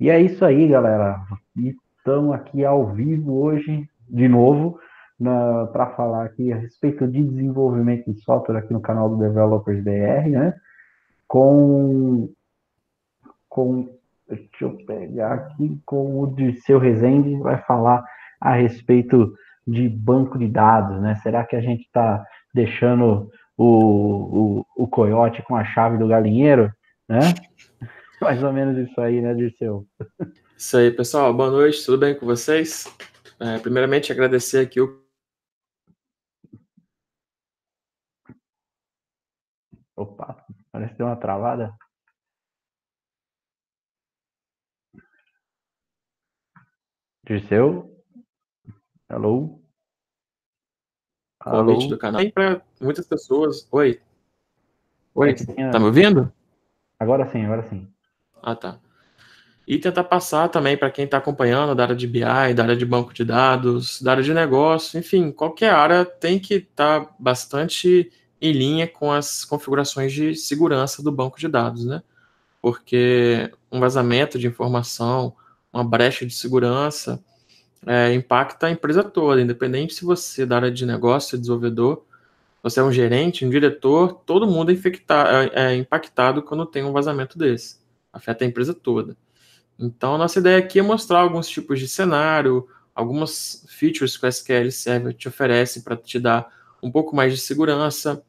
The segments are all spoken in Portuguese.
E é isso aí, galera. Estamos aqui ao vivo hoje, de novo, para falar aqui a respeito de desenvolvimento de software aqui no canal do Developers BR, né? Com. com deixa eu pegar aqui com o de seu Rezende, vai falar a respeito de banco de dados, né? Será que a gente está deixando o, o, o coiote com a chave do galinheiro, né? mais ou menos isso aí, né, Dirceu? Isso aí, pessoal. Boa noite, tudo bem com vocês? É, primeiramente, agradecer aqui o. Opa, parece que deu uma travada. Dirceu? Alô? Alô? noite do canal. Tem para muitas pessoas. Oi. Oi, tá é tá me ouvindo? Agora sim, agora sim. Ah, tá. E tentar passar também para quem está acompanhando da área de BI, da área de banco de dados, da área de negócio, enfim, qualquer área tem que estar tá bastante em linha com as configurações de segurança do banco de dados, né? Porque um vazamento de informação, uma brecha de segurança, é, impacta a empresa toda, independente se você é da área de negócio, é desenvolvedor, você é um gerente, um diretor, todo mundo é, infectado, é, é impactado quando tem um vazamento desse afeta a empresa toda. Então, nossa ideia aqui é mostrar alguns tipos de cenário, algumas features que o SQL Server te oferece para te dar um pouco mais de segurança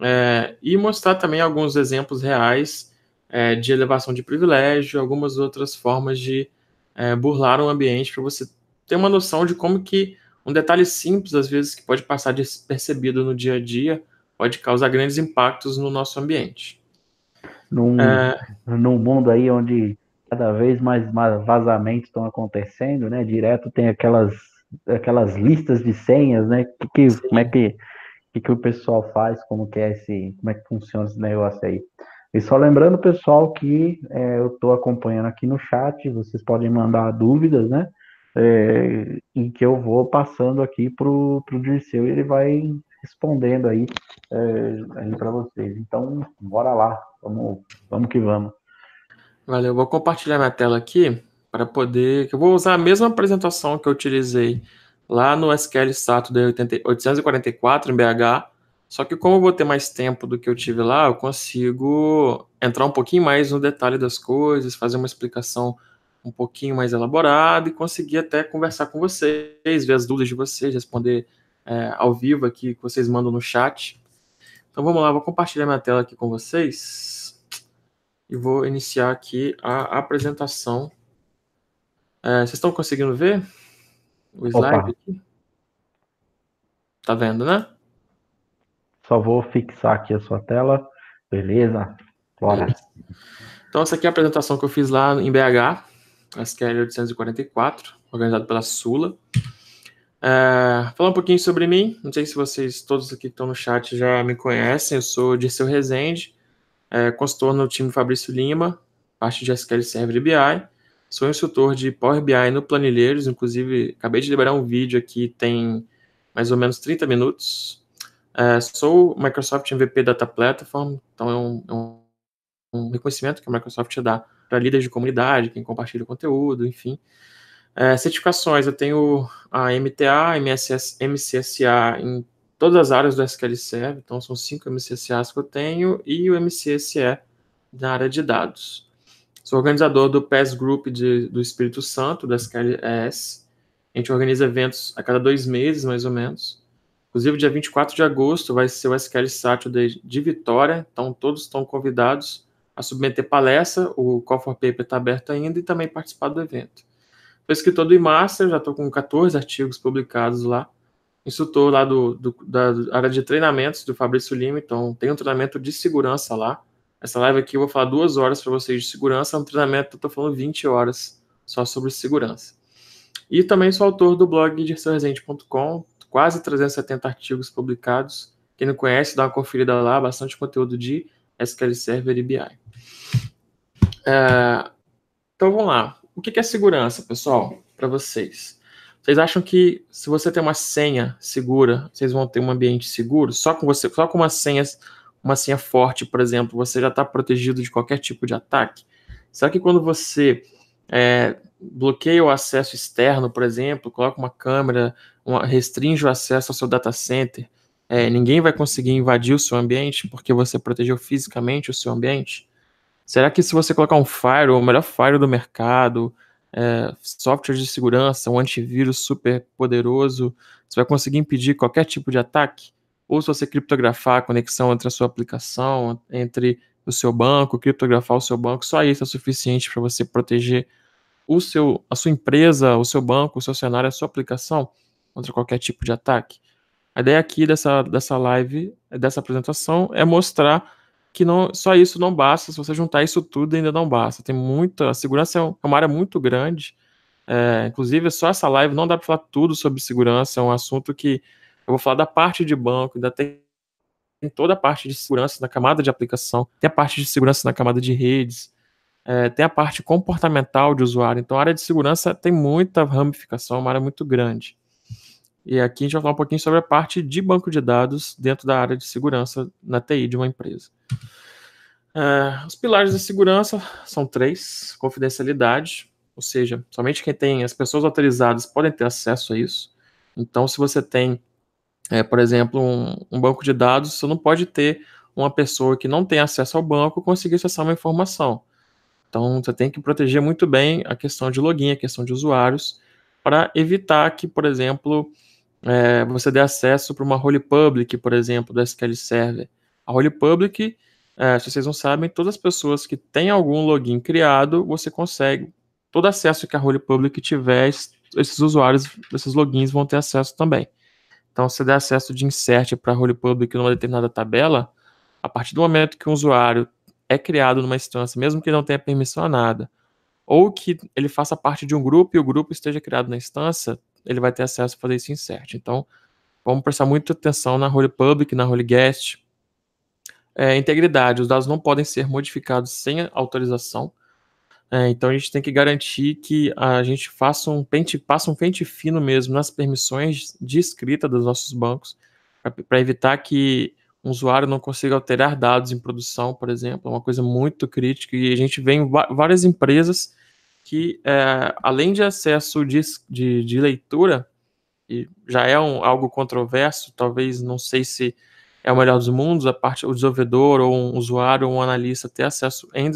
é, e mostrar também alguns exemplos reais é, de elevação de privilégio, algumas outras formas de é, burlar um ambiente para você ter uma noção de como que um detalhe simples, às vezes, que pode passar despercebido no dia a dia, pode causar grandes impactos no nosso ambiente num, uh... num mundo aí onde cada vez mais vazamentos estão acontecendo, né? Direto tem aquelas, aquelas listas de senhas, né? Que, que como é que, que, que o pessoal faz, como que é esse, como é que funciona esse negócio aí. E só lembrando, pessoal, que é, eu estou acompanhando aqui no chat, vocês podem mandar dúvidas, né? É, e que eu vou passando aqui para o Dirceu e ele vai respondendo aí, é, aí para vocês. Então, bora lá. Vamos, vamos que vamos. Valeu, vou compartilhar minha tela aqui para poder. Eu vou usar a mesma apresentação que eu utilizei lá no SQL de 844 em BH. Só que como eu vou ter mais tempo do que eu tive lá, eu consigo entrar um pouquinho mais no detalhe das coisas, fazer uma explicação um pouquinho mais elaborada e conseguir até conversar com vocês, ver as dúvidas de vocês, responder é, ao vivo aqui que vocês mandam no chat. Então vamos lá, vou compartilhar minha tela aqui com vocês e vou iniciar aqui a apresentação. É, vocês estão conseguindo ver o slide Opa. aqui? Tá vendo, né? Só vou fixar aqui a sua tela. Beleza? Bora. Então, essa aqui é a apresentação que eu fiz lá em BH, SQL 844, organizado pela Sula. É, falar um pouquinho sobre mim. Não sei se vocês todos aqui que estão no chat já me conhecem. Eu sou Dirceu Rezende é, contorno o time Fabrício Lima, parte de SQL Server e BI. Sou instrutor de Power BI no Planilheiros, inclusive acabei de liberar um vídeo aqui, tem mais ou menos 30 minutos. É, sou Microsoft MVP Data Platform, então é, é um, um reconhecimento que a Microsoft dá para líderes de comunidade, quem compartilha conteúdo, enfim. É, certificações, eu tenho a MTA, MSS, MCSA em todas as áreas do SQL Server, então são cinco MCSAs que eu tenho e o MCSE da área de dados. Sou organizador do PES Group de, do Espírito Santo, da SQLS. A gente organiza eventos a cada dois meses, mais ou menos. Inclusive, dia 24 de agosto vai ser o SQL Saturday de Vitória, então todos estão convidados a submeter palestra, o Call for Paper está aberto ainda, e também participar do evento. Sou escritor do IMASTER, já estou com 14 artigos publicados lá, instrutor lá do, do, da área de treinamentos do Fabrício Lima, então tem um treinamento de segurança lá. Essa live aqui eu vou falar duas horas para vocês de segurança, é um treinamento eu tô falando 20 horas só sobre segurança. E também sou autor do blog dirceuresente.com, quase 370 artigos publicados. Quem não conhece, dá uma conferida lá, bastante conteúdo de SQL Server e BI. É, então vamos lá. O que é segurança, pessoal, para vocês? Vocês acham que se você tem uma senha segura, vocês vão ter um ambiente seguro? Só com você, só com uma senha, uma senha forte, por exemplo, você já está protegido de qualquer tipo de ataque? Será que quando você é, bloqueia o acesso externo, por exemplo, coloca uma câmera, uma, restringe o acesso ao seu data center, é, ninguém vai conseguir invadir o seu ambiente porque você protegeu fisicamente o seu ambiente? Será que se você colocar um firewall, o melhor firewall do mercado, é, software de segurança, um antivírus super poderoso, você vai conseguir impedir qualquer tipo de ataque? Ou se você criptografar a conexão entre a sua aplicação, entre o seu banco, criptografar o seu banco, só isso é suficiente para você proteger o seu, a sua empresa, o seu banco, o seu cenário, a sua aplicação contra qualquer tipo de ataque. A ideia aqui dessa, dessa live, dessa apresentação, é mostrar que não só isso não basta, se você juntar isso tudo ainda não basta. Tem muita, a segurança é, é uma área muito grande. É, inclusive, só essa live não dá para falar tudo sobre segurança, é um assunto que eu vou falar da parte de banco, ainda tem, tem toda a parte de segurança na camada de aplicação, tem a parte de segurança na camada de redes, é, tem a parte comportamental de usuário. Então, a área de segurança tem muita ramificação, é uma área muito grande. E aqui a gente vai falar um pouquinho sobre a parte de banco de dados dentro da área de segurança na TI de uma empresa. Uh, os pilares da segurança são três: confidencialidade, ou seja, somente quem tem as pessoas autorizadas podem ter acesso a isso. Então, se você tem, é, por exemplo, um, um banco de dados, você não pode ter uma pessoa que não tem acesso ao banco conseguir acessar uma informação. Então, você tem que proteger muito bem a questão de login, a questão de usuários, para evitar que, por exemplo, é, você dê acesso para uma role public, por exemplo, do SQL Server. A role public, é, se vocês não sabem, todas as pessoas que têm algum login criado, você consegue. Todo acesso que a role public tiver, esses usuários, esses logins vão ter acesso também. Então, se der acesso de insert para a role public numa determinada tabela, a partir do momento que um usuário é criado numa instância, mesmo que ele não tenha permissão a nada, ou que ele faça parte de um grupo e o grupo esteja criado na instância, ele vai ter acesso a fazer esse insert. Então, vamos prestar muita atenção na role public, na role guest. É, integridade, os dados não podem ser modificados sem autorização. É, então a gente tem que garantir que a gente faça um pente, passa um pente fino mesmo nas permissões de escrita dos nossos bancos, para evitar que um usuário não consiga alterar dados em produção, por exemplo, é uma coisa muito crítica. E a gente vê em várias empresas que, é, além de acesso de, de, de, leitura, e já é um, algo controverso, talvez não sei se é o melhor dos mundos, a parte o desenvolvedor ou um usuário ou um analista ter acesso em,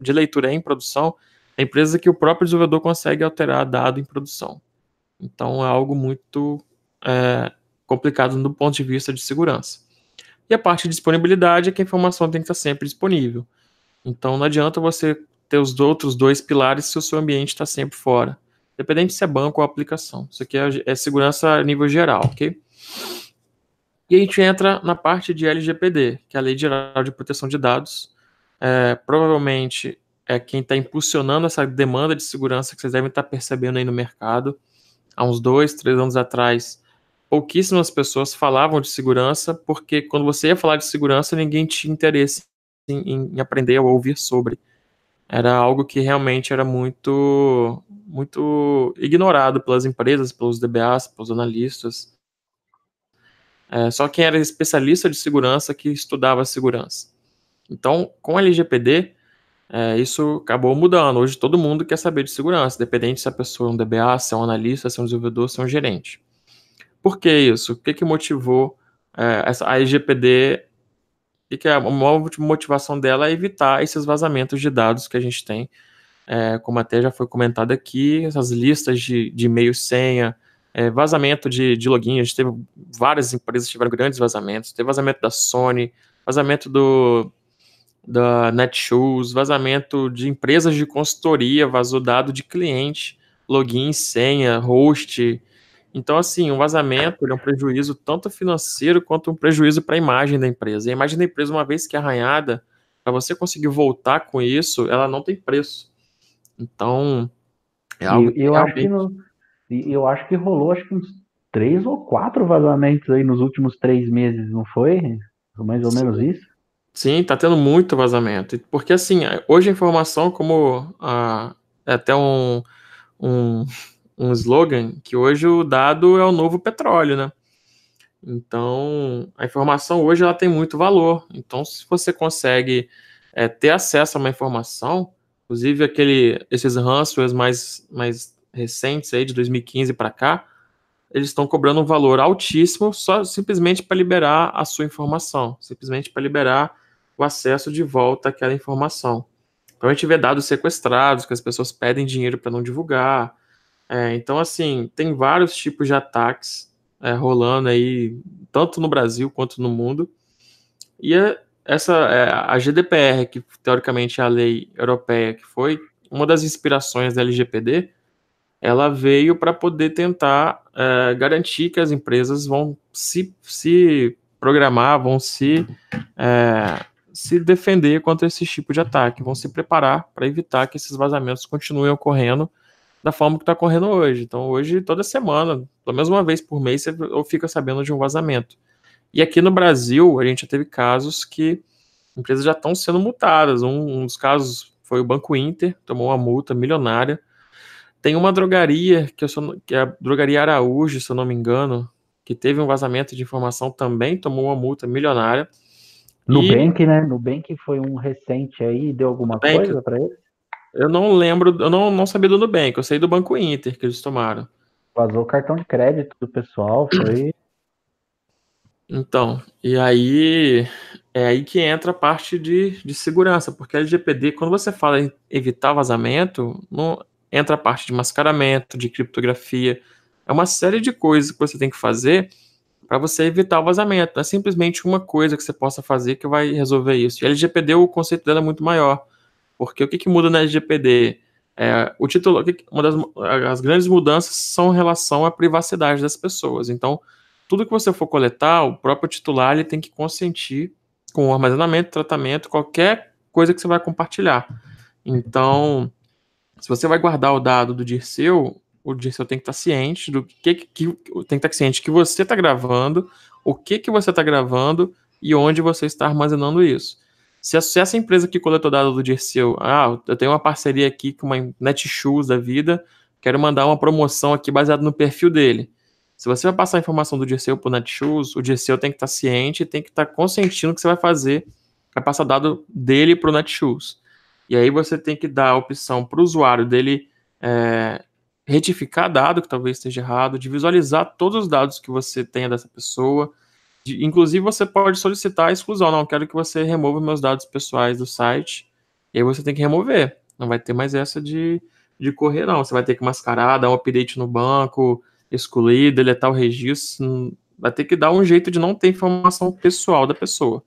de leitura em produção, tem é empresas que o próprio desenvolvedor consegue alterar dado em produção. Então é algo muito é, complicado do ponto de vista de segurança. E a parte de disponibilidade é que a informação tem que estar sempre disponível. Então não adianta você ter os outros dois pilares se o seu ambiente está sempre fora. Independente se é banco ou aplicação. Isso aqui é, é segurança a nível geral, ok? E a gente entra na parte de LGPD, que é a Lei Geral de Proteção de Dados. É, provavelmente é quem está impulsionando essa demanda de segurança que vocês devem estar tá percebendo aí no mercado. Há uns dois, três anos atrás, pouquíssimas pessoas falavam de segurança, porque quando você ia falar de segurança, ninguém tinha interesse em, em aprender ou ouvir sobre era algo que realmente era muito muito ignorado pelas empresas, pelos DBAs, pelos analistas. É, só quem era especialista de segurança que estudava segurança. Então, com a LGPD, é, isso acabou mudando. Hoje todo mundo quer saber de segurança, dependente se a pessoa é um DBA, se é um analista, se é um desenvolvedor, se é um gerente. Por que isso? O que, que motivou é, essa, a LGPD e que a maior motivação dela é evitar esses vazamentos de dados que a gente tem, é, como até já foi comentado aqui, essas listas de, de e-mail, senha, é, vazamento de, de login, a gente teve várias empresas que tiveram grandes vazamentos, teve vazamento da Sony, vazamento do da Netshoes, vazamento de empresas de consultoria, vazou dado de cliente, login, senha, host, então, assim, um vazamento é um prejuízo tanto financeiro quanto um prejuízo para a imagem da empresa. E a imagem da empresa, uma vez que é arranhada, para você conseguir voltar com isso, ela não tem preço. Então, é algo e, que eu realmente... acho que no, eu acho que rolou acho que uns três ou quatro vazamentos aí nos últimos três meses, não foi? Mais ou Sim. menos isso? Sim, está tendo muito vazamento. Porque assim, hoje a informação, como ah, é até um, um um slogan que hoje o dado é o novo petróleo, né? Então, a informação hoje ela tem muito valor. Então, se você consegue é, ter acesso a uma informação, inclusive aquele, esses ransomwares mais, mais recentes aí, de 2015 para cá, eles estão cobrando um valor altíssimo só simplesmente para liberar a sua informação, simplesmente para liberar o acesso de volta àquela informação. Então, a gente vê dados sequestrados, que as pessoas pedem dinheiro para não divulgar, é, então, assim, tem vários tipos de ataques é, rolando aí, tanto no Brasil quanto no mundo. E é é, a, essa, a GDPR, que teoricamente é a lei europeia, que foi uma das inspirações da LGPD, ela veio para poder tentar é, garantir que as empresas vão se, se programar, vão se, é, se defender contra esse tipo de ataque, vão se preparar para evitar que esses vazamentos continuem ocorrendo da forma que está correndo hoje. Então, hoje, toda semana, pelo menos uma vez por mês, você fica sabendo de um vazamento. E aqui no Brasil, a gente já teve casos que empresas já estão sendo multadas. Um, um dos casos foi o Banco Inter, tomou uma multa milionária. Tem uma drogaria, que, sou, que é a Drogaria Araújo, se eu não me engano, que teve um vazamento de informação, também tomou uma multa milionária. Nubank, e... né? Nubank foi um recente aí, deu alguma Nubank, coisa para ele? Eu não lembro, eu não, não sabia do Nubank, eu sei do Banco Inter que eles tomaram. Vazou o cartão de crédito do pessoal, foi. Então, e aí é aí que entra a parte de, de segurança, porque a LGPD, quando você fala em evitar vazamento, não, entra a parte de mascaramento, de criptografia, é uma série de coisas que você tem que fazer para você evitar o vazamento. Não é simplesmente uma coisa que você possa fazer que vai resolver isso. E a LGPD, o conceito dela é muito maior. Porque o que, que muda na LGPD? É, o título, uma das as grandes mudanças são em relação à privacidade das pessoas. Então, tudo que você for coletar, o próprio titular ele tem que consentir com o armazenamento, tratamento, qualquer coisa que você vai compartilhar. Então, se você vai guardar o dado do Dirceu, o Dirceu tem que estar ciente do que, que, que tem que estar ciente que você está gravando, o que que você está gravando e onde você está armazenando isso. Se, essa empresa que coletou dado do Dirceu, ah, eu tenho uma parceria aqui com uma Netshoes da vida, quero mandar uma promoção aqui baseada no perfil dele. Se você vai passar a informação do Dirceu para o Netshoes, o Dirceu tem que estar tá ciente, tem que estar tá consentindo que você vai fazer, vai passar dado dele para o Netshoes. E aí você tem que dar a opção para o usuário dele é, retificar dado que talvez esteja errado, de visualizar todos os dados que você tenha dessa pessoa, Inclusive, você pode solicitar a exclusão. Não, quero que você remova meus dados pessoais do site. E aí você tem que remover. Não vai ter mais essa de, de correr, não. Você vai ter que mascarar, dar um update no banco, excluir, deletar o registro. Hum, vai ter que dar um jeito de não ter informação pessoal da pessoa.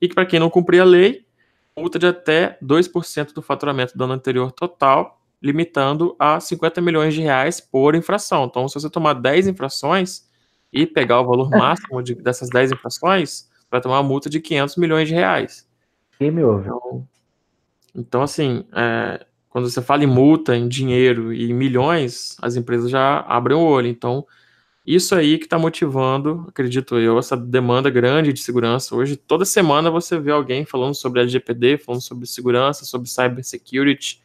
E que para quem não cumprir a lei, multa de até 2% do faturamento do ano anterior total, limitando a 50 milhões de reais por infração. Então, se você tomar 10 infrações, e pegar o valor é. máximo de, dessas 10 infrações para tomar uma multa de 500 milhões de reais. Quem me ouve? Então, então assim, é, quando você fala em multa, em dinheiro e em milhões, as empresas já abrem o olho. Então, isso aí que está motivando, acredito eu, essa demanda grande de segurança. Hoje, toda semana você vê alguém falando sobre LGPD, falando sobre segurança, sobre cybersecurity.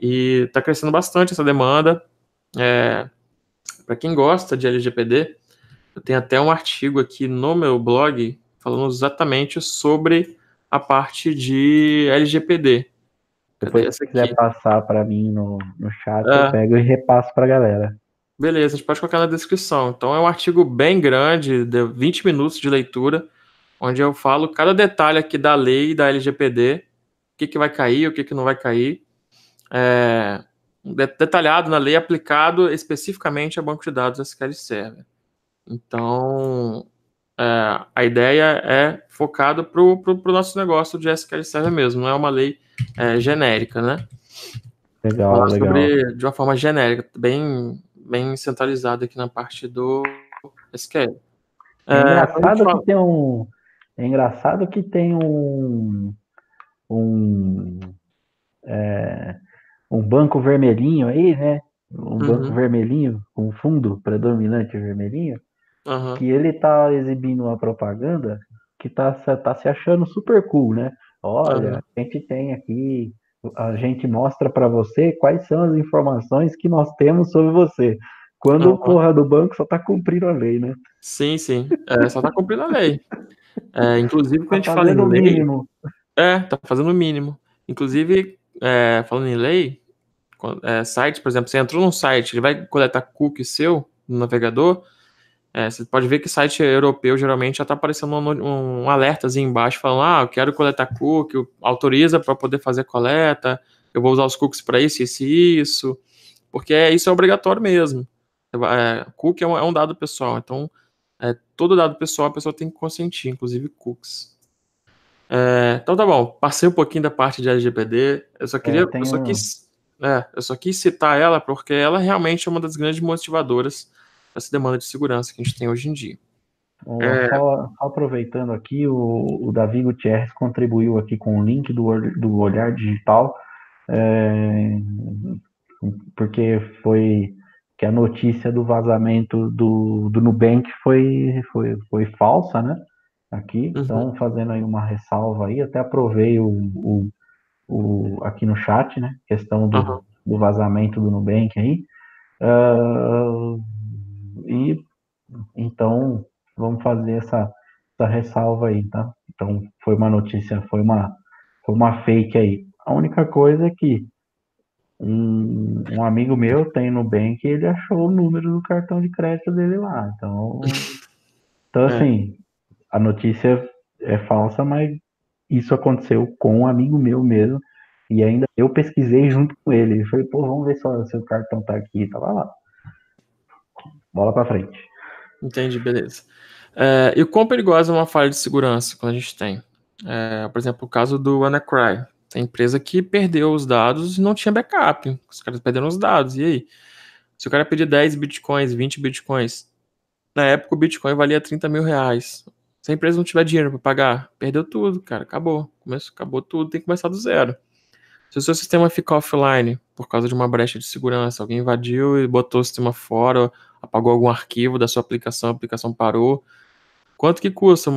E está crescendo bastante essa demanda. É, para quem gosta de LGPD, eu tenho até um artigo aqui no meu blog falando exatamente sobre a parte de LGPD. Depois, se quiser passar para mim no, no chat, é. eu pego e repasso para a galera. Beleza, a gente pode colocar na descrição. Então é um artigo bem grande, de 20 minutos de leitura, onde eu falo cada detalhe aqui da lei da LGPD, o que, que vai cair, o que, que não vai cair. É, detalhado na lei aplicado especificamente a banco de dados SQL Server. Então, é, a ideia é focada para o nosso negócio de SQL Server mesmo, não é uma lei é, genérica, né? Legal, Falar legal. sobre de uma forma genérica, bem, bem centralizada aqui na parte do SQL. É, é engraçado que tem um. É engraçado que tem um. Um, é, um banco vermelhinho aí, né? Um uhum. banco vermelhinho, um fundo predominante vermelhinho, Uhum. Que ele tá exibindo uma propaganda que tá, tá se achando super cool, né? Olha, uhum. a gente tem aqui, a gente mostra para você quais são as informações que nós temos sobre você. Quando uhum. o porra do banco só tá cumprindo a lei, né? Sim, sim. É, só tá cumprindo a lei. É, inclusive, quando tá a gente fala em lei. fazendo o Mínimo. É, tá fazendo o mínimo. Inclusive, é, falando em lei, é, sites, por exemplo, você entrou num site, ele vai coletar cookie seu no navegador é, você pode ver que site europeu geralmente já está aparecendo um, um embaixo falando: ah, eu quero coletar cookie, autoriza para poder fazer coleta, eu vou usar os cookies para isso, isso e isso, porque é, isso é obrigatório mesmo. É, cookie é um, é um, dado pessoal, então é, todo dado pessoal a pessoa tem que consentir, inclusive cookies. É, então tá bom, passei um pouquinho da parte de LGPD, eu só é, queria. Eu, tenho... eu só quis, eu só quis citar ela porque ela realmente é uma das grandes motivadoras essa demanda de segurança que a gente tem hoje em dia. É, só, só, aproveitando aqui, o, o Davi Gutierrez contribuiu aqui com o link do, do Olhar Digital, é, porque foi que a notícia do vazamento do, do Nubank foi, foi, foi falsa, né? Aqui, uhum. então fazendo aí uma ressalva aí, até aprovei o, o, o aqui no chat, né? Questão do, uhum. do vazamento do Nubank aí. Uh, e então vamos fazer essa, essa ressalva aí, tá? Então foi uma notícia, foi uma, foi uma fake aí. A única coisa é que um, um amigo meu tem no Nubank e ele achou o número do cartão de crédito dele lá. Então, então é. assim, a notícia é falsa, mas isso aconteceu com um amigo meu mesmo. E ainda eu pesquisei junto com ele. Eu falei, pô, vamos ver se o seu cartão tá aqui. Tava lá bola para frente. Entendi, beleza. É, e o quão perigosa é uma falha de segurança quando a gente tem? É, por exemplo, o caso do WannaCry. Tem empresa que perdeu os dados e não tinha backup. Os caras perderam os dados. E aí? Se o cara pedir 10 bitcoins, 20 bitcoins, na época o bitcoin valia 30 mil reais. Se a empresa não tiver dinheiro para pagar, perdeu tudo, cara. Acabou. Começou, acabou tudo, tem que começar do zero. Se o seu sistema ficar offline por causa de uma brecha de segurança, alguém invadiu e botou o sistema fora, apagou algum arquivo da sua aplicação, a aplicação parou. Quanto que custa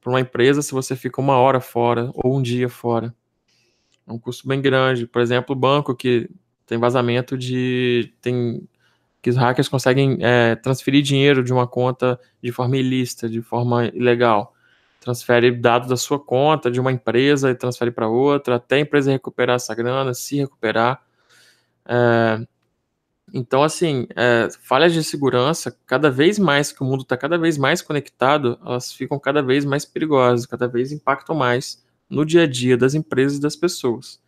para uma empresa se você fica uma hora fora ou um dia fora? É um custo bem grande. Por exemplo, o banco que tem vazamento de. tem que os hackers conseguem é, transferir dinheiro de uma conta de forma ilícita, de forma ilegal. Transfere dados da sua conta, de uma empresa, e transfere para outra, até a empresa recuperar essa grana, se recuperar. É, então, assim, é, falhas de segurança, cada vez mais que o mundo está cada vez mais conectado, elas ficam cada vez mais perigosas, cada vez impactam mais no dia a dia das empresas e das pessoas.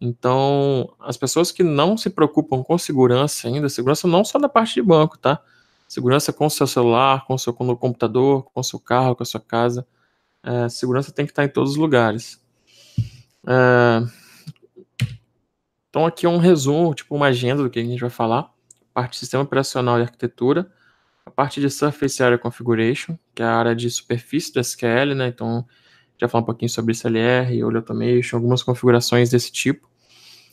Então, as pessoas que não se preocupam com segurança ainda, segurança não só da parte de banco, tá? Segurança com o seu celular, com o seu computador, com o seu carro, com a sua casa. É, segurança tem que estar tá em todos os lugares. É, então, aqui é um resumo, tipo uma agenda do que a gente vai falar. Parte de sistema operacional e arquitetura. A parte de Surface Area Configuration, que é a área de superfície do SQL, né? Então, já falar um pouquinho sobre CLR, Olho Automation, algumas configurações desse tipo.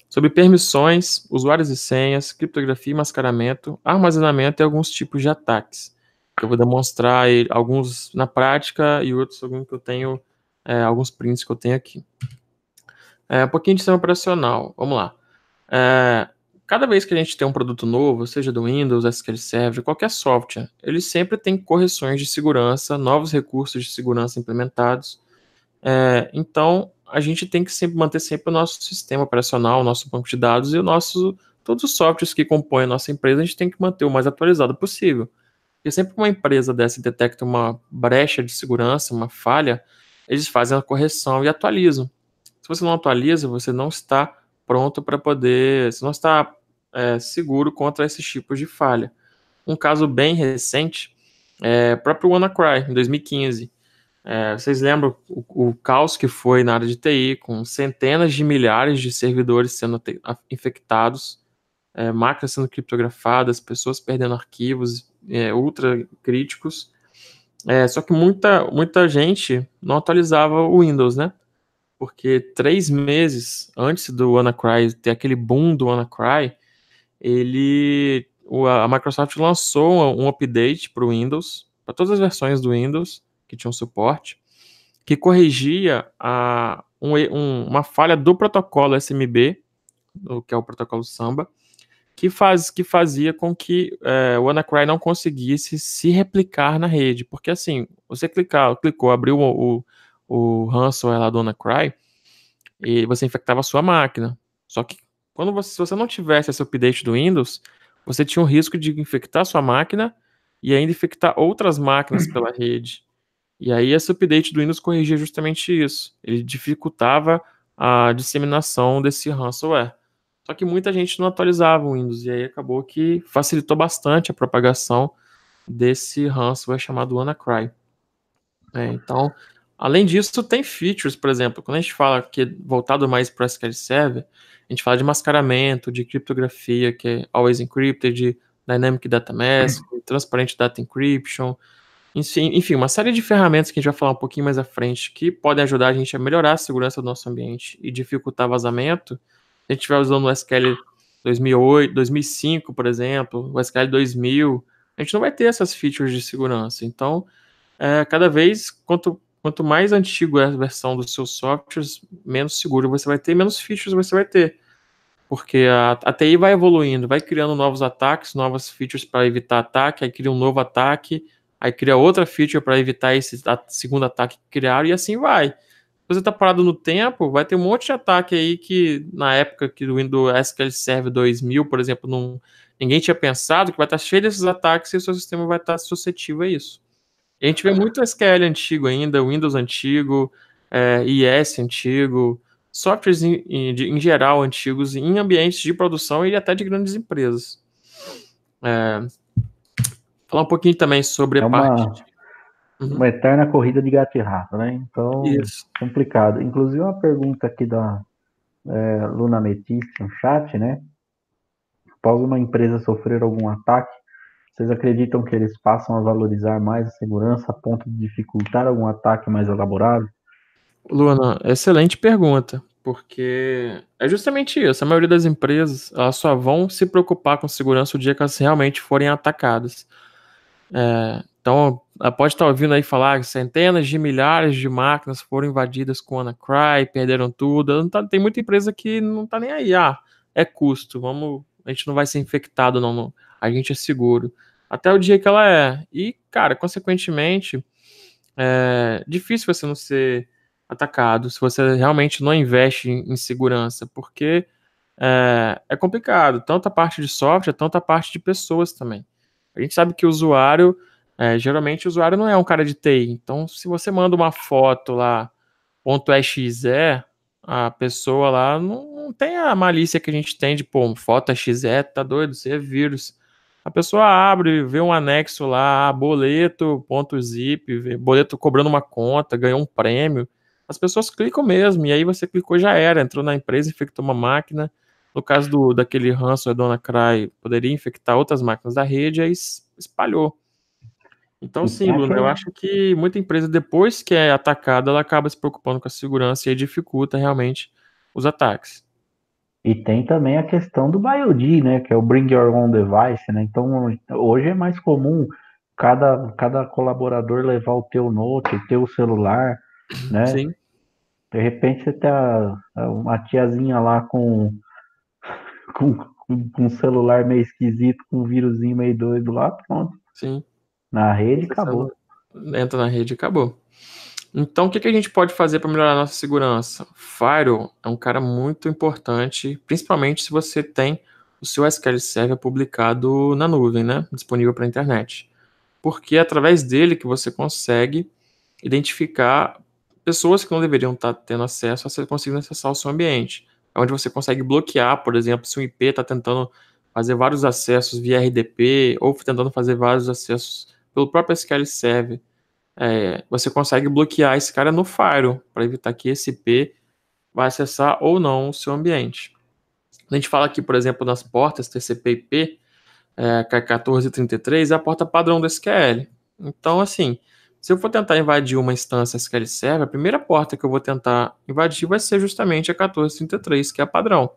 Sobre permissões, usuários e senhas, criptografia e mascaramento, armazenamento e alguns tipos de ataques. Eu vou demonstrar alguns na prática e outros alguns que eu tenho, é, alguns prints que eu tenho aqui. É, um pouquinho de sistema operacional, vamos lá. Ah, cada vez que a gente tem um produto novo, seja do Windows, SQL Server, qualquer software, ele sempre tem correções de segurança, novos recursos de segurança implementados. É, então, a gente tem que sempre manter sempre o nosso sistema operacional, o nosso banco de dados e o nosso todos os softwares que compõem a nossa empresa, a gente tem que manter o mais atualizado possível. Porque sempre que uma empresa dessa detecta uma brecha de segurança, uma falha, eles fazem a correção e atualizam. Se você não atualiza, você não está pronto para poder, se não está é, seguro contra esses tipos de falha. Um caso bem recente é o próprio WannaCry, em 2015. É, vocês lembram o, o, caos que foi na área de TI, com centenas de milhares de servidores sendo infectados, é, máquinas sendo criptografadas, pessoas perdendo arquivos é, ultra críticos. É, só que muita, muita gente não atualizava o Windows, né? porque três meses antes do WannaCry ter aquele boom do WannaCry, ele, a Microsoft lançou um update para o Windows, para todas as versões do Windows que tinham suporte, que corrigia a, um, um, uma falha do protocolo SMB, que é o protocolo Samba, que, faz, que fazia com que é, o WannaCry não conseguisse se replicar na rede. Porque assim, você clicar, clicou, abriu o, o o ransomware é lá do WannaCry, e você infectava a sua máquina. Só que quando você, se você não tivesse esse update do Windows, você tinha o risco de infectar a sua máquina e ainda infectar outras máquinas pela rede. E aí esse update do Windows corrigia justamente isso. Ele dificultava a disseminação desse ransomware. Só que muita gente não atualizava o Windows e aí acabou que facilitou bastante a propagação desse ransomware chamado WannaCry. É, então, Além disso, tem features, por exemplo, quando a gente fala que é voltado mais para SQL Server, a gente fala de mascaramento, de criptografia, que é Always Encrypted, de Dynamic Data Mask, uhum. Transparent Data Encryption, enfim, uma série de ferramentas que a gente vai falar um pouquinho mais à frente que podem ajudar a gente a melhorar a segurança do nosso ambiente e dificultar vazamento. Se a gente estiver usando o SQL 2008, 2005, por exemplo, o SQL 2000, a gente não vai ter essas features de segurança. Então, é, cada vez, quanto Quanto mais antigo é a versão dos seus softwares, menos seguro você vai ter, menos features você vai ter. Porque a, a TI vai evoluindo, vai criando novos ataques, novas features para evitar ataque, aí cria um novo ataque, aí cria outra feature para evitar esse segundo ataque que criaram, e assim vai. Se você está parado no tempo, vai ter um monte de ataque aí que, na época que do Windows SQL Server 2000, por exemplo, não, ninguém tinha pensado que vai estar tá cheio desses ataques e o seu sistema vai estar tá suscetível a isso a gente vê muito SQL antigo ainda, Windows antigo, é, IS antigo, softwares em, em, geral antigos em ambientes de produção e até de grandes empresas. É, falar um pouquinho também sobre é a uma, parte. De... Uhum. Uma eterna corrida de gato e rato, né? Então, Isso. complicado. Inclusive, uma pergunta aqui da é, Luna Metis no um chat, né? Após uma empresa sofrer algum ataque, vocês acreditam que eles passam a valorizar mais a segurança a ponto de dificultar algum ataque mais elaborado? Luana, excelente pergunta, porque é justamente isso. A maioria das empresas elas só vão se preocupar com segurança o dia que elas realmente forem atacadas. É, então, pode estar ouvindo aí falar que centenas de milhares de máquinas foram invadidas com WannaCry, perderam tudo. Tá, tem muita empresa que não está nem aí. Ah, é custo, vamos, a gente não vai ser infectado não a gente é seguro. Até o dia que ela é. E, cara, consequentemente, é difícil você não ser atacado se você realmente não investe em segurança, porque é, é complicado, tanto a parte de software, tanto a parte de pessoas também. A gente sabe que o usuário, é, geralmente o usuário não é um cara de TI, então se você manda uma foto lá, ponto .exe, a pessoa lá não, não, tem a malícia que a gente tem de, pô, foto é tá doido, você é vírus. A pessoa abre, vê um anexo lá, ah, boleto, ponto zip, boleto cobrando uma conta, ganhou um prêmio. As pessoas clicam mesmo, e aí você clicou já era, entrou na empresa, infectou uma máquina. No caso do, daquele ransomware Dona Cry, poderia infectar outras máquinas da rede, aí espalhou. Então, sim, Bruno, eu né? acho que muita empresa, depois que é atacada, ela acaba se preocupando com a segurança e dificulta realmente os ataques. E tem também a questão do BioD, né? Que é o Bring Your Own Device, né? Então hoje é mais comum cada, cada colaborador levar o teu note, o teu celular, né? Sim. De repente você tem tá, a, uma tiazinha lá com, com, com um celular meio esquisito, com um vírusinho meio doido lá, pronto. Sim. Na rede, acabou. Entra na rede e acabou. Então, o que, que a gente pode fazer para melhorar a nossa segurança? Firewall é um cara muito importante, principalmente se você tem o seu SQL Server publicado na nuvem, né? disponível para a internet. Porque é através dele que você consegue identificar pessoas que não deveriam estar tá tendo acesso, a você conseguindo acessar o seu ambiente. É onde você consegue bloquear, por exemplo, se um IP está tentando fazer vários acessos via RDP ou tentando fazer vários acessos pelo próprio SQL Server é, você consegue bloquear esse cara no firewall para evitar que esse IP vá acessar ou não o seu ambiente. A gente fala aqui, por exemplo, nas portas TCP/IP, é, K1433 é a porta padrão do SQL. Então, assim, se eu for tentar invadir uma instância SQL Server, a primeira porta que eu vou tentar invadir vai ser justamente a 1433, que é a padrão.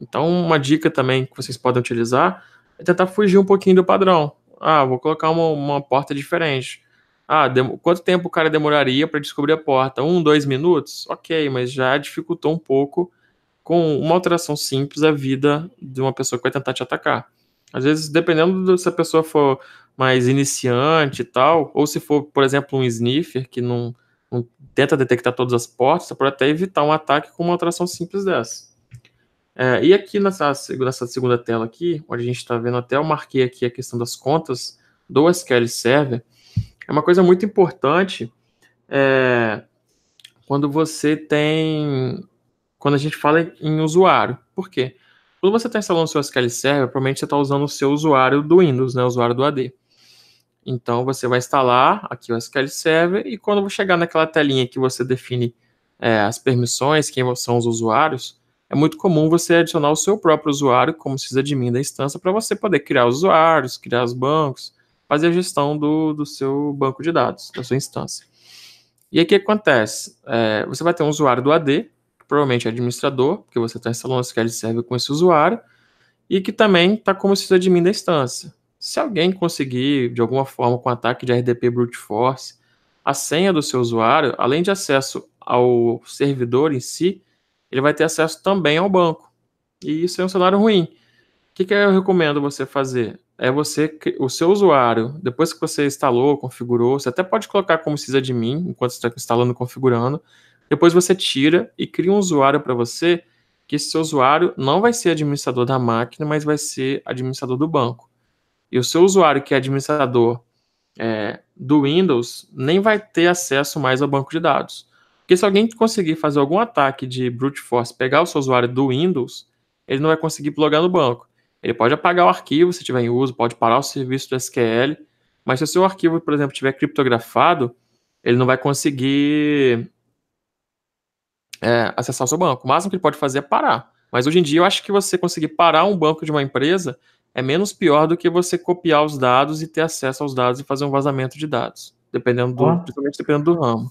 Então, uma dica também que vocês podem utilizar é tentar fugir um pouquinho do padrão. Ah, vou colocar uma, uma porta diferente. Ah, dem... quanto tempo o cara demoraria para descobrir a porta? Um, dois minutos? Ok, mas já dificultou um pouco com uma alteração simples a vida de uma pessoa que vai tentar te atacar. Às vezes, dependendo se a pessoa for mais iniciante e tal, ou se for, por exemplo, um sniffer que não, não tenta detectar todas as portas, você pode até evitar um ataque com uma alteração simples dessa. É, e aqui nessa, nessa segunda tela aqui, onde a gente está vendo até, eu marquei aqui a questão das contas do SQL Server, é uma coisa muito importante é, quando você tem. Quando a gente fala em usuário. Por quê? Quando você está instalando o seu SQL Server, provavelmente você está usando o seu usuário do Windows, né, o usuário do AD. Então, você vai instalar aqui o SQL Server e quando chegar naquela telinha que você define é, as permissões, quem são os usuários, é muito comum você adicionar o seu próprio usuário como sysadmin da instância para você poder criar os usuários, criar os bancos, fazer a gestão do, do seu banco de dados, da sua instância. E aí o que acontece? É, você vai ter um usuário do AD, que provavelmente é administrador, porque você está instalando o SQL Server com esse usuário, e que também está como se sysadmin da instância. Se alguém conseguir, de alguma forma, com ataque de RDP Brute Force, a senha do seu usuário, além de acesso ao servidor em si, ele vai ter acesso também ao banco. E isso é um cenário ruim. O que, que eu recomendo você fazer? é você, o seu usuário, depois que você instalou, configurou, você até pode colocar como sysadmin, enquanto você está instalando, configurando, depois você tira e cria um usuário para você, que esse seu usuário não vai ser administrador da máquina, mas vai ser administrador do banco. E o seu usuário que é administrador é, do Windows nem vai ter acesso mais ao banco de dados. Porque se alguém conseguir fazer algum ataque de brute force, pegar o seu usuário do Windows, ele não vai conseguir plugar no banco. Ele pode apagar o arquivo se tiver em uso, pode parar o serviço do SQL, mas se o seu arquivo, por exemplo, estiver criptografado, ele não vai conseguir é, acessar o seu banco. O máximo que ele pode fazer é parar. Mas hoje em dia eu acho que você conseguir parar um banco de uma empresa é menos pior do que você copiar os dados e ter acesso aos dados e fazer um vazamento de dados, dependendo do, principalmente dependendo do ramo.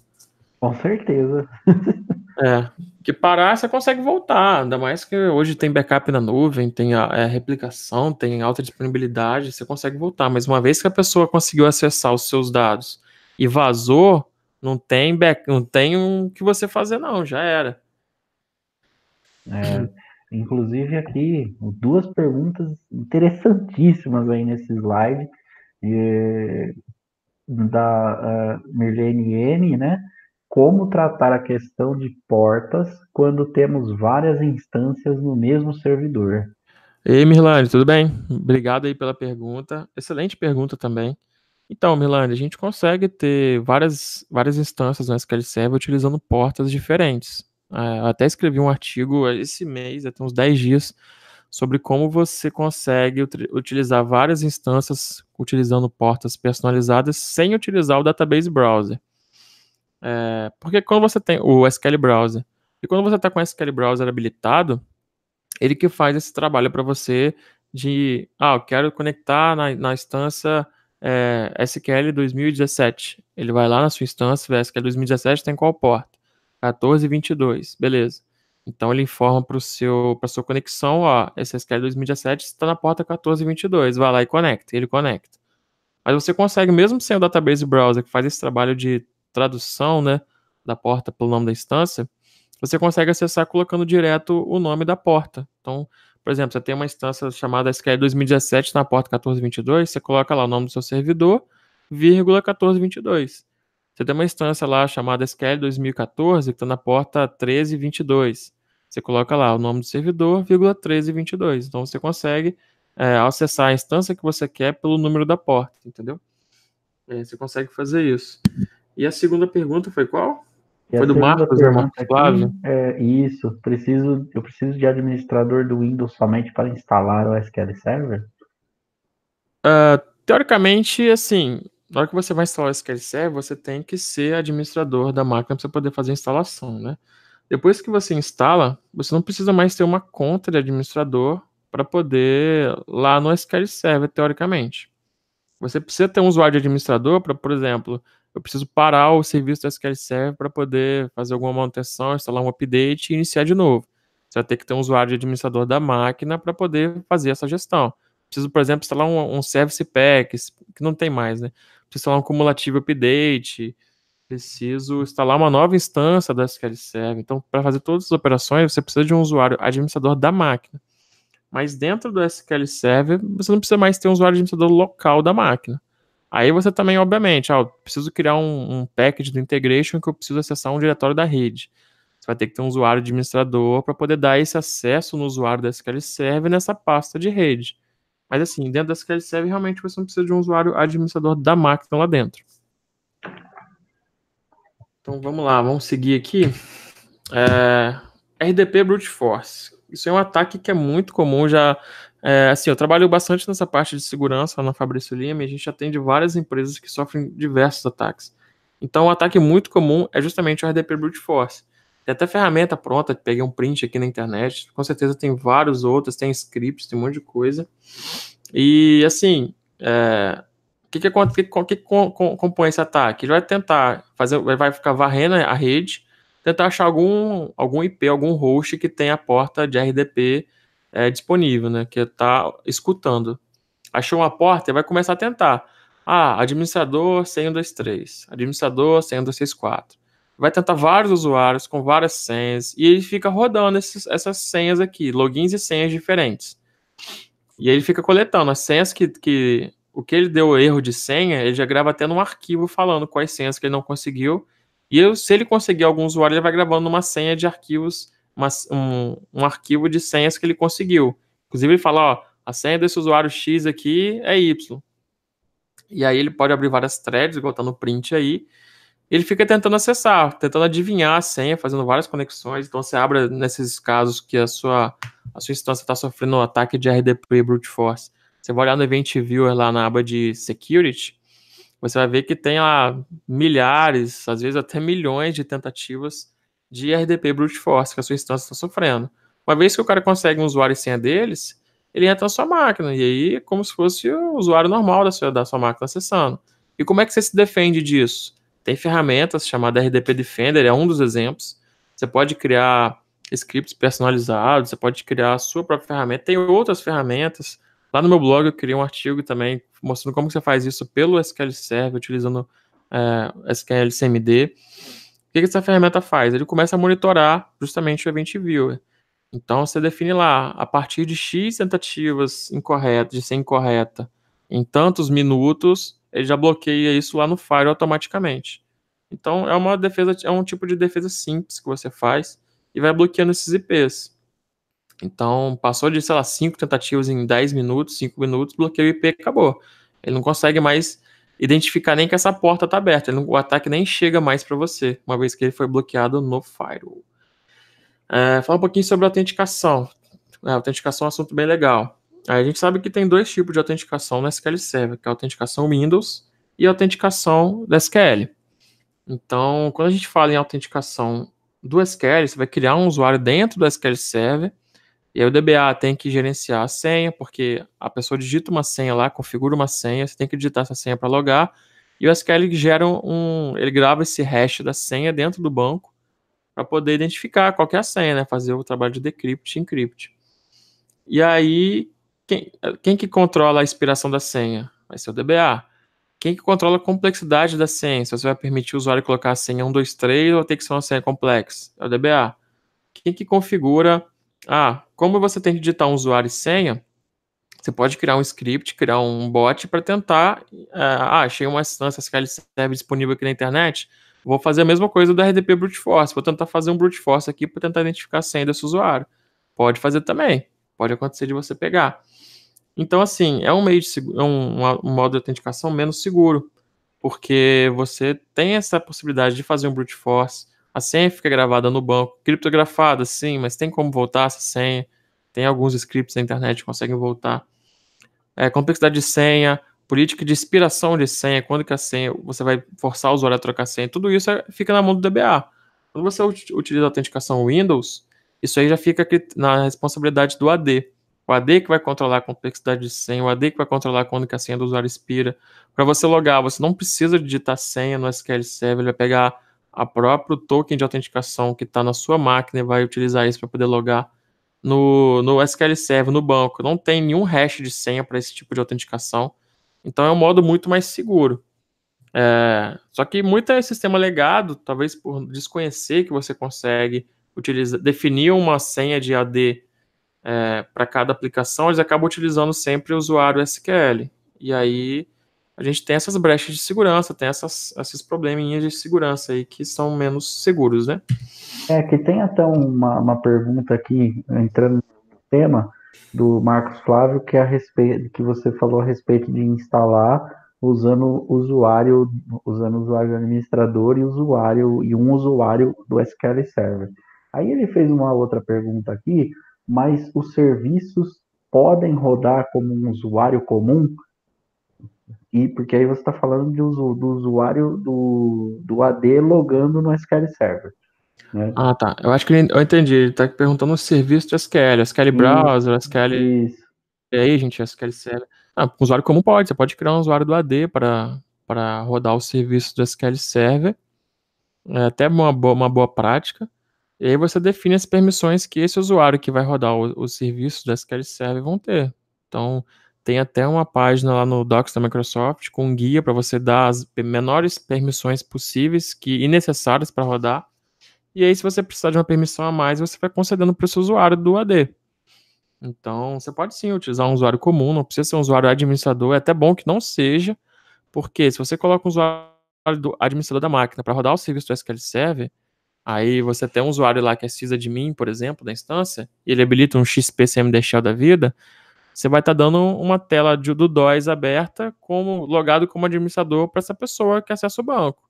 Com certeza. É. Que parar, você consegue voltar. Ainda mais que hoje tem backup na nuvem, tem a, a é, replicação, tem alta disponibilidade, você consegue voltar. Mas uma vez que a pessoa conseguiu acessar os seus dados e vazou, não tem back, não tem o um que você fazer, não, já era. É, inclusive aqui, duas perguntas interessantíssimas aí nesse slide. E, eh, da uh, eh, Mirlene N, né? Como tratar a questão de portas quando temos várias instâncias no mesmo servidor? Ei, Mirlane, tudo bem? Obrigado aí pela pergunta. Excelente pergunta também. Então, Mirlane, a gente consegue ter várias, várias instâncias no SQL Server utilizando portas diferentes. É, eu até escrevi um artigo esse mês, até uns 10 dias, sobre como você consegue utilizar várias instâncias utilizando portas personalizadas sem utilizar o database browser. É, porque quando você tem o SQL Browser, e quando você está com o SQL Browser habilitado, ele que faz esse trabalho para você de, ah, eu quero conectar na, na instância é, SQL 2017. Ele vai lá na sua instância, SQL 2017 tem qual porta? 1422, beleza. Então ele informa para seu para sua conexão, ó, esse SQL 2017 está na porta 1422, vai lá e conecta, ele conecta. Mas você consegue mesmo sem o database browser que faz esse trabalho de tradução né, da porta pelo nome da instância, você consegue acessar colocando direto o nome da porta. Então, por exemplo, você tem uma instância chamada SQL 2017 na porta 1422, você coloca lá o nome do seu servidor, vírgula 1422. Você tem uma instância lá chamada SQL 2014, que está na porta 1322. Você coloca lá o nome do servidor, vírgula 1322. Então você consegue é, acessar a instância que você quer pelo número da porta, entendeu? É, você consegue fazer isso. E a segunda pergunta foi qual? E foi do Marcos, né? Marcos Flávio. É, isso, preciso, eu preciso de administrador do Windows somente para instalar o SQL Server? Uh, teoricamente, assim, na hora que você vai instalar o SQL Server, você tem que ser administrador da máquina para você poder fazer a instalação, né? Depois que você instala, você não precisa mais ter uma conta de administrador para poder lá no SQL Server, teoricamente. Você precisa ter um usuário de administrador para, por exemplo, eu preciso parar o serviço do SQL Server para poder fazer alguma manutenção, instalar um update e iniciar de novo. Você vai ter que ter um usuário de administrador da máquina para poder fazer essa gestão. Preciso, por exemplo, instalar um, um Service Pack, que não tem mais, né? Preciso instalar um cumulativo update, preciso instalar uma nova instância do SQL Server. Então, para fazer todas as operações, você precisa de um usuário administrador da máquina. Mas dentro do SQL Server, você não precisa mais ter um usuário administrador local da máquina. Aí você também, obviamente, ah, preciso criar um, um package do integration que eu preciso acessar um diretório da rede. Você vai ter que ter um usuário administrador para poder dar esse acesso no usuário da SQL Server nessa pasta de rede. Mas assim, dentro da SQL Server, realmente você não precisa de um usuário administrador da máquina lá dentro. Então vamos lá, vamos seguir aqui. É, RDP Brute Force. Isso é um ataque que é muito comum, já, é, assim, eu trabalho bastante nessa parte de segurança na Fabrício Lima e a gente atende várias empresas que sofrem diversos ataques. Então, um ataque muito comum é justamente o RDP Brute Force. Tem até ferramenta pronta, peguei um print aqui na internet. Com certeza tem vários outros, tem scripts, tem um monte de coisa. E assim, é, o que, que, que, que, que compõe esse ataque? Ele vai tentar fazer, vai ficar varrendo a rede, tentar achar algum, algum IP, algum host que tenha a porta de RDP é, disponível, né? Que está escutando. Achou uma porta e vai começar a tentar. Ah, administrador 123. administrador 100.264. Vai tentar vários usuários com várias senhas e ele fica rodando esses, essas senhas aqui, logins e senhas diferentes. E aí ele fica coletando as senhas que, que o que ele deu erro de senha, ele já grava até num arquivo falando quais senhas que ele não conseguiu. E eu, se ele conseguir algum usuário, ele vai gravando uma senha de arquivos uma, um, um arquivo de senhas que ele conseguiu. Inclusive, ele fala: ó, a senha desse usuário X aqui é Y. E aí ele pode abrir várias threads, botar no print aí. Ele fica tentando acessar, tentando adivinhar a senha, fazendo várias conexões. Então você abre nesses casos que a sua, a sua instância está sofrendo um ataque de RDP brute force. Você vai olhar no Event Viewer lá na aba de Security, você vai ver que tem lá milhares, às vezes até milhões de tentativas de RDP Brute Force que a sua instância está sofrendo. Uma vez que o cara consegue um usuário e senha deles, ele entra na sua máquina, e aí é como se fosse o usuário normal da sua, da sua máquina acessando. E como é que você se defende disso? Tem ferramentas chamadas RDP Defender, é um dos exemplos. Você pode criar scripts personalizados, você pode criar a sua própria ferramenta. Tem outras ferramentas. Lá no meu blog eu criei um artigo também mostrando como você faz isso pelo SQL Server, utilizando é, SQL CMD. O que, que essa ferramenta faz? Ele começa a monitorar justamente o Event Viewer. Então, você define lá, a partir de X tentativas incorretas, de ser incorreta, em tantos minutos, ele já bloqueia isso lá no file automaticamente. Então, é uma defesa, é um tipo de defesa simples que você faz e vai bloqueando esses IPs. Então, passou de, sei lá, 5 tentativas em 10 minutos, 5 minutos, bloqueia o IP e acabou. Ele não consegue mais identificar nem que essa porta está aberta. o ataque nem chega mais para você, uma vez que ele foi bloqueado no firewall. É, fala um pouquinho sobre autenticação. A é, autenticação é um assunto bem legal. A gente sabe que tem dois tipos de autenticação no SQL Server, que é a autenticação Windows e a autenticação do SQL. Então, quando a gente fala em autenticação do SQL, você vai criar um usuário dentro do SQL Server e aí o DBA tem que gerenciar a senha, porque a pessoa digita uma senha lá, configura uma senha, você tem que digitar essa senha para logar. E o SQL gera um, ele grava esse hash da senha dentro do banco para poder identificar qual é a senha, né? Fazer o trabalho de decrypt e encrypt. E aí quem, quem que controla a expiração da senha? Vai ser o DBA. Quem que controla a complexidade da senha? Se você vai permitir o usuário colocar a senha 123 ou tem que ser uma senha complexa? É o DBA. Quem que configura ah, como você tem que digitar um usuário e senha, você pode criar um script, criar um bot para tentar. É, ah, achei uma instância SQL Server disponível aqui na internet. Vou fazer a mesma coisa do RDP Brute Force. Vou tentar fazer um Brute Force aqui para tentar identificar a senha desse usuário. Pode fazer também. Pode acontecer de você pegar. Então, assim, é um meio de é um, um, modo de autenticação menos seguro, porque você tem essa possibilidade de fazer um brute force, a senha fica gravada no banco, criptografada, sim, mas tem como voltar essa senha. Tem alguns scripts na internet que conseguem voltar. É, complexidade de senha, política de expiração de senha, quando que a senha, você vai forçar o usuário a trocar a senha, tudo isso é, fica na mão do DBA. Quando você utiliza a autenticação Windows, isso aí já fica na responsabilidade do AD. O AD que vai controlar a complexidade de senha, o AD que vai controlar quando que a senha do usuário expira. Para você logar, você não precisa digitar senha no SQL Server, ele vai pegar a próprio token de autenticação que está na sua máquina vai utilizar isso para poder logar no, no SQL Server, no banco. Não tem nenhum hash de senha para esse tipo de autenticação. Então é um modo muito mais seguro. É, só que muito é sistema legado, talvez por desconhecer que você consegue utilizar, definir uma senha de AD é, para cada aplicação, eles acabam utilizando sempre o usuário SQL. E aí a gente tem essas brechas de segurança, tem essas, esses probleminhas de segurança aí que são menos seguros, né? É, que tem até uma, uma pergunta aqui, entrando no tema, do Marcos Flávio, que é a respeito que você falou a respeito de instalar usando usuário, usando usuário administrador e usuário e um usuário do SQL Server. Aí ele fez uma outra pergunta aqui, mas os serviços podem rodar como um usuário comum? E porque aí você está falando de uso, do usuário do, do AD logando no SQL Server. Né? Ah, tá. Eu acho que eu entendi. Ele está perguntando o serviço de SQL, SQL Browser, SQL Isso. E aí, gente, SQL Server. Ah, usuário como pode. Você pode criar um usuário do AD para para rodar o serviço do SQL Server. É até uma boa, uma boa prática. E aí você define as permissões que esse usuário que vai rodar o, o serviço do SQL Server vão ter. Então, tem até uma página lá no Docs da Microsoft com um guia para você dar as menores permissões possíveis que necessárias para rodar. E aí, se você precisar de uma permissão a mais, você vai concedendo para o seu usuário do AD. Então, você pode sim utilizar um usuário comum, não precisa ser um usuário administrador. É até bom que não seja, porque se você coloca um usuário do administrador da máquina para rodar o serviço do SQL Server, Aí você tem um usuário lá que é sysadmin, por exemplo, da instância, e ele habilita um XP CMD Shell da vida, você vai estar tá dando uma tela de, do DOS aberta, como logado como administrador para essa pessoa que acessa o banco.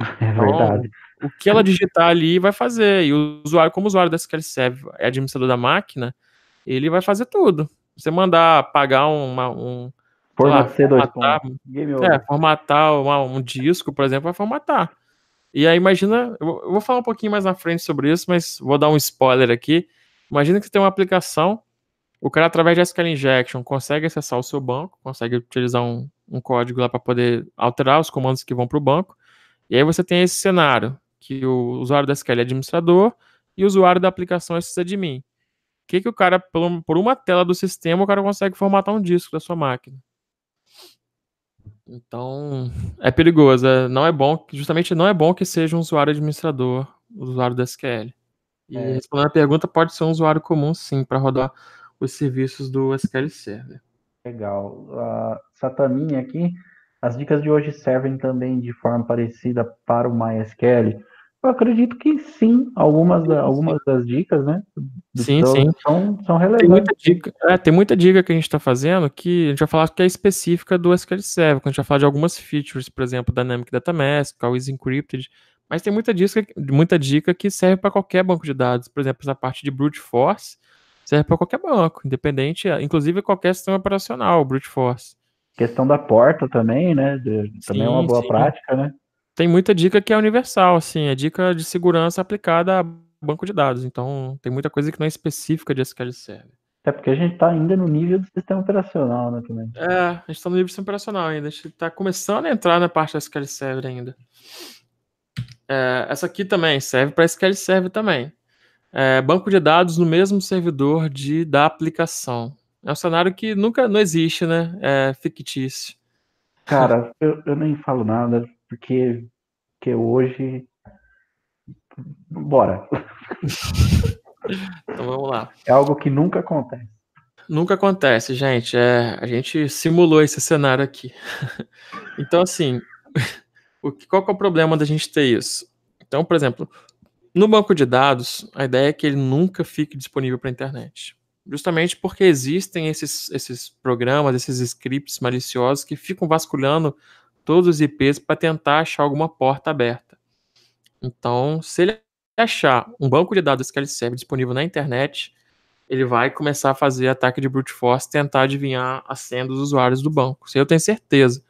É então, verdade. Então, o que ela digitar ali vai fazer. E o usuário, como o usuário da SQL Server é administrador da máquina, ele vai fazer tudo. Você mandar pagar uma, um. Formatar, lá, formatar, é, formatar uma, um disco, por exemplo, vai formatar. E aí, imagina. Eu vou falar um pouquinho mais na frente sobre isso, mas vou dar um spoiler aqui. Imagina que você tem uma aplicação o cara, através de SQL Injection, consegue acessar o seu banco, consegue utilizar um, um código lá para poder alterar os comandos que vão para o banco. E aí você tem esse cenário, que o usuário da SQL é administrador e o usuário da aplicação é sysadmin. O que, que o cara, por uma tela do sistema, o cara consegue formatar um disco da sua máquina. Então, é perigoso. É, não é bom, justamente não é bom que seja um usuário administrador, o usuário da SQL. E é. respondendo a pergunta, pode ser um usuário comum, sim, para rodar os serviços do SQL Server. Legal. Uh, aqui, as dicas de hoje servem também de forma parecida para o MySQL? Eu acredito que sim, algumas, algumas das dicas, né? Sim, são, sim. São, são relevantes. Tem muita, dica, é, tem muita dica que a gente está fazendo que a gente vai falar que é específica do SQL Server, quando a gente vai falar de algumas features, por exemplo, Dynamic Data Mask, Always Encrypted, mas tem muita dica, muita dica que serve para qualquer banco de dados, por exemplo, essa parte de brute force, Serve para qualquer banco, independente, ah, inclusive qualquer sistema operacional, brute force. Questão da porta também, né? De, também é uma boa sim. prática, né? Tem muita dica que é universal, assim, é dica de segurança aplicada a banco de dados. Então, tem muita coisa que não é específica de SQL Server. Até porque a gente está ainda no nível do sistema operacional, né, também. É, a gente está no nível do sistema operacional ainda. A gente está começando a entrar na parte da SQL Server ainda. É, essa aqui também serve para SQL Server também é, banco de dados no mesmo servidor de, da aplicação. É um cenário que nunca não existe, né? É fictício. Cara, eu, eu nem falo nada, porque, porque hoje. Bora. então vamos lá. É algo que nunca acontece. Nunca acontece, gente. É, a gente simulou esse cenário aqui. então, assim, o que, qual que é o problema da gente ter isso? Então, por exemplo, no banco de dados, a ideia é que ele nunca fique disponível para a internet. Justamente porque existem esses, esses programas, esses scripts maliciosos que ficam vasculhando todos os IPs para tentar achar alguma porta aberta. Então, se ele achar um banco de dados que ele serve disponível na internet, ele vai começar a fazer ataque de brute force, tentar adivinhar a senha dos usuários do banco. Isso eu tenho certeza.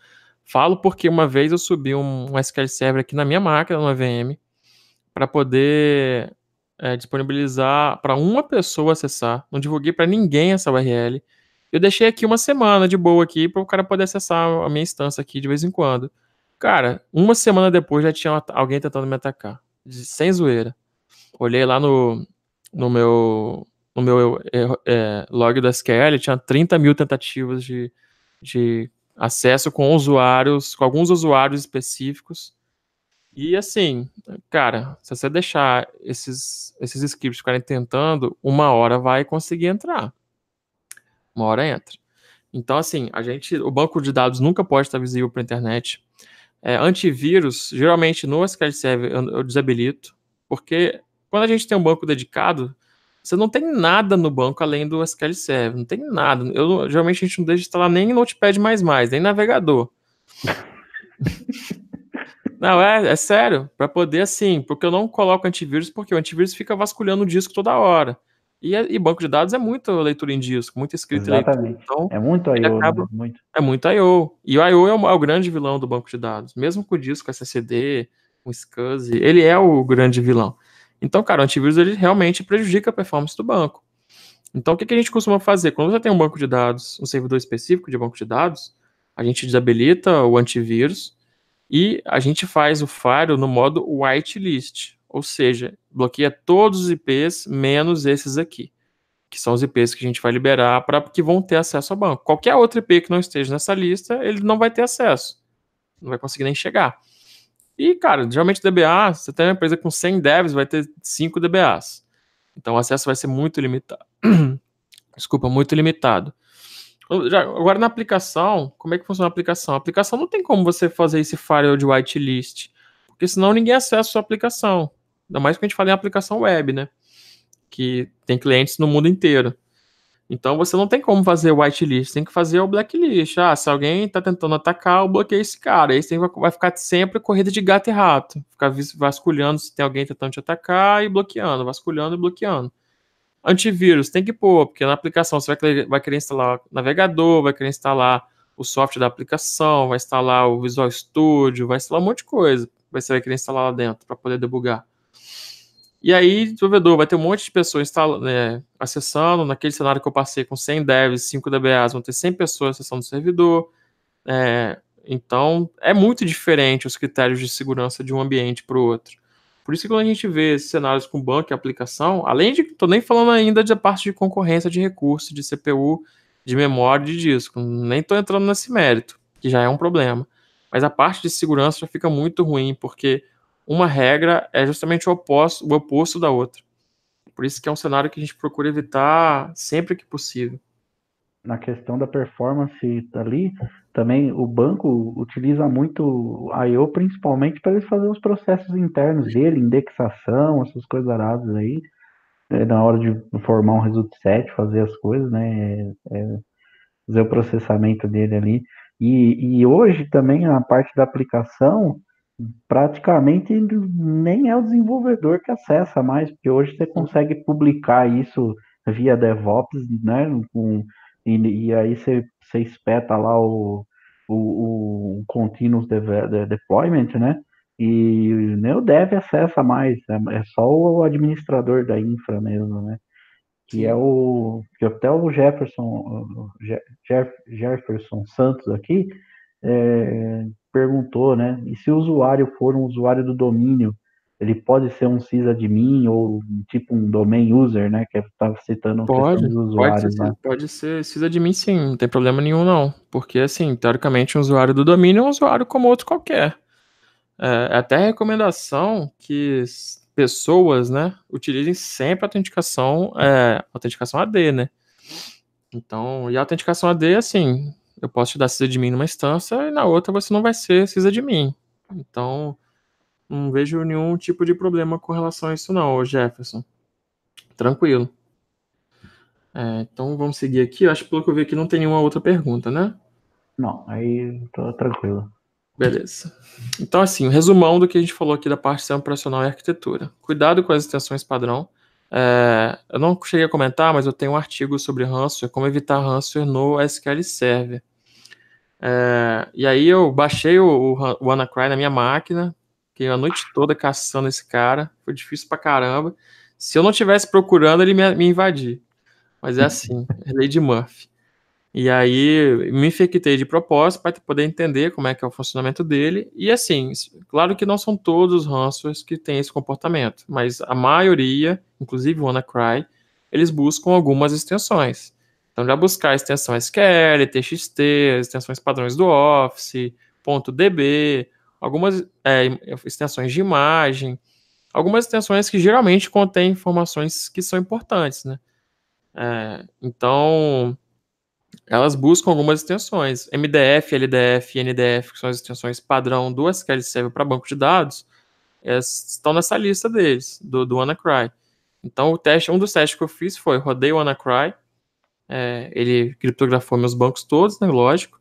Falo porque uma vez eu subi um, um SQL Server aqui na minha máquina, no VM, para poder é, disponibilizar para uma pessoa acessar. Não divulguei para ninguém essa URL. Eu deixei aqui uma semana de boa aqui para o cara poder acessar a minha instância aqui de vez em quando. Cara, uma semana depois já tinha alguém tentando me atacar. Sem zoeira. Olhei lá no, no meu, no meu é, é log do SQL, tinha 30 mil tentativas de, de acesso com usuários, com alguns usuários específicos. E assim, cara, se você deixar esses, esses scripts ficarem tentando, uma hora vai conseguir entrar. Uma hora entra. Então, assim, a gente, o banco de dados nunca pode estar visível para a internet. É, antivírus, geralmente no SQL Server eu, desabilito, porque quando a gente tem um banco dedicado, você não tem nada no banco além do SQL Server, não tem nada. Eu, geralmente a gente não deixa instalar nem Notepad++, nem navegador. Não, é, é sério, para poder assim, porque eu não coloco antivírus, porque o antivírus fica vasculhando o disco toda hora. E, é, e banco de dados é muita leitura em disco, muita escrita Exatamente. Leitura. Então, é muito I.O. Né? Acaba... Muito. É muito I.O. E o I.O. É, o, é o grande vilão do banco de dados. Mesmo com o disco SSD, com o SCSI, ele é o grande vilão. Então, cara, o antivírus ele realmente prejudica a performance do banco. Então, o que, que a gente costuma fazer? Quando você tem um banco de dados, um servidor específico de banco de dados, a gente desabilita o antivírus, e a gente faz o faro no modo whitelist, ou seja, bloqueia todos os IPs menos esses aqui, que são os IPs que a gente vai liberar para que vão ter acesso ao banco. Qualquer outro IP que não esteja nessa lista, ele não vai ter acesso, não vai conseguir nem chegar. E, cara, geralmente DBA, você tem uma empresa com 100 devs, vai ter 5 DBAs. Então o acesso vai ser muito limitado. Desculpa, muito limitado agora na aplicação, como é que funciona a aplicação? A aplicação não tem como você fazer esse file de whitelist, porque senão ninguém acessa a sua aplicação. Ainda mais que a gente fala em aplicação web, né? Que tem clientes no mundo inteiro. Então você não tem como fazer whitelist, tem que fazer o blacklist. Ah, se alguém está tentando atacar, eu bloqueio esse cara. Aí você vai ficar sempre corrida de gato e rato. Ficar vasculhando se tem alguém tentando te atacar e bloqueando, vasculhando e bloqueando. Antivírus, tem que pôr, porque na aplicação você vai querer, vai querer instalar o navegador, vai querer instalar o software da aplicação, vai instalar o Visual Studio, vai instalar um monte de coisa. Você vai querer instalar lá dentro para poder debugar. E aí, desenvolvedor, vai ter um monte de pessoas né, acessando. Naquele cenário que eu passei com 100 devs, 5 DBAs, vão ter 100 pessoas acessando o servidor. É, então, é muito diferente os critérios de segurança de um ambiente para o outro. Por isso que quando a gente vê esses cenários com banco e aplicação, além de, tô nem falando ainda da parte de concorrência de recurso, de CPU, de memória, de disco, nem tô entrando nesse mérito, que já é um problema. Mas a parte de segurança já fica muito ruim, porque uma regra é justamente o oposto, o oposto da outra. Por isso que é um cenário que a gente procura evitar sempre que possível. Na questão da performance ali, também o banco utiliza muito a IO principalmente para ele fazer os processos internos dele, indexação, essas coisas aradas aí, é, na hora de formar um result set, fazer as coisas, né, é, é, fazer o processamento dele ali. E, e hoje também a parte da aplicação praticamente nem é o desenvolvedor que acessa mais, porque hoje você consegue publicar isso via DevOps, né, com, e, e aí você você espeta lá o, o, o Continuous Deployment, né? E nem o dev acessa mais, é, é só o administrador da infra mesmo, né? Que é o. Que até o Jefferson, o Jeff, Jefferson Santos aqui é, perguntou, né? E se o usuário for um usuário do domínio, ele pode ser um sysadmin ou tipo um domain user, né? Que estava é tá citando pode, dos usuários. Pode ser, né? pode ser sysadmin sim, não tem problema nenhum não. Porque, assim, teoricamente, um usuário do domínio é um usuário como outro qualquer. É, é até recomendação que pessoas, né, utilizem sempre a autenticação, é, autenticação AD, né? Então, e a autenticação AD, assim, eu posso te dar sysadmin numa instância e na outra você não vai ser sysadmin. Então... Não vejo nenhum tipo de problema com relação a isso, não, Jefferson. Tranquilo. É, então vamos seguir aqui. Eu acho que pelo que eu vi aqui não tem nenhuma outra pergunta, né? Não, aí tô tranquilo. Beleza. Então, assim, um resumão do que a gente falou aqui da parte de operacional e arquitetura. Cuidado com as extensões padrão. É, eu não cheguei a comentar, mas eu tenho um artigo sobre ransomware, como evitar ransomware no SQL Server. É, e aí eu baixei o, o, WannaCry na minha máquina, Fiquei a noite toda caçando esse cara. Foi difícil pra caramba. Se eu não tivesse procurando, ele me, me invadir. Mas é assim, é lei de Murphy. E aí me infectei de propósito para poder entender como é que é o funcionamento dele. E assim, claro que não são todos os ransomwares que têm esse comportamento, mas a maioria, inclusive o WannaCry, eles buscam algumas extensões. Então já buscar a extensão SQL, TXT, as extensões padrões do Office, .db, algumas é, extensões de imagem, algumas extensões que geralmente contêm informações que são importantes, né? É, então, elas buscam algumas extensões. MDF, LDF e NDF, que são as extensões padrão do SQL Server para banco de dados, estão nessa lista deles, do, do WannaCry. Então, o teste, um dos testes que eu fiz foi, rodei o WannaCry, é, ele criptografou meus bancos todos, né, lógico,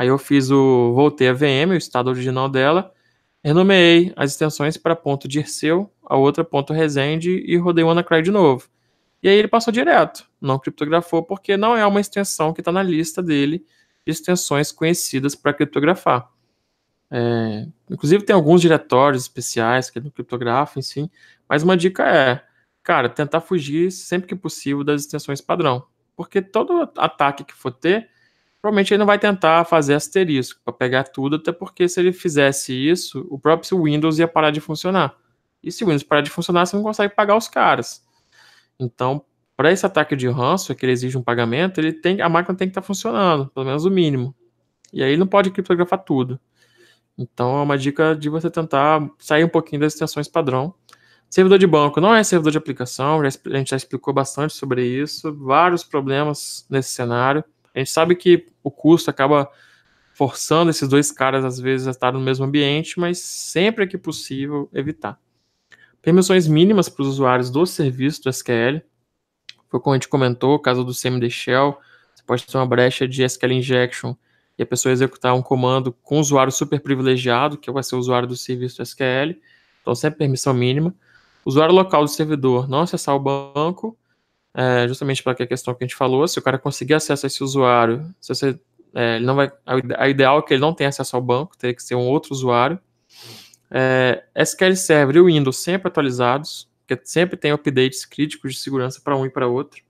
Aí eu fiz o. voltei a VM, o estado original dela, renomeei as extensões para ponto Dirceu, a outra ponto Resende e rodei o Anacry de novo. E aí ele passou direto, não criptografou, porque não é uma extensão que está na lista dele de extensões conhecidas para criptografar. É, inclusive tem alguns diretórios especiais que não criptografam, enfim. Mas uma dica é, cara, tentar fugir sempre que possível das extensões padrão. Porque todo ataque que for ter, provavelmente ele não vai tentar fazer asterisco para pegar tudo, até porque se ele fizesse isso, o próprio Windows ia parar de funcionar. E se o Windows parar de funcionar, você não consegue pagar os caras. Então, para esse ataque de ranço, que ele exige um pagamento, ele tem, a máquina tem que estar tá funcionando, pelo menos o mínimo. E aí ele não pode criptografar tudo. Então é uma dica de você tentar sair um pouquinho das extensões padrão. Servidor de banco não é servidor de aplicação, a gente já explicou bastante sobre isso, vários problemas nesse cenário. A gente sabe que o custo acaba forçando esses dois caras, às vezes, a estar no mesmo ambiente, mas sempre que possível evitar. Permissões mínimas para os usuários do serviço do SQL. Foi como a gente comentou, o caso do CMD Shell. Você pode ter uma brecha de SQL Injection e a pessoa executar um comando com o usuário super privilegiado, que vai ser o usuário do serviço do SQL. Então, sempre permissão mínima. usuário local do servidor não acessar o banco é, justamente para a questão que a gente falou, se o cara conseguir acesso a esse usuário, se você, é, ele não vai, a ideal é que ele não tenha acesso ao banco, teria que ser um outro usuário. É, SQL Server e o Windows sempre atualizados, porque sempre tem updates críticos de segurança para um e para outro.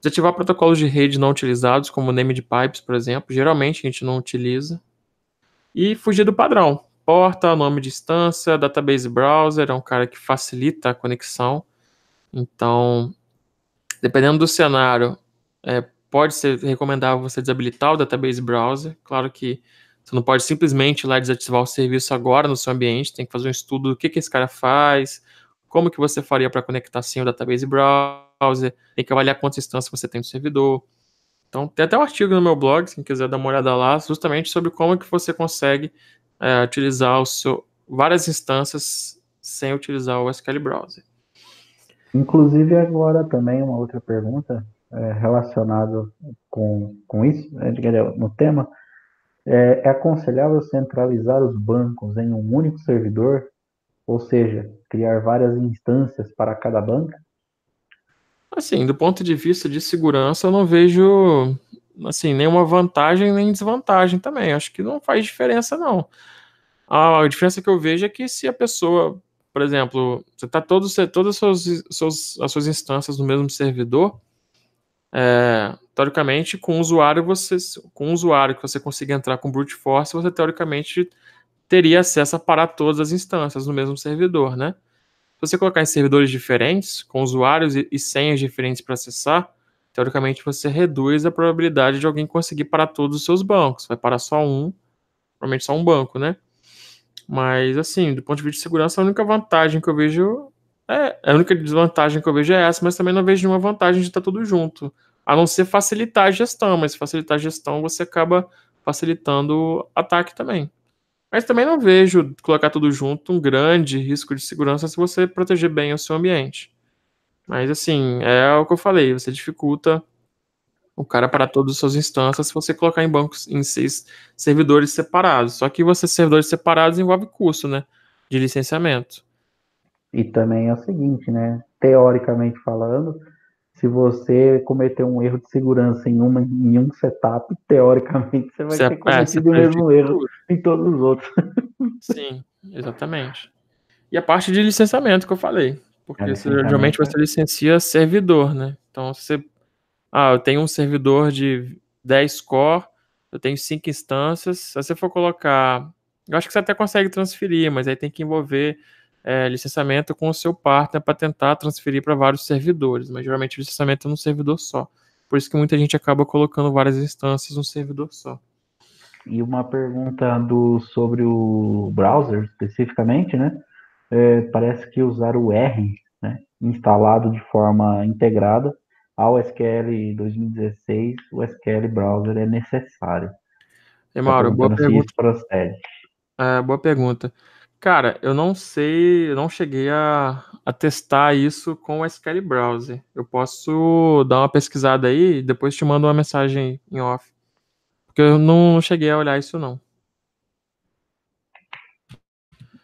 Desativar protocolos de rede não utilizados, como o Named Pipes, por exemplo, geralmente a gente não utiliza. E fugir do padrão. Porta, nome de instância, database browser, é um cara que facilita a conexão. Então, Dependendo do cenário, é, pode ser recomendável você desabilitar o database browser. Claro que você não pode simplesmente ir lá desativar o serviço agora no seu ambiente, tem que fazer um estudo do que, que esse cara faz, como que você faria para conectar sem o database browser, tem que avaliar quantas instâncias você tem no servidor. Então, tem até um artigo no meu blog, se quiser dar uma olhada lá, justamente sobre como que você consegue é, utilizar o seu, várias instâncias sem utilizar o SQL Browser. Inclusive agora também uma outra pergunta é, relacionada com, com isso, né, no tema, é, é aconselhável centralizar os bancos em um único servidor, ou seja, criar várias instâncias para cada banca? Assim, do ponto de vista de segurança, eu não vejo assim nenhuma vantagem nem desvantagem também. Acho que não faz diferença não. A diferença que eu vejo é que se a pessoa por exemplo, você está todos, todas as suas, suas, as suas instâncias no mesmo servidor, é, teoricamente, com o usuário você, com o usuário que você consiga entrar com brute force, você teoricamente teria acesso a parar todas as instâncias no mesmo servidor, né? Se você colocar em servidores diferentes, com usuários e, e senhas diferentes para acessar, teoricamente você reduz a probabilidade de alguém conseguir parar todos os seus bancos. Vai parar só um, provavelmente só um banco, né? Mas, assim, do ponto de vista de segurança, a única vantagem que eu vejo é. A única desvantagem que eu vejo é essa, mas também não vejo nenhuma vantagem de estar tudo junto. A não ser facilitar a gestão, mas se facilitar a gestão, você acaba facilitando ataque também. Mas também não vejo colocar tudo junto um grande risco de segurança se você proteger bem o seu ambiente. Mas assim, é o que eu falei, você dificulta o cara para todas as suas instâncias se você colocar em bancos em seis servidores separados. Só que você servidores separados envolve custo, né? De licenciamento. E também é o seguinte, né? Teoricamente falando, se você cometer um erro de segurança em, uma, em um setup, teoricamente você vai você ter é cometido o mesmo erro em todos os outros. Sim, exatamente. E a parte de licenciamento que eu falei. Porque é, geralmente é. você licencia servidor, né? Então, se você ah, eu tenho um servidor de 10 core, eu tenho cinco instâncias. Se você for colocar, eu acho que você até consegue transferir, mas aí tem que envolver é, licenciamento com o seu partner para tentar transferir para vários servidores, mas geralmente o licenciamento é num servidor só. Por isso que muita gente acaba colocando várias instâncias num servidor só. E uma pergunta do, sobre o browser especificamente, né? É, parece que usar o R né, instalado de forma integrada ao SQL 2016, o SQL Browser é necessário. E, tá Mauro, boa pergunta. procede. É, boa pergunta. Cara, eu não sei, eu não cheguei a, a, testar isso com o SQL Browser. Eu posso dar uma pesquisada aí e depois te mando uma mensagem em off. Porque eu não cheguei a olhar isso, não.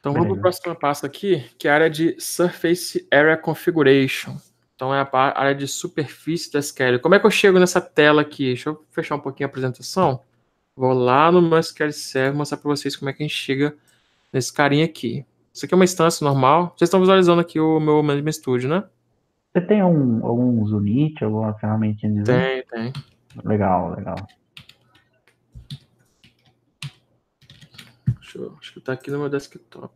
Então vamos para o próximo passo aqui, que é a área de Surface Area Configuration. Então é a área de superfície da SQL. Como é que eu chego nessa tela aqui? Deixa eu fechar um pouquinho a apresentação. Vou lá no meu SQL Server mostrar para vocês como é que a gente chega nesse carinha aqui. Isso aqui é uma instância normal. Vocês estão visualizando aqui o meu Management Studio, né? Você tem um, algum Zunit, alguma ferramentinha de Tem, tem. Legal, legal. Deixa eu, acho que tá aqui no meu desktop.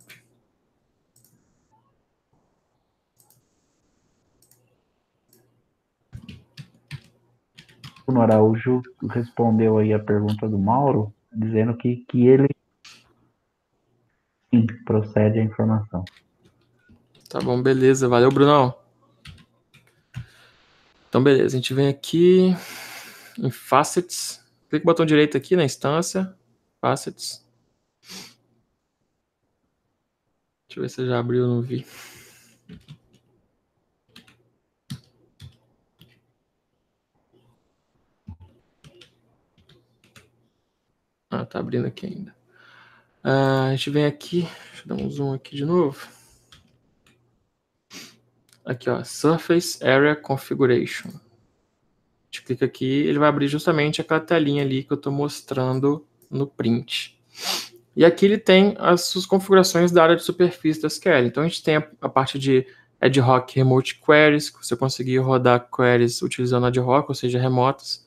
Bruno Araújo respondeu aí a pergunta do Mauro, dizendo que, que ele sim, procede a informação. Tá bom, beleza. Valeu, Brunão. Então, beleza. A gente vem aqui em Facets. Clica o botão direito aqui na instância. Facets. Deixa eu ver se já abriu não vi. Tá, abrindo aqui ainda. Ah, a gente vem aqui, deixa eu dar um zoom aqui de novo. Aqui, ó, Surface Area Configuration. A gente clica aqui, ele vai abrir justamente aquela telinha ali que eu estou mostrando no print. E aqui ele tem as suas configurações da área de superfície da SQL. Então a gente tem a, a parte de ad hoc remote queries, que você conseguir rodar queries utilizando ad hoc, ou seja, remotas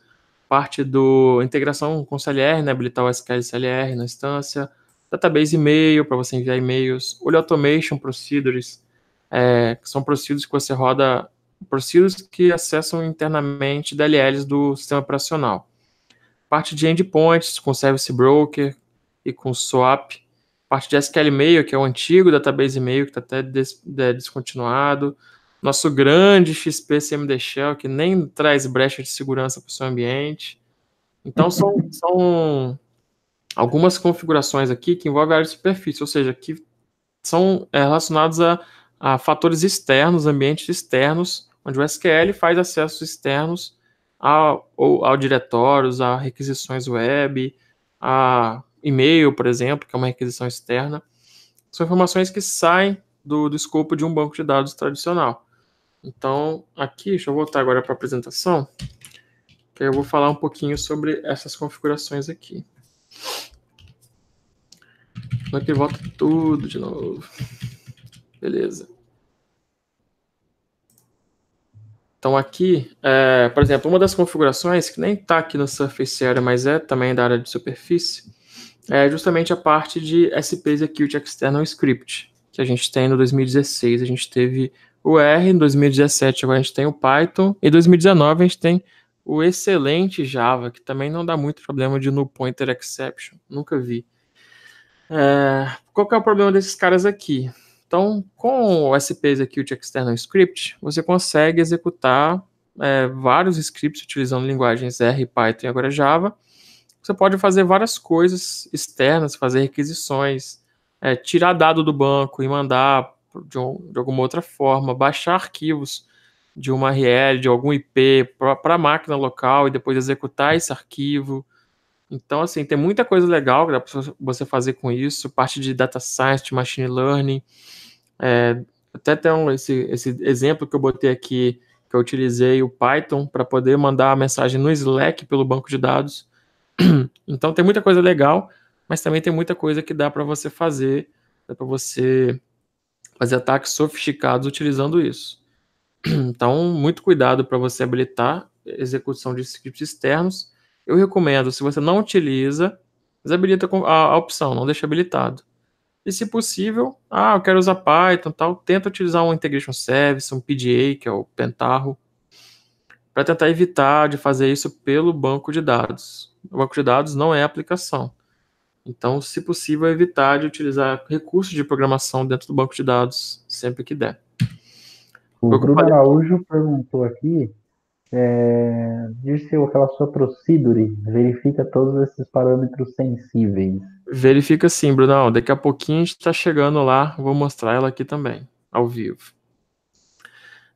parte do integração com CLR, né, habilitar o SQL CLR na instância, database e-mail para você enviar e-mails, olho automation procedures, é, que são procedures que você roda, procedures que acessam internamente DLLs do sistema operacional. Parte de endpoints com service broker e com swap, parte de SQL e-mail, que é o antigo database e-mail que está até des, é, descontinuado, nosso grande XP CMD Shell, que nem traz brecha de segurança para o seu ambiente. Então, são, são algumas configurações aqui que envolvem a área de superfície, ou seja, que são é, relacionados a, a, fatores externos, ambientes externos, onde o SQL faz acessos externos ao, ou ao diretórios, a requisições web, a e-mail, por exemplo, que é uma requisição externa. São informações que saem do, do escopo de um banco de dados tradicional. Então, aqui, deixa eu voltar agora para a apresentação, que aí eu vou falar um pouquinho sobre essas configurações aqui. Aqui volta tudo de novo. Beleza. Então aqui, é, por exemplo, uma das configurações que nem está aqui no Surface Area, mas é também da área de superfície, é justamente a parte de SP Execute External Script, que a gente tem no 2016. A gente teve o R, em 2017 agora a gente tem o Python, em 2019 a gente tem o excelente Java, que também não dá muito problema de null pointer exception, nunca vi. É, qual que é o problema desses caras aqui? Então, com o SP Execute External Script, você consegue executar é, vários scripts utilizando linguagens R, Python e agora Java. Você pode fazer várias coisas externas, fazer requisições, é, tirar dado do banco e mandar de, um, de alguma outra forma, baixar arquivos de uma URL, de algum IP para a máquina local e depois executar esse arquivo. Então, assim, tem muita coisa legal que dá para você fazer com isso, parte de data science, de machine learning. É, até tem um, esse, esse exemplo que eu botei aqui, que eu utilizei o Python para poder mandar a mensagem no Slack pelo banco de dados. Então, tem muita coisa legal, mas também tem muita coisa que dá para você fazer, dá para você fazer ataques sofisticados utilizando isso. Então, muito cuidado para você habilitar execução de scripts externos. Eu recomendo, se você não utiliza, desabilita a, opção, não deixa habilitado. E se possível, ah, eu quero usar Python tal, tenta utilizar um Integration Service, um PDA, que é o Pentaho, para tentar evitar de fazer isso pelo banco de dados. O banco de dados não é aplicação. Então, se possível, evitar de utilizar recursos de programação dentro do banco de dados sempre que der. O Bruno Araújo perguntou aqui é, diz se aquela sua procedure verifica todos esses parâmetros sensíveis. Verifica sim, Brunão. Daqui a pouquinho a gente está chegando lá. Vou mostrar ela aqui também, ao vivo.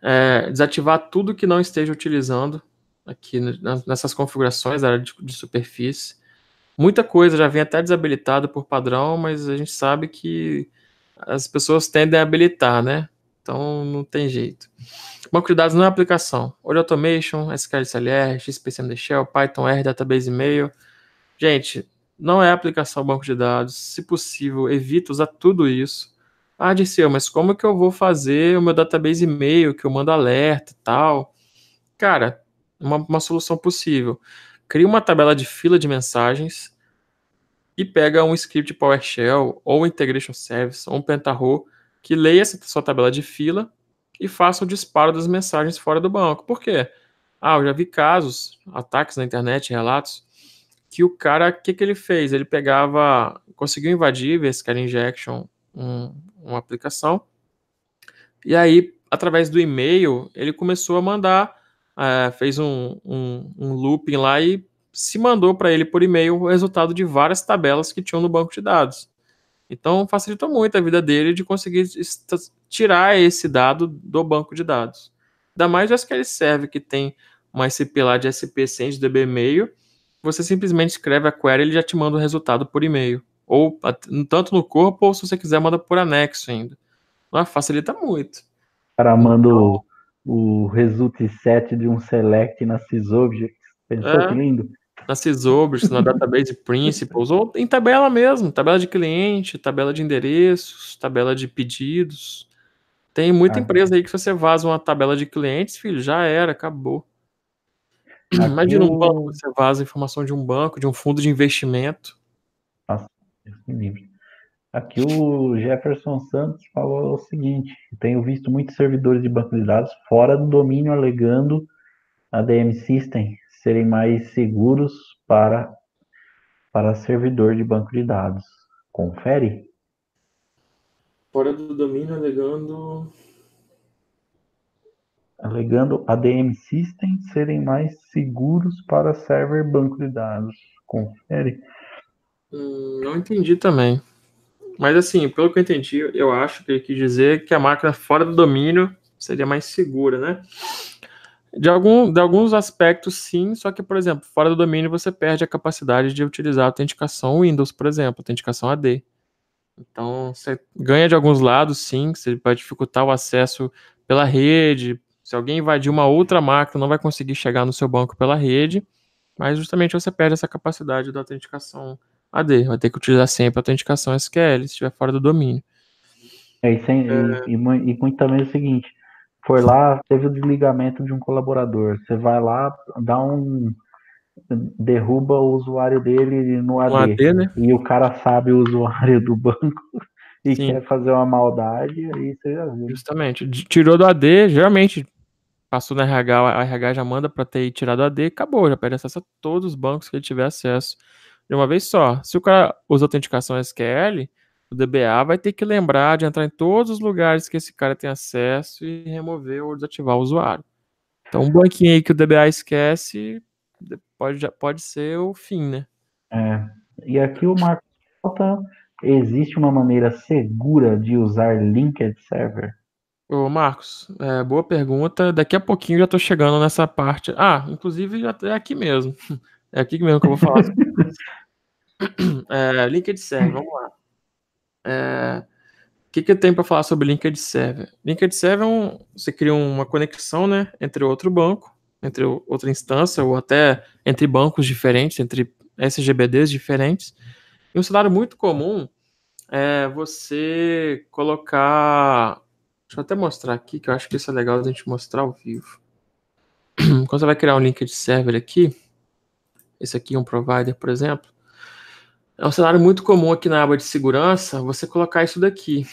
É, desativar tudo que não esteja utilizando aqui nessas configurações da área de, de superfície muita coisa já vem até desabilitada por padrão, mas a gente sabe que as pessoas tendem a habilitar, né? Então não tem jeito. Banco de dados não é aplicação. Olho Automation, SQLCLR, XPCMD Shell, Python R, Database E-mail. Gente, não é aplicação banco de dados. Se possível, evita usar tudo isso. Ah, Dirceu, mas como que eu vou fazer o meu database e-mail, que eu mando alerta e tal? Cara, uma, uma solução possível cria uma tabela de fila de mensagens e pega um script PowerShell ou Integration Service ou um Pentaho que leia essa sua tabela de fila e faça o disparo das mensagens fora do banco. Por quê? Ah, eu já vi casos, ataques na internet, relatos, que o cara, o que, que ele fez? Ele pegava, conseguiu invadir se SQL Injection um, uma aplicação, e aí, através do e-mail, ele começou a mandar uh, fez um, um, um looping lá e se mandou para ele por e-mail o resultado de várias tabelas que tinham no banco de dados. Então facilitou muito a vida dele de conseguir tirar esse dado do banco de dados. Ainda mais o SQL Server que tem uma SP lá de SP100 de DB e-mail, você simplesmente escreve a query e ele já te manda o resultado por e-mail. Ou tanto no corpo, ou se você quiser, manda por anexo ainda. Ah, facilita muito. O cara manda o o Result set de um Select na SysObjects. Pensou é, que lindo? Na SysObjects, na Database Principles, ou em tabela mesmo, tabela de cliente, tabela de endereços, tabela de pedidos. Tem muita ah, empresa é. aí que você vaza uma tabela de clientes, filho, já era, acabou. Imagina um banco, você vaza informação de um banco, de um fundo de investimento. Nossa, eu me livre. Aqui o Jefferson Santos falou o seguinte: tenho visto muitos servidores de banco de dados fora do domínio alegando a DM System serem mais seguros para, para servidor de banco de dados. Confere? Fora do domínio alegando. Alegando a DM System serem mais seguros para server banco de dados. Confere? Hum, não entendi também. Mas assim, pelo que eu entendi, eu acho que ele quis dizer que a máquina fora do domínio seria mais segura, né? De, algum, de alguns aspectos, sim, só que, por exemplo, fora do domínio você perde a capacidade de utilizar a autenticação Windows, por exemplo, autenticação AD. Então, você ganha de alguns lados, sim, você vai dificultar o acesso pela rede. Se alguém invadir uma outra máquina, não vai conseguir chegar no seu banco pela rede, mas justamente você perde essa capacidade da autenticação AD. Vai ter que utilizar sempre a autenticação SQL se estiver fora do domínio. É, e, é... E, e, e muito também é o seguinte, foi lá, teve o desligamento de um colaborador, você vai lá, dá um derruba o usuário dele no AD, AD né? e o cara sabe o usuário do banco e Sim. quer fazer uma maldade, aí você já viu. Justamente, tirou do AD, geralmente passou na RH, a RH já manda para ter tirado do AD, acabou, já perde acesso a todos os bancos que ele tiver acesso de uma vez só. Se o cara usa autenticação SQL, o DBA vai ter que lembrar de entrar em todos os lugares que esse cara tem acesso e remover ou desativar o usuário. Então, um banquinho aí que o DBA esquece pode, pode ser o fim, né? É. E aqui o Marcos, falta: existe uma maneira segura de usar Linked Server? Ô, Marcos, é, boa pergunta. Daqui a pouquinho já estou chegando nessa parte. Ah, inclusive já é aqui mesmo. É aqui mesmo que eu vou falar. é, Linked Server, vamos lá. É, o que, que eu tenho para falar sobre Linked Server? Linked Server, é um, você cria uma conexão né, entre outro banco, entre outra instância, ou até entre bancos diferentes, entre SGBDs diferentes. E um cenário muito comum é você colocar. Deixa eu até mostrar aqui, que eu acho que isso é legal a gente mostrar ao vivo. Quando você vai criar um Linked Server aqui, esse aqui é um provider, por exemplo, é um cenário muito comum aqui na aba de segurança você colocar isso daqui.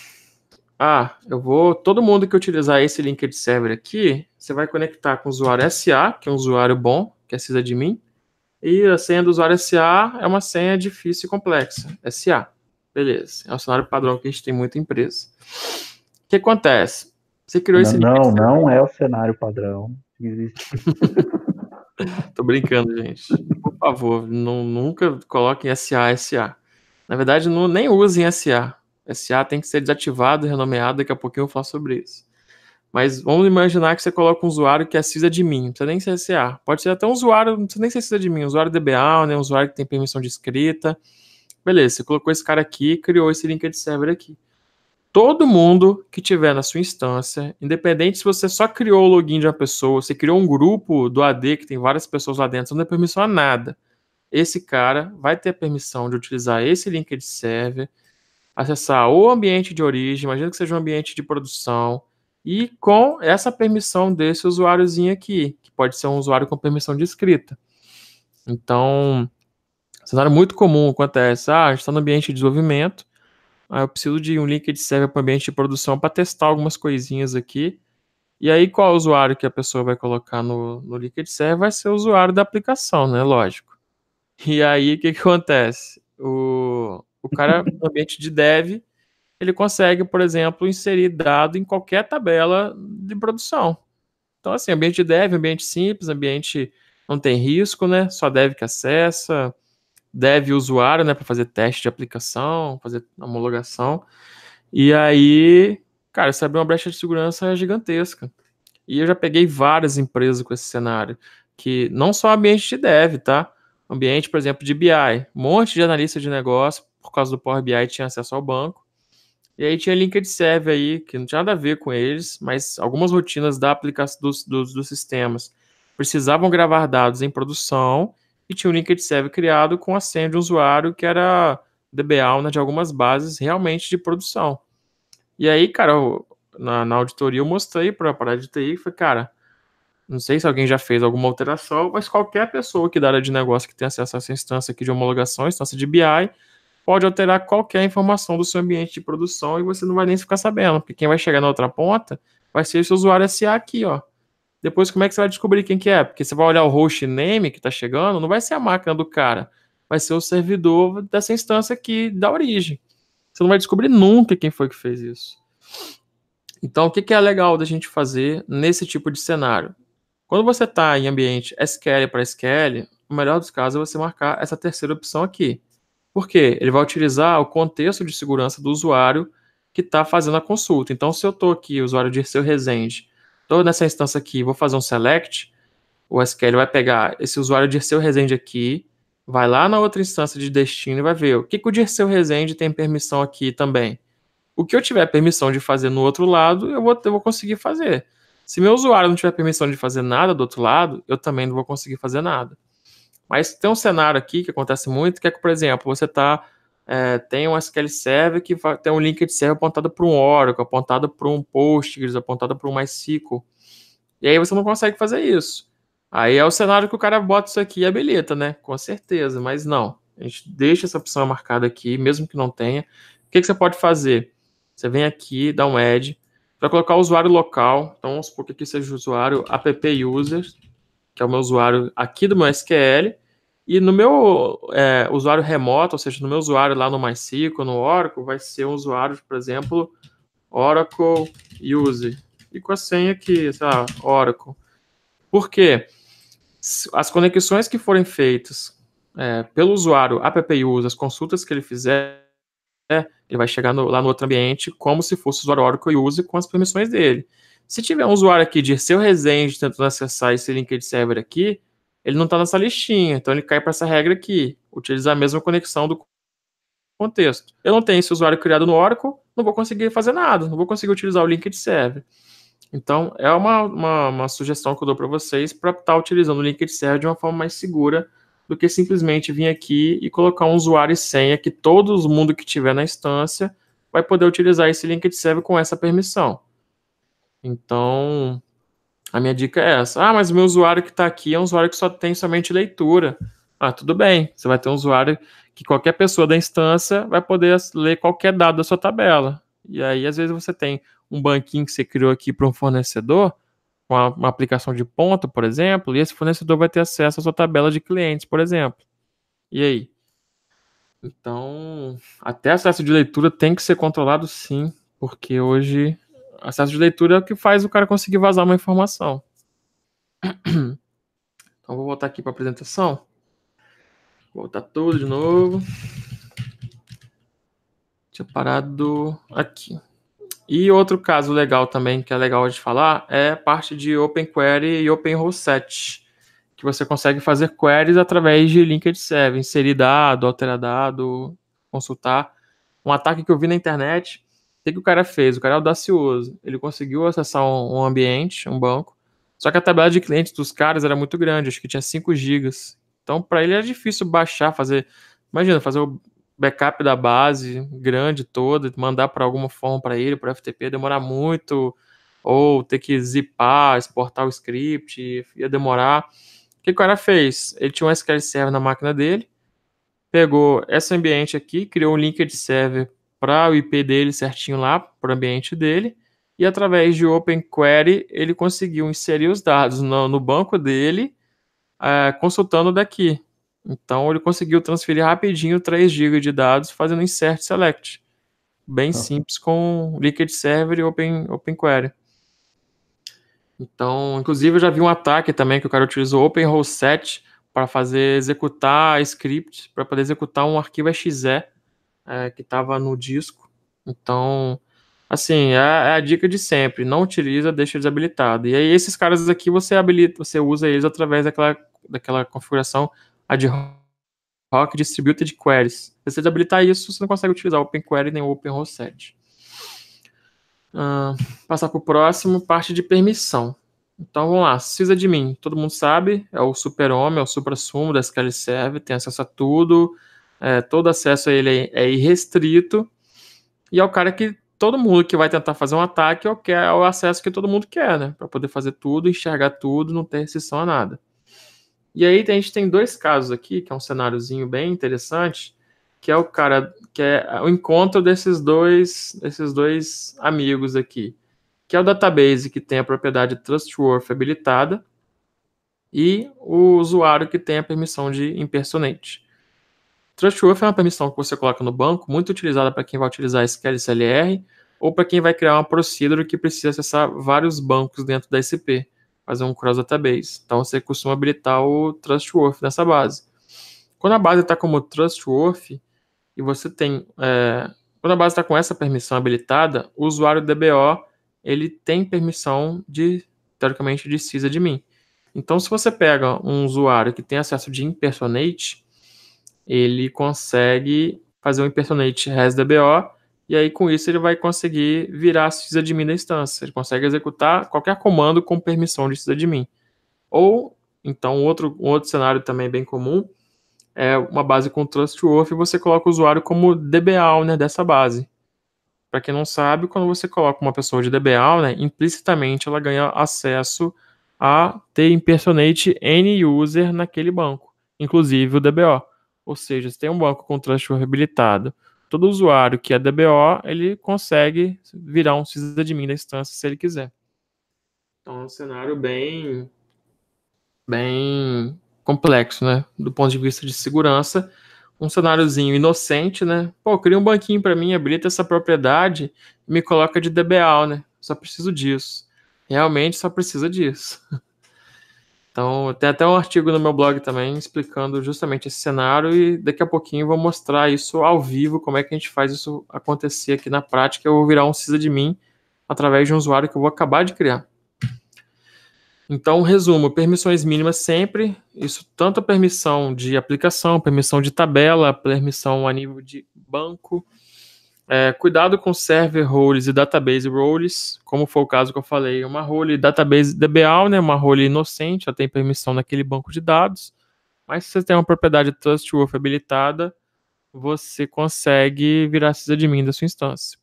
Ah, eu vou. Todo mundo que utilizar esse linked server aqui, você vai conectar com o usuário SA, que é um usuário bom, que é mim. E a senha do usuário SA é uma senha difícil e complexa. SA. Beleza. É um cenário padrão que a gente tem muita empresa. O que acontece? Você criou não, esse linked Não, server. não é o cenário padrão. Existe. Tô brincando, gente favor, não, nunca coloquem SA, SA. Na verdade, não, nem usem SA. SA tem que ser desativado, renomeado, daqui a pouquinho eu falo sobre isso. Mas vamos imaginar que você coloca um usuário que é mim, não precisa nem ser SA. Pode ser até um usuário, não precisa nem ser mim. um usuário DBA, né, um usuário que tem permissão de escrita. Beleza, você colocou esse cara aqui criou esse linked server aqui todo mundo que tiver na sua instância, independente se você só criou o login de uma pessoa, se criou um grupo do AD que tem várias pessoas lá dentro, não tem permissão a nada. Esse cara vai ter a permissão de utilizar esse link de server, acessar o ambiente de origem, imagina que seja um ambiente de produção, e com essa permissão desse usuáriozinho aqui, que pode ser um usuário com permissão de escrita. Então, cenário muito comum acontece, ah, a gente está no ambiente de desenvolvimento, ah, eu preciso de um link de serve para o ambiente de produção para testar algumas coisinhas aqui. E aí, qual usuário que a pessoa vai colocar no, no Liquid Server vai ser o usuário da aplicação, né? Lógico. E aí, o que, que acontece? O, o cara, no ambiente de dev, ele consegue, por exemplo, inserir dado em qualquer tabela de produção. Então, assim, ambiente de dev, ambiente simples, ambiente não tem risco, né? Só dev que acessa, dev usuário, né, para fazer teste de aplicação, fazer homologação. E aí, cara, você abriu uma brecha de segurança gigantesca. E eu já peguei várias empresas com esse cenário, que não só ambiente de dev, tá? Ambiente, por exemplo, de BI. Um monte de analista de negócio, por causa do Power BI, tinha acesso ao banco. E aí tinha LinkedIn Serve aí, que não tinha nada a ver com eles, mas algumas rotinas da aplicação dos, dos, dos sistemas precisavam gravar dados em produção e tinha um linked server criado com a senha de um usuário que era DBAuna né, de algumas bases realmente de produção. E aí, cara, eu, na, na, auditoria eu mostrei para a parada de TI, falei, cara, não sei se alguém já fez alguma alteração, mas qualquer pessoa que da área de negócio que tem acesso a essa instância aqui de homologação, instância de BI, pode alterar qualquer informação do seu ambiente de produção e você não vai nem ficar sabendo, porque quem vai chegar na outra ponta vai ser esse usuário SA aqui, ó. Depois, como é que você vai descobrir quem que é? Porque você vai olhar o host name que está chegando, não vai ser a máquina do cara, vai ser o servidor dessa instância aqui da origem. Você não vai descobrir nunca quem foi que fez isso. Então, o que, que é legal da gente fazer nesse tipo de cenário? Quando você está em ambiente SQL para SQL, o melhor dos casos é você marcar essa terceira opção aqui. Por quê? Ele vai utilizar o contexto de segurança do usuário que está fazendo a consulta. Então, se eu estou aqui, usuário de seu Resende, estou nessa instância aqui, vou fazer um select, o SQL vai pegar esse usuário de seu Resende aqui, vai lá na outra instância de destino e vai ver o que, que o Dirceu Resende tem permissão aqui também. O que eu tiver permissão de fazer no outro lado, eu vou, eu vou conseguir fazer. Se meu usuário não tiver permissão de fazer nada do outro lado, eu também não vou conseguir fazer nada. Mas tem um cenário aqui que acontece muito, que é que, por exemplo, você está é, tem um SQL Server que vai, tem um link de server apontado para um Oracle, apontado para um Postgres, apontado para um MySQL. E aí você não consegue fazer isso. Aí é o cenário que o cara bota isso aqui e habilita, né? Com certeza, mas não. A gente deixa essa opção marcada aqui, mesmo que não tenha. O que, que você pode fazer? Você vem aqui, dá um add, para colocar o usuário local. Então, vamos supor que aqui seja o usuário app users, que é o meu usuário aqui do meu SQL. E no meu é, usuário remoto, ou seja, no meu usuário lá no MySQL, no Oracle, vai ser um usuário, por exemplo, Oracle Use. E com a senha aqui, sei lá, Oracle. Por quê? As conexões que forem feitas é, pelo usuário app use, as consultas que ele fizer, é, ele vai chegar no, lá no outro ambiente como se fosse o usuário Oracle use com as permissões dele. Se tiver um usuário aqui de seu Resende tentando acessar esse LinkedIn Server aqui, ele não está nessa listinha, então ele cai para essa regra aqui, utilizar a mesma conexão do contexto. Eu não tenho esse usuário criado no Oracle, não vou conseguir fazer nada, não vou conseguir utilizar o Linked Server. Então, é uma, uma, uma sugestão que eu dou para vocês para estar tá utilizando o Linked Server de uma forma mais segura do que simplesmente vir aqui e colocar um usuário e senha que todo mundo que tiver na instância vai poder utilizar esse Linked Server com essa permissão. Então, a minha dica é essa. Ah, mas o meu usuário que está aqui é um usuário que só tem somente leitura. Ah, tudo bem. Você vai ter um usuário que qualquer pessoa da instância vai poder ler qualquer dado da sua tabela. E aí, às vezes, você tem um banquinho que você criou aqui para um fornecedor, uma, uma aplicação de ponta, por exemplo, e esse fornecedor vai ter acesso à sua tabela de clientes, por exemplo. E aí? Então, até acesso de leitura tem que ser controlado sim, porque hoje acesso de leitura é o que faz o cara conseguir vazar uma informação. Então, vou voltar aqui para a apresentação. Vou voltar tudo de novo. Tinha parado aqui. E outro caso legal também, que é legal de falar, é parte de OpenQuery e openroll que você consegue fazer queries através de linked server, inserir dado, alterar dado, consultar. Um ataque que eu vi na internet que, que o cara fez? O cara é audacioso. Ele conseguiu acessar um, um ambiente, um banco, só que a tabela de clientes dos caras era muito grande, acho que tinha 5 gigas. Então, para ele era difícil baixar, fazer. Imagina, fazer o backup da base grande toda, mandar para alguma forma para ele, para FTP, demorar muito, ou ter que zipar, exportar o script, ia demorar. O que o cara fez? Ele tinha um SQL Server na máquina dele, pegou esse ambiente aqui, criou um linked server para o IP dele certinho lá, para o ambiente dele, e através de OpenQuery ele conseguiu inserir os dados no, no banco dele, é, consultando daqui. Então ele conseguiu transferir rapidinho 3 GB de dados fazendo insert select. Bem ah. simples com Liquid Server e Open, OpenQuery. Então, inclusive eu já vi um ataque também que o cara utilizou OpenRollSet para fazer executar script, para poder executar um arquivo exe é, que estava no disco. Então, assim, é, é, a dica de sempre. Não utiliza, deixa desabilitado. E aí esses caras aqui você habilita, você usa eles através daquela, daquela configuração ad hoc distributed queries. Se você desabilitar isso, você não consegue utilizar o OpenQuery nem o OpenRoset. Uh, ah, passar para o próximo, parte de permissão. Então vamos lá, CISA de mim, todo mundo sabe, é o super-homem, é o supra-sumo da SQL Server, tem acesso a tudo, é, todo acesso a ele é, é, irrestrito, e é o cara que todo mundo que vai tentar fazer um ataque é o, é acesso que todo mundo quer, né? Para poder fazer tudo, enxergar tudo, não ter restrição a nada. E aí a gente tem dois casos aqui, que é um cenáriozinho bem interessante, que é o cara, que é o encontro desses dois, desses dois amigos aqui, que é o database que tem a propriedade trustworth habilitada e o usuário que tem a permissão de impersonate. Trust Worth é uma permissão que você coloca no banco, muito utilizada para quem vai utilizar SQL CLR ou para quem vai criar uma procedure que precisa acessar vários bancos dentro da SP, fazer um cross database. Então você costuma habilitar o Trust Worth nessa base. Quando a base está como Trust Worth e você tem é, quando a base está com essa permissão habilitada, o usuário DBO ele tem permissão de teoricamente de mim. Então, se você pega um usuário que tem acesso de impersonate, ele consegue fazer um impersonate resdbo e aí com isso ele vai conseguir virar sysadmin da instância. Ele consegue executar qualquer comando com permissão de sysadmin. Ou, então, outro, um outro cenário também bem comum é uma base com trustworthy, você coloca o usuário como DB owner dessa base. Para quem não sabe, quando você coloca uma pessoa de DB owner, implicitamente ela ganha acesso a ter impersonate N user naquele banco, inclusive o DBO. Ou seja, se tem um banco com trust habilitado, todo usuário que é DBO, ele consegue virar um sysadmin da instância se ele quiser. Então é um cenário bem bem complexo, né? Do ponto de vista de segurança, um cenáriozinho inocente, né? Pô, cria um banquinho para mim, habilita essa propriedade e me coloca de DBA, né? Só preciso disso. Realmente só precisa disso. Então, tem até um artigo no meu blog também explicando justamente esse cenário e daqui a pouquinho vou mostrar isso ao vivo, como é que a gente faz isso acontecer aqui na prática. Eu vou virar um CISA de mim através de um usuário que eu vou acabar de criar. Então, resumo, permissões mínimas sempre, isso tanto a permissão de aplicação, permissão de tabela, permissão a nível de banco, é, cuidado com server roles e database roles, como foi o caso que eu falei, uma role database DBAL, né, uma role inocente, ela tem permissão naquele banco de dados, mas se você tem uma propriedade trustworthy habilitada, você consegue virar sysadmin da sua instância.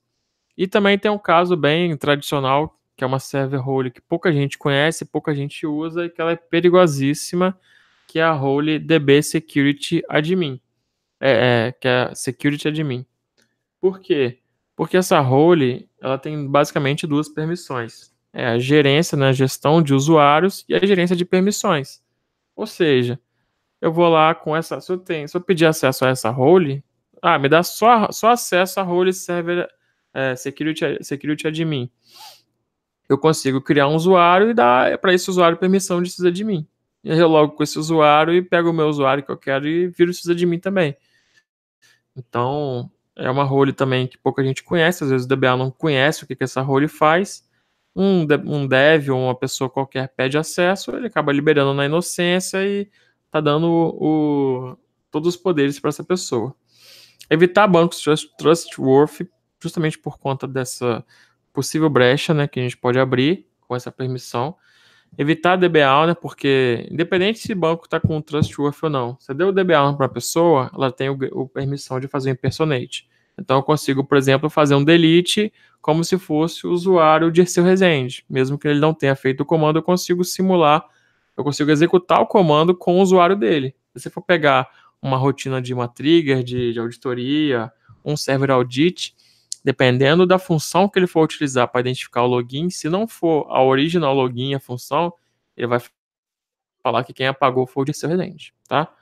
E também tem um caso bem tradicional, que é uma server role que pouca gente conhece, pouca gente usa e que ela é perigosíssima, que é a role DB Security Admin, é, é, que é Security Admin por quê? Porque essa role, ela tem basicamente duas permissões. É a gerência, né, gestão de usuários e a gerência de permissões. Ou seja, eu vou lá com essa, se eu, tenho, se eu pedir acesso a essa role, ah, me dá só, só acesso a role server é, security, security admin. Eu consigo criar um usuário e dar para esse usuário permissão de sysadmin. Eu logo com esse usuário e pego o meu usuário que eu quero e viro sysadmin também. Então, é uma role também que pouca gente conhece, às vezes o DBA não conhece o que, que essa role faz. Um, um dev ou uma pessoa qualquer pede acesso, ele acaba liberando na inocência e tá dando o, o todos os poderes para essa pessoa. Evitar bancos trustworthy, justamente por conta dessa possível brecha né, que a gente pode abrir com essa permissão evitar DBA né? porque independente se o banco está com Trustworth ou não, se deu o DBA para a pessoa, ela tem o, o, permissão de fazer um impersonate. Então eu consigo, por exemplo, fazer um delete como se fosse o usuário de seu Resende. Mesmo que ele não tenha feito o comando, eu consigo simular, eu consigo executar o comando com o usuário dele. Se você for pegar uma rotina de uma trigger, de, de auditoria, um server audit, dependendo da função que ele for utilizar para identificar o login, se não for a original login, a função, ele vai falar que quem apagou foi o de seu residente, tá?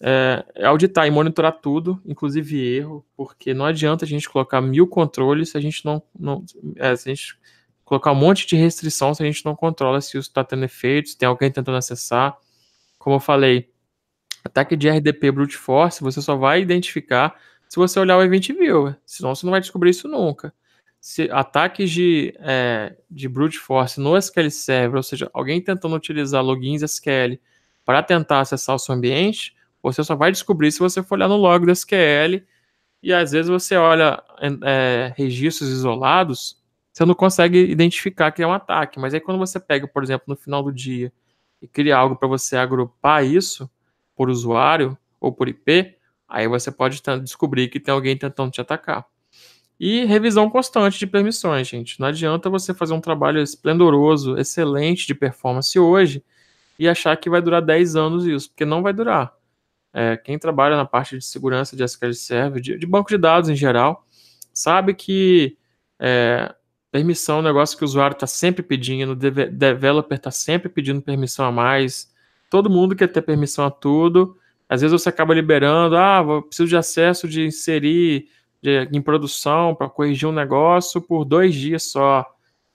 É, é, auditar e monitorar tudo, inclusive erro, porque não adianta a gente colocar mil controles se a gente não, não é, se a gente colocar um monte de restrição se a gente não controla se isso está tendo efeito, se tem alguém tentando acessar. Como eu falei, ataque de RDP brute force, você só vai identificar se você olhar o Event Viewer. Senão você não vai descobrir isso nunca. Se ataques de, é, de brute force no SQL Server, ou seja, alguém tentando utilizar logins SQL para tentar acessar o seu ambiente, você só vai descobrir se você for olhar no log do SQL. E às vezes você olha é, é, registros isolados, você não consegue identificar que é um ataque. Mas aí quando você pega, por exemplo, no final do dia e cria algo para você agrupar isso por usuário ou por IP, Aí você pode descobrir que tem alguém tentando te atacar. E revisão constante de permissões, gente. Não adianta você fazer um trabalho esplendoroso, excelente de performance hoje e achar que vai durar 10 anos isso, porque não vai durar. É, quem trabalha na parte de segurança de SQL Server, de, de banco de dados em geral, sabe que é, permissão é um negócio que o usuário está sempre pedindo, o developer está sempre pedindo permissão a mais, todo mundo quer ter permissão a tudo, às vezes você acaba liberando, ah, preciso de acesso de inserir de, em produção para corrigir um negócio por dois dias só.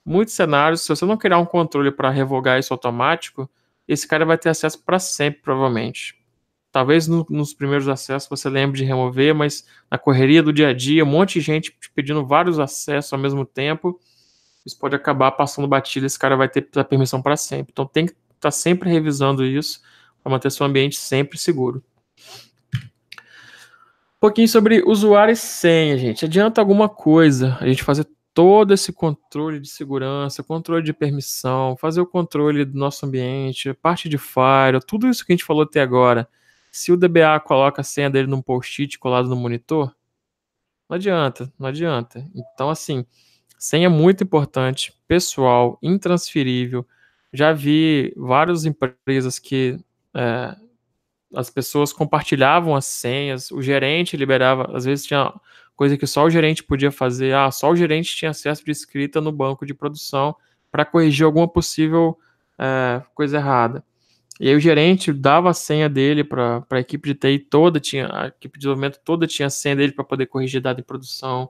Muitos cenários, se você não criar um controle para revogar isso automático, esse cara vai ter acesso para sempre, provavelmente. Talvez no, nos primeiros acessos você lembre de remover, mas na correria do dia a dia, um monte de gente te pedindo vários acessos ao mesmo tempo, isso pode acabar passando batida, esse cara vai ter a permissão para sempre. Então tem que estar tá sempre revisando isso para manter seu ambiente sempre seguro. Um pouquinho sobre usuário e senha, gente. Adianta alguma coisa a gente fazer todo esse controle de segurança, controle de permissão, fazer o controle do nosso ambiente, parte de firewall, tudo isso que a gente falou até agora. Se o DBA coloca a senha dele num post-it colado no monitor, não adianta, não adianta. Então, assim, senha é muito importante, pessoal, intransferível. Já vi várias empresas que é, as pessoas compartilhavam as senhas, o gerente liberava, às vezes tinha coisa que só o gerente podia fazer, ah, só o gerente tinha acesso de escrita no banco de produção para corrigir alguma possível é, coisa errada. E aí o gerente dava a senha dele para a equipe de TI toda, tinha, a equipe de desenvolvimento toda tinha a senha dele para poder corrigir dado em produção.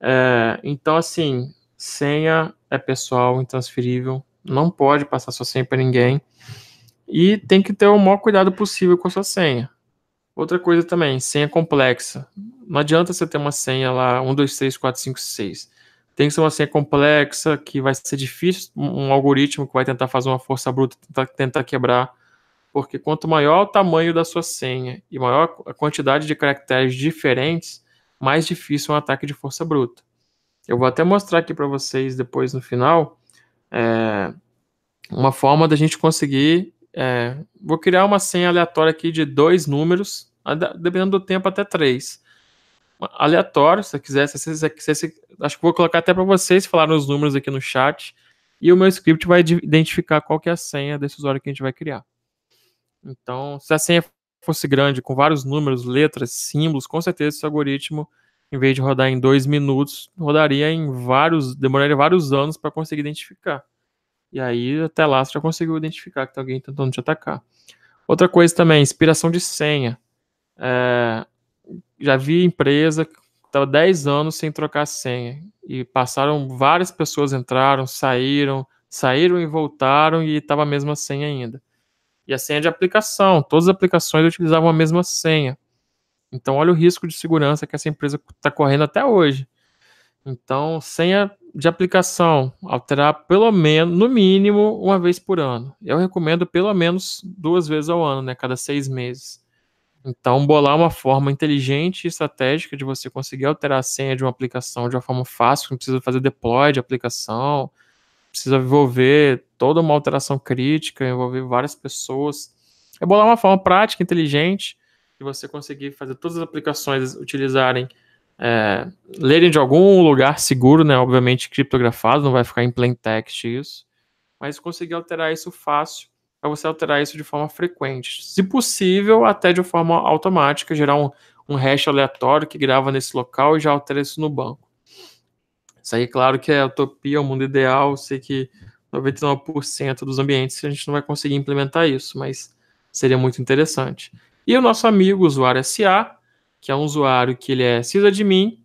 É, então, assim, senha é pessoal, intransferível, não pode passar sua senha para ninguém. E tem que ter o maior cuidado possível com a sua senha. Outra coisa também, senha complexa. Não adianta você ter uma senha lá, 1, 2, 3, 4, 5, 6. Tem que ser uma senha complexa, que vai ser difícil, um algoritmo que vai tentar fazer uma força bruta, tentar, tentar quebrar. Porque quanto maior o tamanho da sua senha e maior a quantidade de caracteres diferentes, mais difícil é um ataque de força bruta. Eu vou até mostrar aqui para vocês depois no final é, uma forma da gente conseguir é, vou criar uma senha aleatória aqui de dois números, dependendo do tempo, até três. Aleatório, se você quiser. Se você, se acho que vou colocar até para vocês falarem os números aqui no chat. E o meu script vai identificar qual que é a senha desse usuário que a gente vai criar. Então, se a senha fosse grande, com vários números, letras, símbolos, com certeza esse algoritmo, em vez de rodar em dois minutos, rodaria em vários, demoraria vários anos para conseguir identificar. E aí até lá você já conseguiu identificar que tem alguém tentando te atacar. Outra coisa também, inspiração de senha. É, já vi empresa que estava 10 anos sem trocar senha. E passaram várias pessoas, entraram, saíram, saíram e voltaram e estava a mesma senha ainda. E a senha de aplicação, todas as aplicações utilizavam a mesma senha. Então olha o risco de segurança que essa empresa está correndo até hoje. Então, senha de aplicação, alterar pelo menos, no mínimo, uma vez por ano. Eu recomendo pelo menos duas vezes ao ano, né, cada seis meses. Então, bolar uma forma inteligente e estratégica de você conseguir alterar a senha de uma aplicação de uma forma fácil, não precisa fazer deploy de aplicação, precisa envolver toda uma alteração crítica, envolver várias pessoas. É bolar uma forma prática, inteligente, de você conseguir fazer todas as aplicações utilizarem é, lerem de algum lugar seguro, né? Obviamente criptografado, não vai ficar em plain text isso. Mas conseguir alterar isso fácil para você alterar isso de forma frequente. Se possível, até de forma automática, gerar um, um hash aleatório que grava nesse local e já altera isso no banco. Isso aí, claro que é a utopia, o mundo ideal. Eu sei que 99% dos ambientes a gente não vai conseguir implementar isso, mas seria muito interessante. E o nosso amigo usuário SA que é um usuário que ele é sysadmin,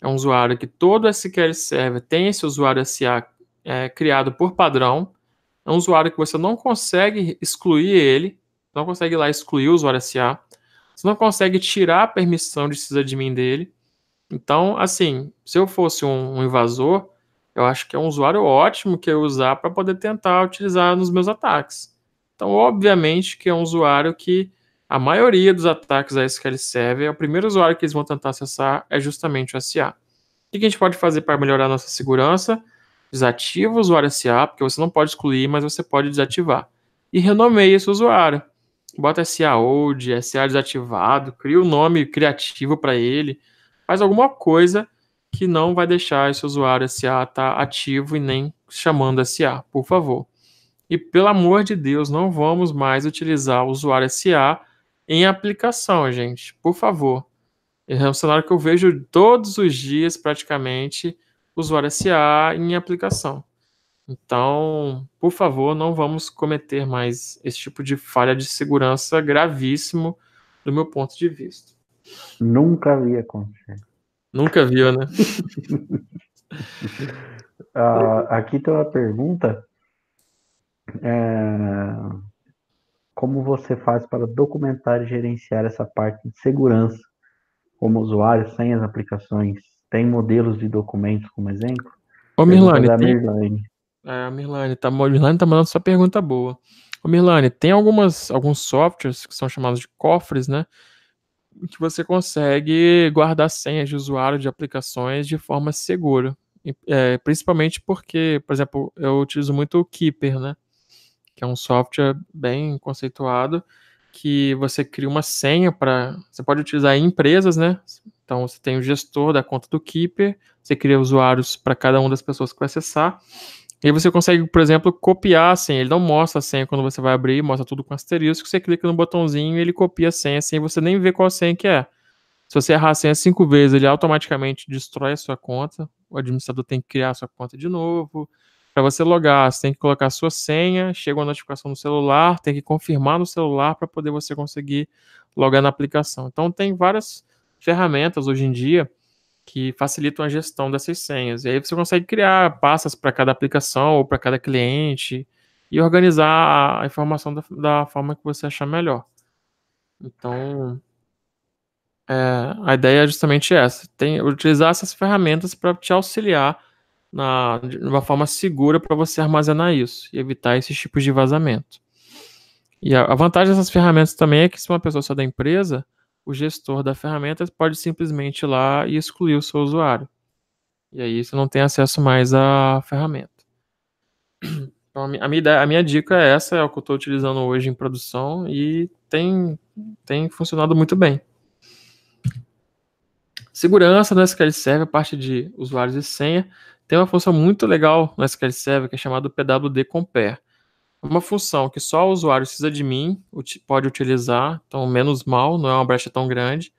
é um usuário que todo SQL Server tem esse usuário SA é, criado por padrão, é um usuário que você não consegue excluir ele, não consegue lá excluir o usuário SA, você não consegue tirar a permissão de sysadmin dele. Então, assim, se eu fosse um, um invasor, eu acho que é um usuário ótimo que eu usar para poder tentar utilizar nos meus ataques. Então, obviamente que é um usuário que a maioria dos ataques a SQL Server, o primeiro usuário que eles vão tentar acessar é justamente o SA. O que a gente pode fazer para melhorar a nossa segurança? Desativa o usuário SA, porque você não pode excluir, mas você pode desativar. E renomeia esse usuário. Bota SA old, SA desativado, cria um nome criativo para ele. Faz alguma coisa que não vai deixar esse usuário SA estar tá ativo e nem chamando SA, por favor. E pelo amor de Deus, não vamos mais utilizar o usuário SA em aplicação, gente. Por favor. É um cenário que eu vejo todos os dias, praticamente, usuário SA em aplicação. Então, por favor, não vamos cometer mais esse tipo de falha de segurança gravíssimo do meu ponto de vista. Nunca vi acontecer. Nunca viu, né? uh, aqui tem uma pergunta. É como você faz para documentar e gerenciar essa parte de segurança, como usuários, as aplicações? Tem modelos de documentos como exemplo? Ô, Mirlane, tem... Mirlane. É, Mirlane, está Mirlane tá mandando sua pergunta boa. Ô, Mirlane, tem algumas, alguns softwares que são chamados de cofres, né? Que você consegue guardar senhas de usuário de aplicações de forma segura. É, principalmente porque, por exemplo, eu utilizo muito o Keeper, né? que é um software bem conceituado, que você cria uma senha para. Você pode utilizar em empresas, né? Então você tem o gestor da conta do Keeper, você cria usuários para cada uma das pessoas que vai acessar. E aí você consegue, por exemplo, copiar a senha. Ele não mostra a senha quando você vai abrir, mostra tudo com asterisco. Você clica no botãozinho e ele copia a senha sem assim, você nem ver qual senha que é. Se você errar a senha cinco vezes, ele automaticamente destrói a sua conta. O administrador tem que criar a sua conta de novo. Para você logar, você tem que colocar a sua senha, chega uma notificação no celular, tem que confirmar no celular para poder você conseguir logar na aplicação. Então tem várias ferramentas hoje em dia que facilitam a gestão dessas senhas. E aí você consegue criar pastas para cada aplicação ou para cada cliente e organizar a informação da, da, forma que você achar melhor. Então, é, a ideia é justamente essa: tem, utilizar essas ferramentas para te auxiliar na, de uma forma segura para você armazenar isso e evitar esses tipos de vazamento. E a, a vantagem dessas ferramentas também é que se uma pessoa só da empresa, o gestor da ferramenta pode simplesmente ir lá e excluir o seu usuário. E aí você não tem acesso mais à ferramenta. Então, a minha, ideia, a minha dica é essa, é o que eu estou utilizando hoje em produção e tem, tem funcionado muito bem. Segurança, né, SQL Server, a parte de usuários e senha. Tem uma função muito legal no SQL Server que é chamada PWD Compare. É uma função que só o usuário sysadmin pode utilizar, então menos mal, não é uma brecha tão grande.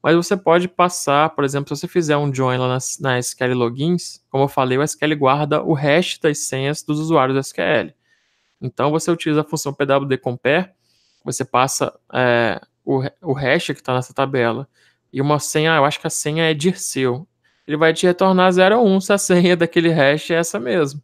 Mas você pode passar, por exemplo, se você fizer um join lá na, na SQL Logins, como eu falei, o SQL guarda o hash das senhas dos usuários do SQL. Então você utiliza a função PWD Compare, você passa é, o, o hash que está nessa tabela e uma senha, eu acho que a senha é Dirceu ele vai te retornar 0 ou 1 se a senha daquele hash é essa mesmo.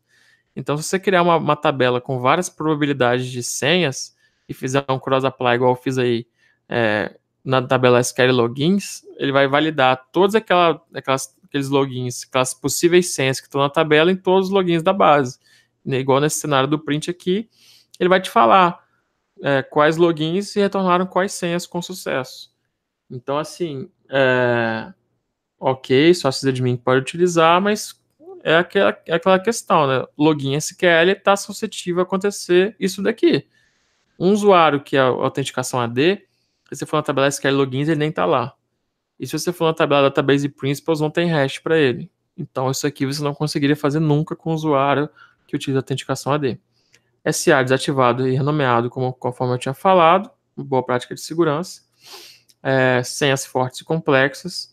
Então, se você criar uma, uma tabela com várias probabilidades de senhas e fizer um cross-apply igual eu fiz aí é, na tabela SQL Logins, ele vai validar todos aquela, aquelas, aqueles logins, aquelas possíveis senhas que estão na tabela em todos os logins da base. Né, igual nesse cenário do print aqui, ele vai te falar é, quais logins se retornaram quais senhas com sucesso. Então, assim, é, ok, só de admin pode utilizar, mas é aquela, é aquela questão, né? Login SQL está suscetível a acontecer isso daqui. Um usuário que é a autenticação AD, se você for na tabela SQL logins, ele nem está lá. E se você for na tabela Database Principles, não tem hash para ele. Então, isso aqui você não conseguiria fazer nunca com o usuário que utiliza autenticação AD. SA desativado e renomeado, como, conforme eu tinha falado, boa prática de segurança. É, senhas fortes e complexas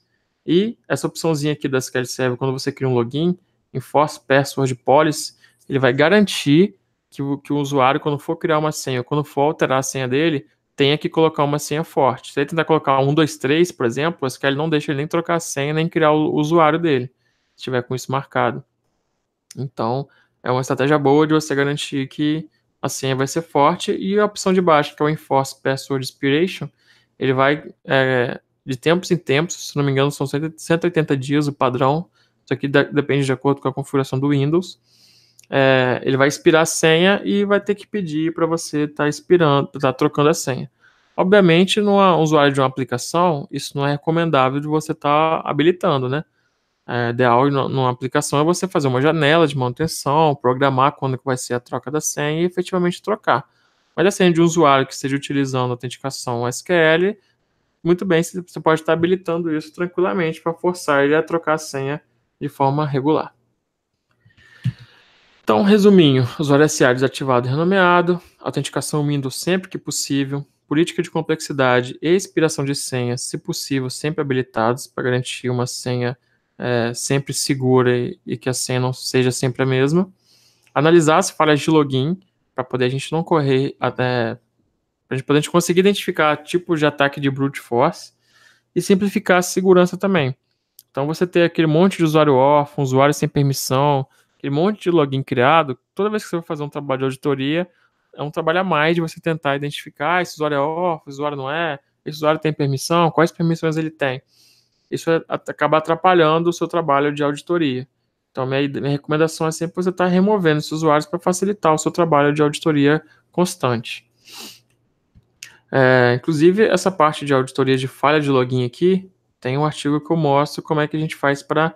e essa opçãozinha aqui da SQL Server, quando você cria um login, Enforce Password Policy, ele vai garantir que o, que o usuário, quando for criar uma senha, quando for alterar a senha dele, tenha que colocar uma senha forte. Se ele tentar colocar 1, 2, 3, por exemplo, a SQL não deixa ele nem trocar a senha, nem criar o usuário dele, se tiver com isso marcado. Então, é uma estratégia boa de você garantir que a senha vai ser forte. E a opção de baixo, que é o Enforce Password Expiration, ele vai é, de tempos em tempos, se não me engano, são 180 dias o padrão. Isso aqui depende de acordo com a configuração do Windows. É, ele vai expirar a senha e vai ter que pedir para você estar tá expirando, estar tá trocando a senha. Obviamente, no usuário de uma aplicação, isso não é recomendável de você estar tá habilitando, né? É, ideal numa aplicação é você fazer uma janela de manutenção, programar quando que vai ser a troca da senha e efetivamente trocar. Mas a senha de um usuário que esteja utilizando autenticação SQL, muito bem, você pode estar habilitando isso tranquilamente para forçar ele a trocar a senha de forma regular. Então, resuminho: usuário SA desativado e renomeado, autenticação Windows sempre que possível, política de complexidade e expiração de senhas, se possível, sempre habilitados para garantir uma senha é, sempre segura e, e, que a senha não seja sempre a mesma. Analisar as falhas de login para poder a gente não correr até para a gente conseguir identificar tipos de ataque de brute force e simplificar a segurança também. Então você ter aquele monte de usuário órfão, usuário sem permissão, aquele monte de login criado, toda vez que você for fazer um trabalho de auditoria, é um trabalho a mais de você tentar identificar ah, esse usuário é órfão, esse usuário não é, esse usuário tem permissão, quais permissões ele tem. Isso é, acaba atrapalhando o seu trabalho de auditoria. Então, minha, minha recomendação é sempre você estar tá removendo esses usuários para facilitar o seu trabalho de auditoria constante. É, inclusive, essa parte de auditoria de falha de login aqui, tem um artigo que eu mostro como é que a gente faz para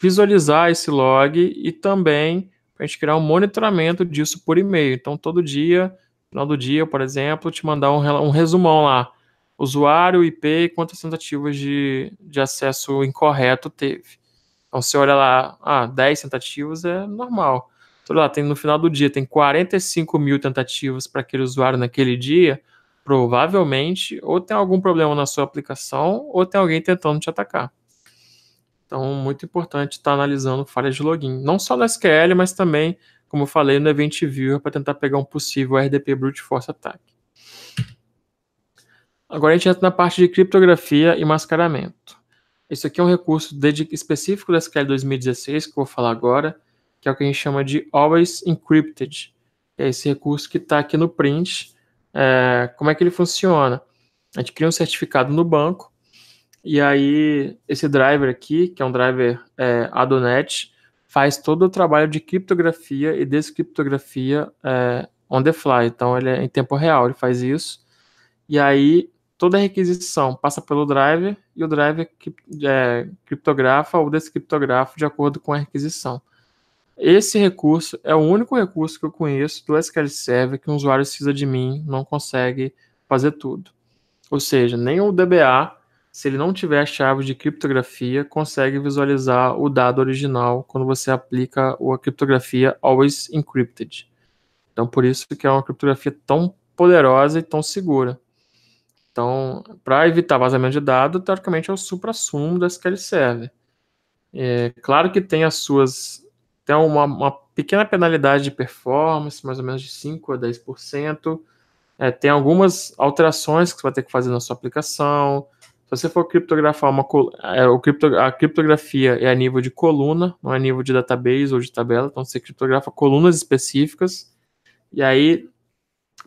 visualizar esse log e também para a gente criar um monitoramento disso por e-mail. Então, todo dia, final do dia, por exemplo, te mandar um, um resumão lá. Usuário, IP e quantas tentativas de, de acesso incorreto teve. Então, você olha lá, ah, 10 tentativas é normal. Então, lá, tem, no final do dia, tem 45 mil tentativas para aquele usuário naquele dia provavelmente ou tem algum problema na sua aplicação ou tem alguém tentando te atacar. Então, muito importante estar tá analisando falhas de login, não só no SQL, mas também, como eu falei, no Event Viewer para tentar pegar um possível RDP Brute Force Attack. Agora a gente entra na parte de criptografia e mascaramento. Esse aqui é um recurso específico da SQL 2016, que eu vou falar agora, que é o que a gente chama de Always Encrypted. É esse recurso que está aqui no print, é, como é que ele funciona? A gente cria um certificado no banco, e aí esse driver aqui, que é um driver é, Adonet, faz todo o trabalho de criptografia e descriptografia é, on the fly. Então ele é em tempo real, ele faz isso. E aí toda a requisição passa pelo driver e o driver é, criptografa ou descriptografa de acordo com a requisição. Esse recurso é o único recurso que eu conheço do SQL Server que um usuário precisa de mim, não consegue fazer tudo. Ou seja, nem o DBA, se ele não tiver a chave de criptografia, consegue visualizar o dado original quando você aplica a criptografia always encrypted. Então, por isso que é uma criptografia tão poderosa e tão segura. Então, para evitar vazamento de dados teoricamente é o supra-sumo do SQL Server. É, claro que tem as suas então, uma, uma pequena penalidade de performance, mais ou menos de 5% a 10%. É, tem algumas alterações que você vai ter que fazer na sua aplicação. Se você for criptografar uma é, o cripto, a criptografia é a nível de coluna, não é nível de database ou de tabela. Então você criptografa colunas específicas. E aí,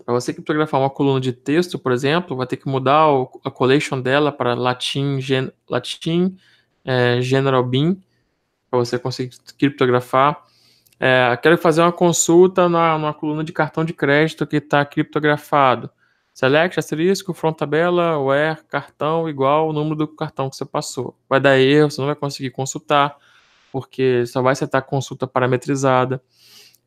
para você criptografar uma coluna de texto, por exemplo, vai ter que mudar o, a collection dela para latin gen, é, general bin para você conseguir criptografar. É, quero fazer uma consulta na, numa coluna de cartão de crédito que está criptografado. Select, asterisco, front tabela, where, cartão, igual o número do cartão que você passou. Vai dar erro, você não vai conseguir consultar, porque só vai acertar consulta parametrizada.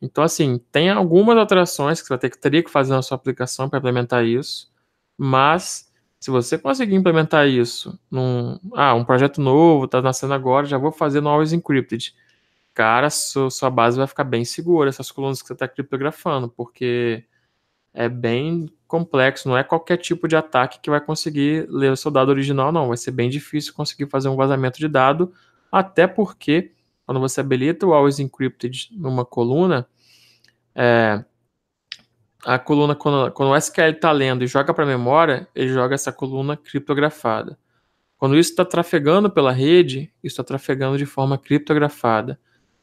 Então, assim, tem algumas alterações que você vai ter teria que fazer na sua aplicação para implementar isso, mas se você conseguir implementar isso num ah, um projeto novo, está nascendo agora, já vou fazer no Always Encrypted. Cara, sua, sua base vai ficar bem segura, essas colunas que você está criptografando, porque é bem complexo, não é qualquer tipo de ataque que vai conseguir ler o seu dado original, não. Vai ser bem difícil conseguir fazer um vazamento de dado, até porque quando você habilita o Always Encrypted numa coluna, é, a coluna, quando, quando o SQL está lendo e joga para a memória, ele joga essa coluna criptografada. Quando isso está trafegando pela rede, isso está trafegando de forma criptografada.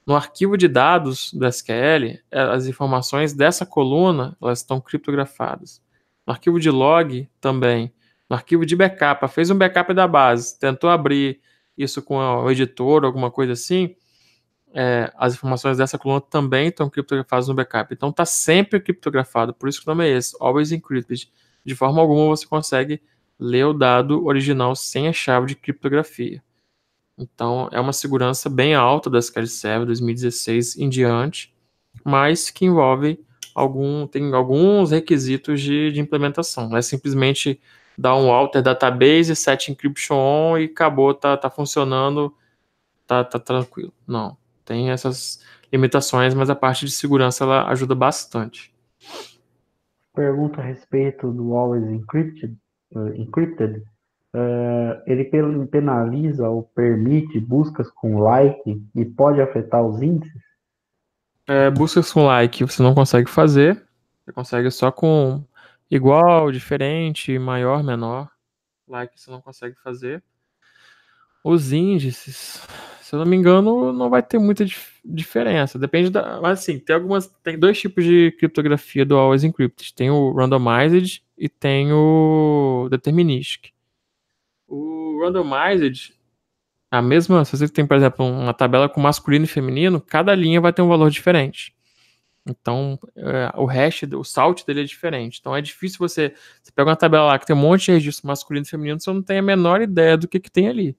No arquivo de dados do SQL, é, as informações dessa coluna elas estão criptografadas. No arquivo de log também. No arquivo de backup, fez um backup da base, tentou abrir isso com o editor, alguma coisa assim, é, as informações dessa coluna também estão criptografadas no backup. Então está sempre criptografado, por isso que o nome é esse, Always Encrypted. De forma alguma você consegue ler o dado original sem a chave de criptografia. Então é uma segurança bem alta da SQL Server 2016 em diante, mas que envolve algum, tem alguns requisitos de, de implementação. Não é simplesmente dar um alter database, set encryption on e acabou, está tá funcionando, está tá tranquilo. Não tem essas limitações, mas a parte de segurança ela ajuda bastante. Pergunta a respeito do Always Encrypted. Uh, encrypted. Uh, ele penaliza ou permite buscas com like e pode afetar os índices? É, buscas com like você não consegue fazer, você consegue só com igual, diferente, maior, menor. Like você não consegue fazer. Os índices, se eu não me engano, não vai ter muita dif diferença. Depende da. Mas assim, tem algumas. Tem dois tipos de criptografia do Always Encrypted. Tem o randomized e tem o deterministic. O randomized, a mesma. Se você tem, por exemplo, uma tabela com masculino e feminino, cada linha vai ter um valor diferente. Então, é, o hash, o salt dele é diferente. Então, é difícil você. Você pega uma tabela lá que tem um monte de registro masculino e feminino, você não tem a menor ideia do que, que tem ali.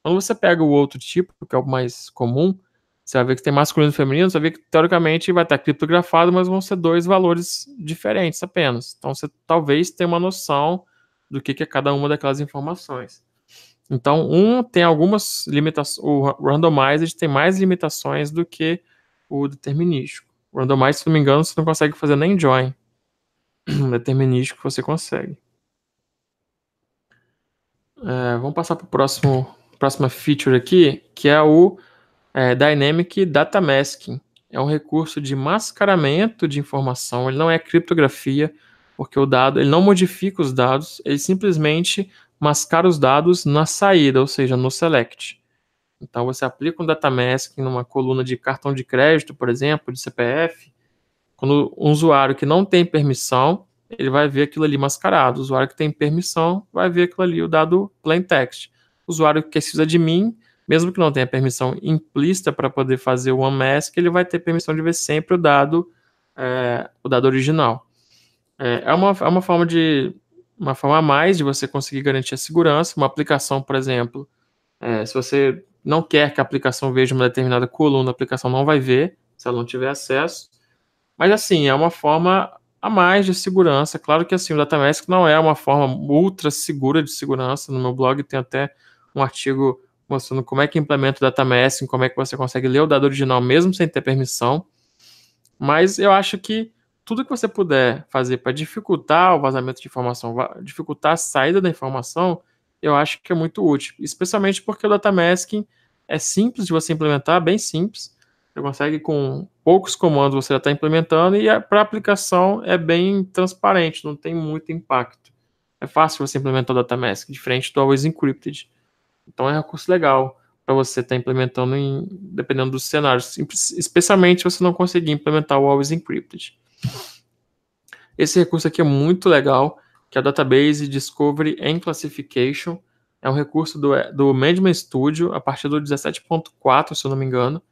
Então, quando você pega o outro tipo, que é o mais comum, você vai ver que tem masculino e feminino, você vai ver que teoricamente vai estar criptografado, mas vão ser dois valores diferentes apenas. Então você talvez tenha uma noção do que, que é cada uma daquelas informações. Então, um tem algumas limitações. O randomized tem mais limitações do que o determinístico. O randomized, se não me engano, você não consegue fazer nem join. O determinístico você consegue. É, vamos passar para o próximo próxima feature aqui, que é o é, Dynamic Data Masking. É um recurso de mascaramento de informação, ele não é criptografia, porque o dado, ele não modifica os dados, ele simplesmente mascara os dados na saída, ou seja, no select. Então você aplica um data masking numa coluna de cartão de crédito, por exemplo, de CPF, quando um usuário que não tem permissão, ele vai ver aquilo ali mascarado. O usuário que tem permissão vai ver aquilo ali, o dado plain text usuário que precisa de mim, mesmo que não tenha permissão implícita para poder fazer o OneMask, ele vai ter permissão de ver sempre o dado, é, o dado original. É, é, uma, é uma forma de uma forma a mais de você conseguir garantir a segurança. Uma aplicação, por exemplo, é, se você não quer que a aplicação veja uma determinada coluna, a aplicação não vai ver se ela não tiver acesso. Mas assim, é uma forma a mais de segurança. Claro que assim, o Datamask não é uma forma ultra segura de segurança. No meu blog tem até um artigo mostrando como é que implementa o data masking, como é que você consegue ler o dado original mesmo sem ter permissão. Mas eu acho que tudo que você puder fazer para dificultar o vazamento de informação, dificultar a saída da informação, eu acho que é muito útil, especialmente porque o data masking é simples de você implementar, bem simples. Você consegue com poucos comandos você já está implementando e para aplicação é bem transparente, não tem muito impacto. É fácil você implementar o data masking, diferente do Always Encrypted, então é um recurso legal para você estar tá implementando em, dependendo dos cenários, especialmente se você não conseguir implementar o Always Encrypted. Esse recurso aqui é muito legal, que é o Database Discovery and Classification. É um recurso do, é, do Management Studio, a partir do 17.4, se eu não me engano.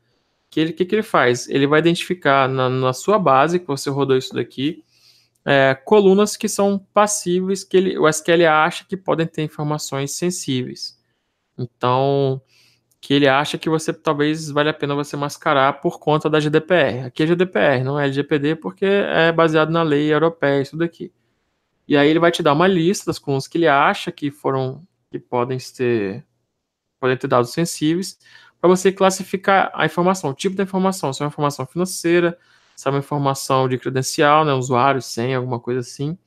Que ele, que, que ele faz? Ele vai identificar na, na sua base, que você rodou isso daqui, é, colunas que são passíveis, que ele, o SQL acha que podem ter informações sensíveis. Então, que ele acha que você talvez vale a pena você mascarar por conta da GDPR. Aqui é GDPR, não é LGPD, porque é baseado na lei europeia, isso daqui. E aí ele vai te dar uma lista das comuns que ele acha que foram que podem ser podem ter dados sensíveis para você classificar a informação, o tipo da informação, se é uma informação financeira, se é uma informação de credencial, né, usuário, senha, alguma coisa assim.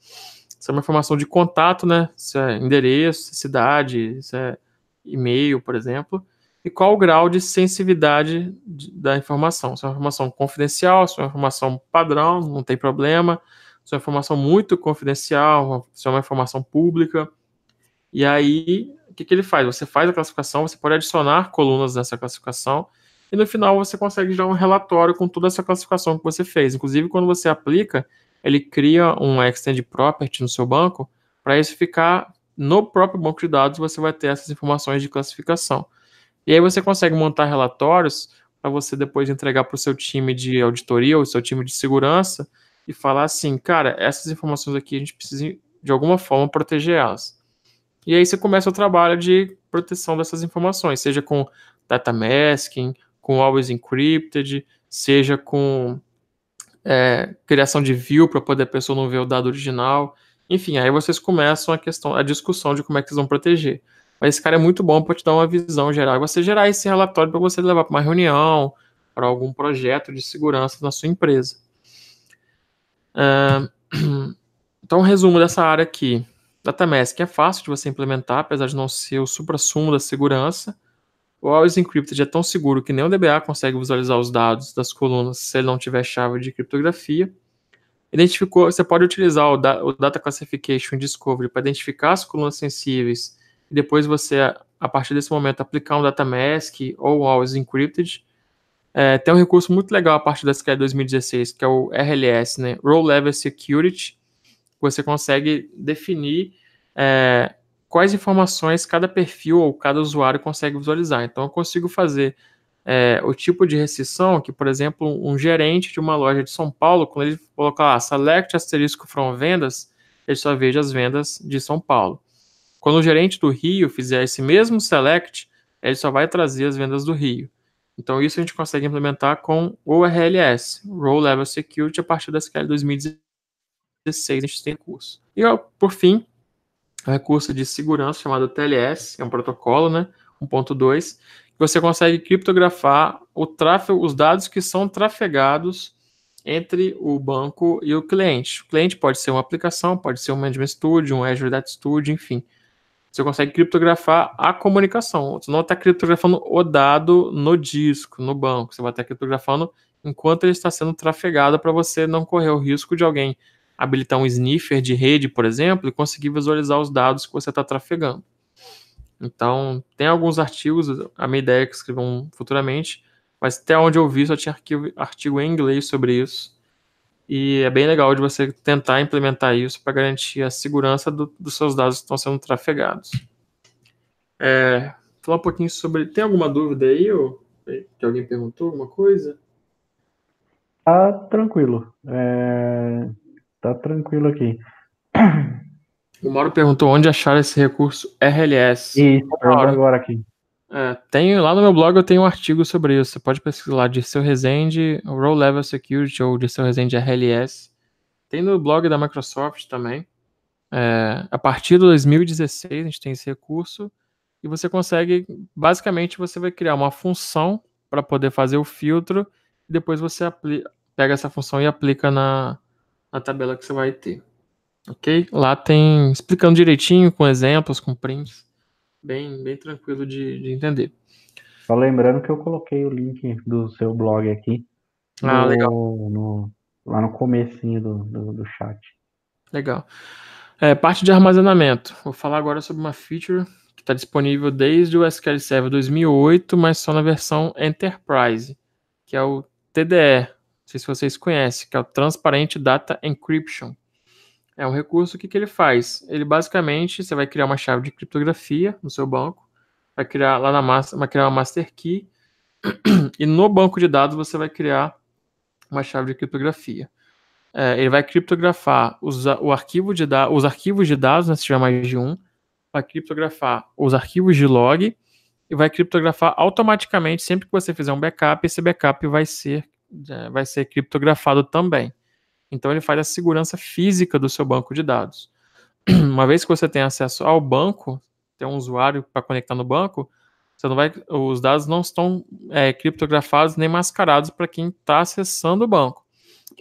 Se é uma informação de contato, né, se é endereço, é cidade, se é e-mail, por exemplo, e qual o grau de sensibilidade da informação. Se é uma informação confidencial, se é uma informação padrão, não tem problema. Se é uma informação muito confidencial, se é uma informação pública. E aí, o que, que ele faz? Você faz a classificação, você pode adicionar colunas nessa classificação, e no final você consegue gerar um relatório com toda essa classificação que você fez. Inclusive, quando você aplica, ele cria um Extend Property no seu banco para isso ficar no próprio banco de dados você vai ter essas informações de classificação. E aí você consegue montar relatórios para você depois entregar para o seu time de auditoria ou seu time de segurança e falar assim, cara, essas informações aqui a gente precisa de alguma forma proteger elas. E aí você começa o trabalho de proteção dessas informações, seja com data masking, com always encrypted, seja com é, criação de view para poder a pessoa não ver o dado original. Enfim, aí vocês começam a questão, a discussão de como é que vocês vão proteger. Mas esse cara é muito bom para te dar uma visão geral, você gerar esse relatório para você levar para uma reunião, para algum projeto de segurança na sua empresa. Uh, então, um resumo dessa área aqui. Datamask é fácil de você implementar, apesar de não ser o supra-sumo da segurança. O Always Encrypted é tão seguro que nem o DBA consegue visualizar os dados das colunas se ele não tiver chave de criptografia. Identificou, você pode utilizar o, da, o Data Classification Discovery para identificar as colunas sensíveis e depois você, a partir desse momento, aplicar um Data Mask ou Always Encrypted. É, tem um recurso muito legal a partir da SQL 2016, que é o RLS, né? Role Level Security. Você consegue definir é, quais informações cada perfil ou cada usuário consegue visualizar. Então, eu consigo fazer é, o tipo de restrição que, por exemplo, um gerente de uma loja de São Paulo, quando ele colocar lá, select asterisco from vendas, ele só veja as vendas de São Paulo. Quando o gerente do Rio fizer esse mesmo select, ele só vai trazer as vendas do Rio. Então, isso a gente consegue implementar com o RLS, Role Level Security, a partir da SQL 2016 a gente tem curso. E, ó, por fim, o recurso de segurança chamado TLS, é um protocolo, né? 1.2, você consegue criptografar o tráfego, os dados que são trafegados entre o banco e o cliente. O cliente pode ser uma aplicação, pode ser um Management Studio, um Azure Data Studio, enfim. Você consegue criptografar a comunicação. Você não está criptografando o dado no disco, no banco. Você vai estar criptografando enquanto ele está sendo trafegado para você não correr o risco de alguém habilitar um sniffer de rede, por exemplo, e conseguir visualizar os dados que você está trafegando. Então, tem alguns artigos, a minha ideia é que escrevam futuramente, mas até onde eu vi só tinha arquivo, artigo em inglês sobre isso. E é bem legal de você tentar implementar isso para garantir a segurança do, dos seus dados que estão sendo trafegados. É, falar um pouquinho sobre. Tem alguma dúvida aí? Ou, é, que alguém perguntou alguma coisa? Tá tranquilo. É, tá tranquilo aqui. O Mauro perguntou onde achar esse recurso RLS. Isso, Mauro. agora aqui. É, tenho, lá no meu blog eu tenho um artigo sobre isso. Você pode pesquisar lá de seu Resende, Row Level Security ou de seu Resende RLS. Tem no blog da Microsoft também. É, a partir de 2016 a gente tem esse recurso e você consegue, basicamente, você vai criar uma função para poder fazer o filtro e depois você aplica, pega essa função e aplica na, na tabela que você vai ter ok? Lá tem explicando direitinho, com exemplos, com prints, bem, bem tranquilo de, de entender. Só lembrando que eu coloquei o link do seu blog aqui. Ah, no, legal. No, lá no comecinho do, do, do chat. Legal. É, parte de armazenamento. Vou falar agora sobre uma feature que está disponível desde o SQL Server 2008, mas só na versão Enterprise, que é o TDE. Não sei se vocês conhecem, que é o Transparent Data Encryption. É um recurso, o que, que ele faz? Ele basicamente, você vai criar uma chave de criptografia no seu banco, vai criar lá na master, vai criar uma master key, e no banco de dados você vai criar uma chave de criptografia. É, ele vai criptografar os, o arquivo de da, os arquivos de dados, né, se tiver mais de um, vai criptografar os arquivos de log e vai criptografar automaticamente sempre que você fizer um backup, esse backup vai ser, é, vai ser criptografado também. Então ele faz a segurança física do seu banco de dados. Uma vez que você tem acesso ao banco, tem um usuário para conectar no banco, você não vai, os dados não estão é, criptografados nem mascarados para quem está acessando o banco.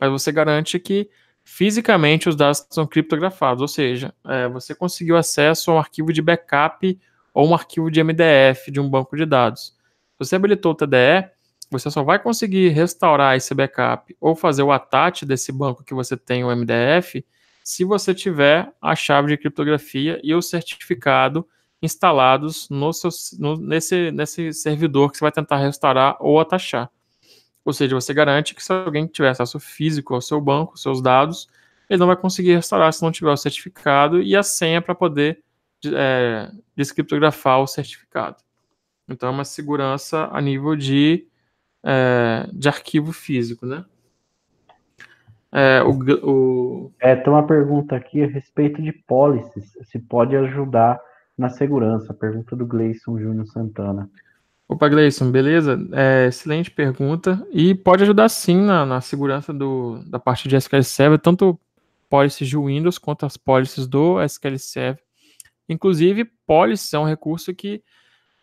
Mas você garante que fisicamente os dados são criptografados, ou seja, é, você conseguiu acesso a um arquivo de backup ou um arquivo de MDF de um banco de dados. Se você habilitou o TDE, você só vai conseguir restaurar esse backup ou fazer o attach desse banco que você tem o MDF se você tiver a chave de criptografia e o certificado instalados no seu, no, nesse, nesse servidor que você vai tentar restaurar ou atachar. Ou seja, você garante que se alguém tiver acesso físico ao seu banco, seus dados, ele não vai conseguir restaurar se não tiver o certificado e a senha para poder é, descriptografar o certificado. Então, é uma segurança a nível de é, de arquivo físico, né? É, o, o... É, tem uma pergunta aqui a respeito de policies, se pode ajudar na segurança. Pergunta do Gleison Júnior Santana. Opa, Gleison, beleza? É, excelente pergunta. E pode ajudar sim na, na segurança do, da parte de SQL Server, tanto policies de Windows quanto as policies do SQL Server. Inclusive, policies é um recurso que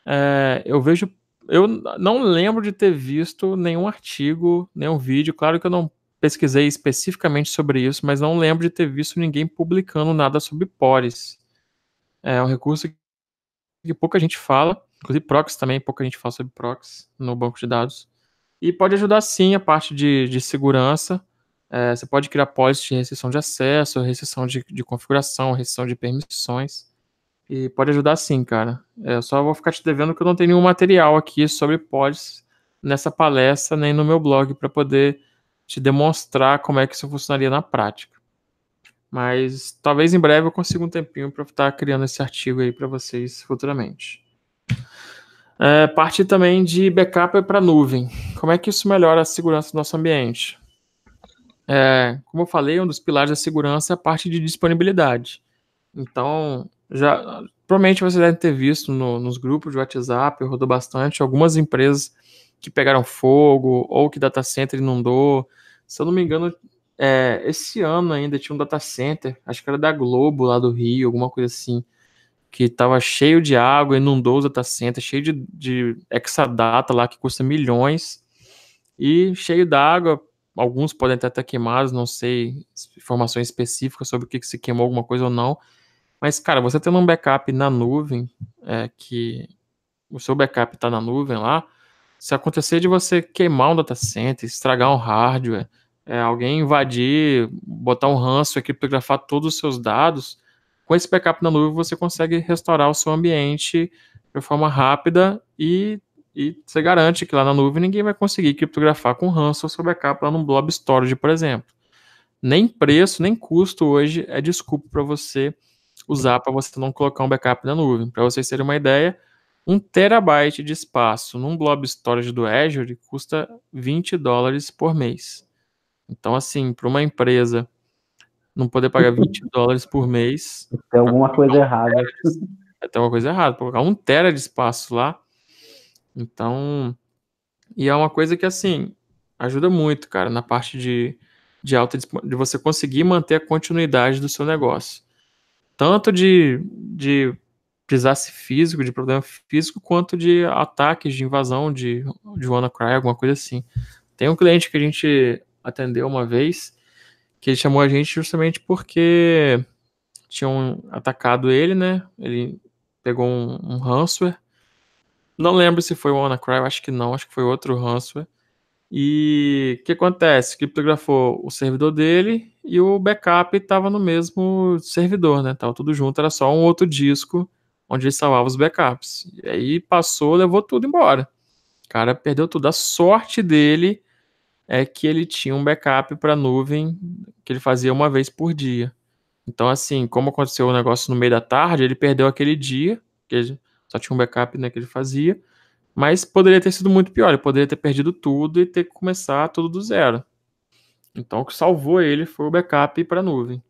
é, eu vejo eu não lembro de ter visto nenhum artigo, nenhum vídeo. Claro que eu não pesquisei especificamente sobre isso, mas não lembro de ter visto ninguém publicando nada sobre PORES. É um recurso que pouca gente fala, inclusive Prox também, pouca gente fala sobre Prox no banco de dados. E pode ajudar sim a parte de, de segurança. É, você pode criar policy de restrição de acesso, restrição de, de configuração, restrição de permissões. E pode ajudar sim, cara. É, só vou ficar te devendo que eu não tenho nenhum material aqui sobre pods nessa palestra nem no meu blog para poder te demonstrar como é que isso funcionaria na prática. Mas talvez em breve eu consiga um tempinho para estar criando esse artigo aí para vocês futuramente. É, parte também de backup é para nuvem. Como é que isso melhora a segurança do nosso ambiente? É, como eu falei, um dos pilares da segurança é a parte de disponibilidade. Então, já provavelmente você deve ter visto no, nos grupos de WhatsApp, rodou bastante, algumas empresas que pegaram fogo ou que data center inundou. Se eu não me engano, é, esse ano ainda tinha um data center, acho que era da Globo lá do Rio, alguma coisa assim, que estava cheio de água, inundou o data center, cheio de, de lá que custa milhões e cheio d'água. Alguns podem até estar queimados, não sei informações específicas sobre o que, que se queimou alguma coisa ou não, mas, cara, você tendo um backup na nuvem, é, que o seu backup está na nuvem lá, se acontecer de você queimar um data center, estragar um hardware, é, alguém invadir, botar um ranço e criptografar todos os seus dados, com esse backup na nuvem você consegue restaurar o seu ambiente de forma rápida e, e você garante que lá na nuvem ninguém vai conseguir criptografar com ranço o seu backup lá no Blob Storage, por exemplo. Nem preço, nem custo hoje é desculpa para você usar para você não colocar um backup na nuvem. Para vocês terem uma ideia, um terabyte de espaço num Blob Storage do Azure custa 20 dólares por mês. Então, assim, para uma empresa não poder pagar 20 dólares por mês. Tem alguma coisa um errada. Tera, é, tem alguma coisa errada. Colocar um tera de espaço lá. Então. E é uma coisa que, assim, ajuda muito, cara, na parte de, de alta de você conseguir manter a continuidade do seu negócio tanto de, de desastre físico, de problema físico, quanto de ataques, de invasão de, de WannaCry, alguma coisa assim. Tem um cliente que a gente atendeu uma vez, que ele chamou a gente justamente porque tinham atacado ele, né? Ele pegou um, um ransomware. Não lembro se foi o WannaCry, acho que não, acho que foi outro ransomware. E o que acontece? Criptografou o servidor dele e o backup estava no mesmo servidor, né? Tava tudo junto, era só um outro disco onde ele salvava os backups. E aí passou, levou tudo embora. O cara perdeu tudo. A sorte dele é que ele tinha um backup para nuvem que ele fazia uma vez por dia. Então, assim, como aconteceu o negócio no meio da tarde, ele perdeu aquele dia, que só tinha um backup né, que ele fazia, mas poderia ter sido muito pior, ele poderia ter perdido tudo e ter que começar tudo do zero. Então, o que salvou ele foi o backup para a nuvem.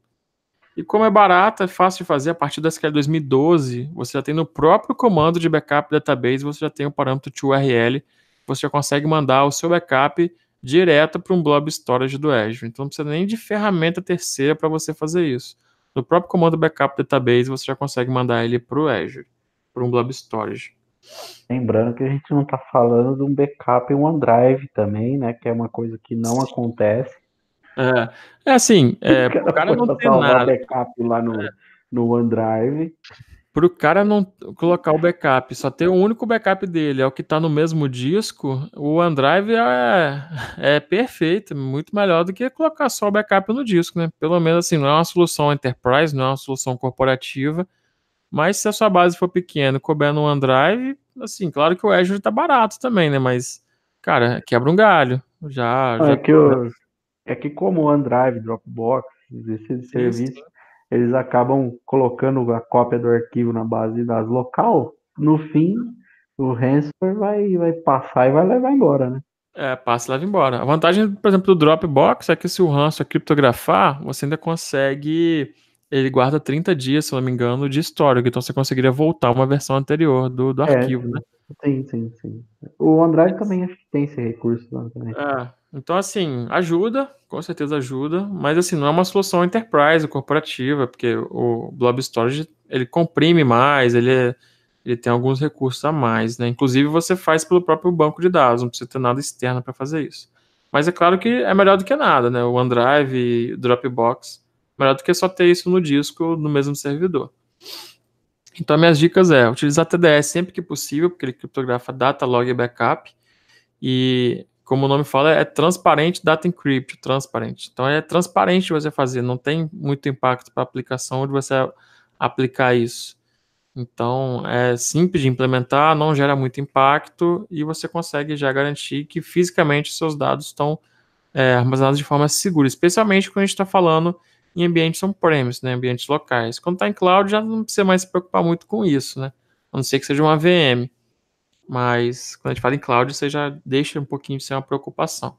E como é barata, é fácil de fazer, a partir da SQL 2012, você já tem no próprio comando de backup database, você já tem o parâmetro to URL, você já consegue mandar o seu backup direto para um blob storage do Azure. Então não precisa nem de ferramenta terceira para você fazer isso. No próprio comando backup database, você já consegue mandar ele para o Azure, para um blob storage. Lembrando que a gente não está falando de um backup em OneDrive também, né? Que é uma coisa que não acontece é, é, assim, é, o cara não tem nada. backup lá no, é. no OneDrive. Para o cara não colocar o backup, só ter o único backup dele, é o que está no mesmo disco, o OneDrive é, é perfeito, muito melhor do que colocar só o backup no disco, né? Pelo menos assim, não é uma solução enterprise, não é uma solução corporativa, mas se a sua base for pequena e couber no OneDrive, assim, claro que o Azure está barato também, né? Mas, cara, quebra um galho. Já. Ah, já... É que eu é que como o OneDrive, Dropbox, esses né? serviços, eles acabam colocando a cópia do arquivo na base de dados local, no fim, o ransomware vai, vai passar e vai levar embora, né? É, passa e leva embora. A vantagem, por exemplo, do Dropbox é que se o ransomware é criptografar, você ainda consegue... Ele guarda 30 dias, se não me engano, de histórico. Então você conseguiria voltar uma versão anterior do, do é, arquivo, né? Sim, sim, sim. O Android também acho que tem esse recurso lá também. É. Então, assim, ajuda, com certeza ajuda, mas assim, não é uma solução enterprise, corporativa, porque o Blob Storage, ele comprime mais, ele, é, ele tem alguns recursos a mais, né? Inclusive, você faz pelo próprio banco de dados, não precisa ter nada externo para fazer isso. Mas é claro que é melhor do que nada, né? O OneDrive, o Dropbox, melhor do que só ter isso no disco, no mesmo servidor. Então, minhas dicas é utilizar TDS sempre que possível, porque ele criptografa data, log e backup, e como o nome fala, é transparente data encrypt, transparente. Então é transparente você fazer, não tem muito impacto para a aplicação onde você aplicar isso. Então é simples de implementar, não gera muito impacto e você consegue já garantir que fisicamente seus dados estão é, armazenados de forma segura, especialmente quando a gente está falando em ambientes on-premise, né, ambientes locais. Quando está em cloud, já não precisa mais se preocupar muito com isso, né? A não ser que seja uma VM mas quando a gente fala em cloud, você já deixa um pouquinho de ser uma preocupação.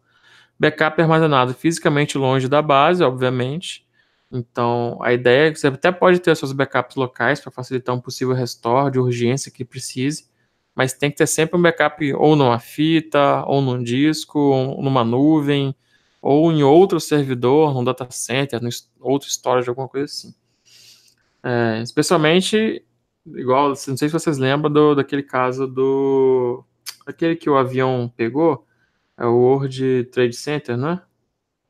Backup armazenado fisicamente longe da base, obviamente. Então, a ideia é que você até pode ter seus backups locais para facilitar um possível restore de urgência que precise, mas tem que ter sempre um backup ou numa fita, ou num disco, ou numa nuvem, ou em outro servidor, num data center, num outro storage, alguma coisa assim. É, especialmente igual, não sei se vocês lembram do, daquele caso do. Aquele que o avião pegou, é o World Trade Center, né?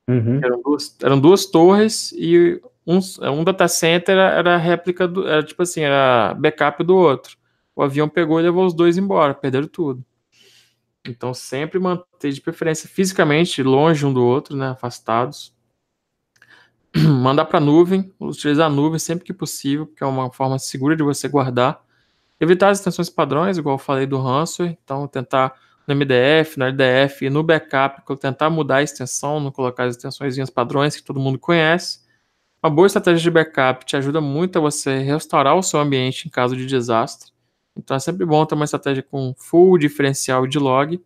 Uhum. Eram, duas, eram duas torres e um, um data center era, réplica do. Era tipo assim, era backup do outro. O avião pegou e levou os dois embora, perderam tudo. Então sempre manter de preferência fisicamente longe um do outro, né? Afastados mandar para a nuvem, utilizar a nuvem sempre que possível, porque é uma forma segura de você guardar. Evitar as extensões padrões, igual eu falei do ransomware, então tentar no MDF, no LDF e no backup, tentar mudar a extensão, não colocar as extensões padrões que todo mundo conhece. Uma boa estratégia de backup te ajuda muito a você restaurar o seu ambiente em caso de desastre. Então é sempre bom ter uma estratégia com full diferencial de log.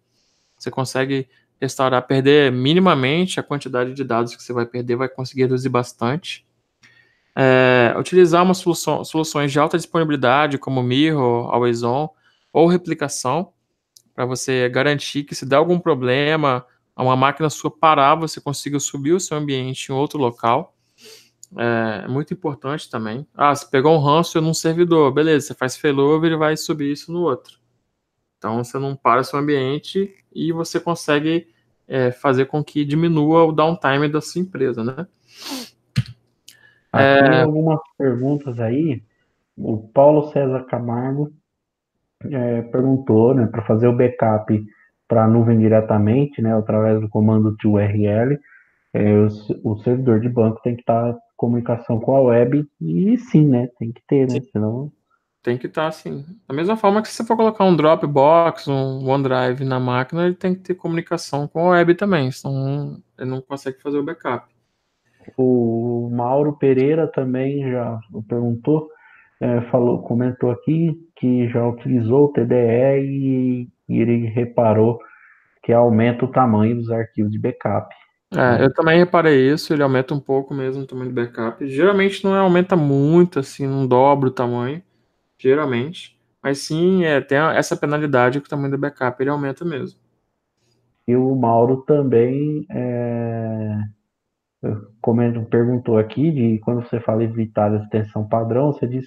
Você consegue restaurar, perder minimamente a quantidade de dados que você vai perder, vai conseguir reduzir bastante. É, utilizar uma solução, soluções de alta disponibilidade, como Mirror, Always On, ou replicação, para você garantir que se der algum problema, uma máquina sua parar, você consiga subir o seu ambiente em outro local. É, é muito importante também. Ah, você pegou um ransom um servidor, beleza, você faz failover e vai subir isso no outro. Então você não para seu ambiente e você consegue é, fazer com que diminua o downtime da sua empresa, né? É... Tem algumas perguntas aí. O Paulo César Camargo é, perguntou, né, para fazer o backup para a nuvem diretamente, né, através do comando de URL, é, o, o, servidor de banco tem que estar tá em comunicação com a web e sim, né, tem que ter, né, senão tem que estar, tá, assim. Da mesma forma que se você for colocar um Dropbox, um OneDrive na máquina, ele tem que ter comunicação com a web também, senão ele não consegue fazer o backup. O Mauro Pereira também já perguntou, é, falou, comentou aqui que já utilizou o TDE e, e ele reparou que aumenta o tamanho dos arquivos de backup. É, eu também reparei isso, ele aumenta um pouco mesmo o tamanho do backup. Geralmente não é, aumenta muito, assim, não dobra o tamanho geralmente. Mas sim, é, tem essa penalidade que o tamanho do backup ele aumenta mesmo. E o Mauro também é, comendo, perguntou aqui de quando você fala evitar a extensão padrão, você diz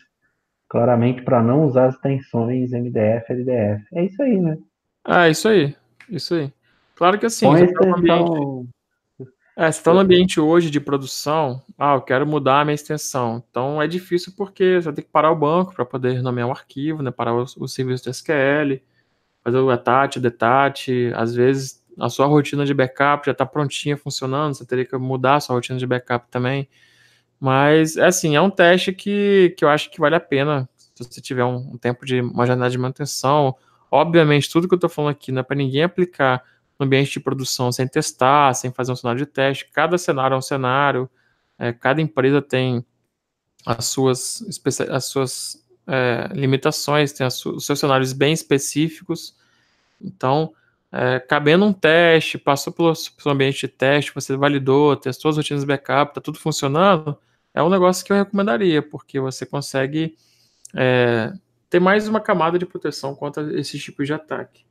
claramente para não usar as extensões MDF, LDF. É isso aí, né? Ah, isso aí. Isso aí. Claro que assim, põe extensão, é, você está no ambiente hoje de produção, ah, eu quero mudar a minha extensão. Então é difícil porque você tem que parar o banco para poder renomear um arquivo, né? Parar o, o serviço de SQL, fazer o attach, o detach. Às vezes a sua rotina de backup já está prontinha, funcionando, você teria que mudar a sua rotina de backup também. Mas, é assim, é um teste que, que eu acho que vale a pena se você tiver um, um tempo de uma janela de manutenção. Obviamente, tudo que eu estou falando aqui não é para ninguém aplicar no ambiente de produção sem testar, sem fazer um cenário de teste. Cada cenário é um cenário, é, cada empresa tem as suas, as suas é, limitações, tem su os seus cenários bem específicos. Então, é, cabendo um teste, passou pelo, seu ambiente de teste, você validou, testou as rotinas de backup, está tudo funcionando, é um negócio que eu recomendaria, porque você consegue é, ter mais uma camada de proteção contra esse tipo de ataque.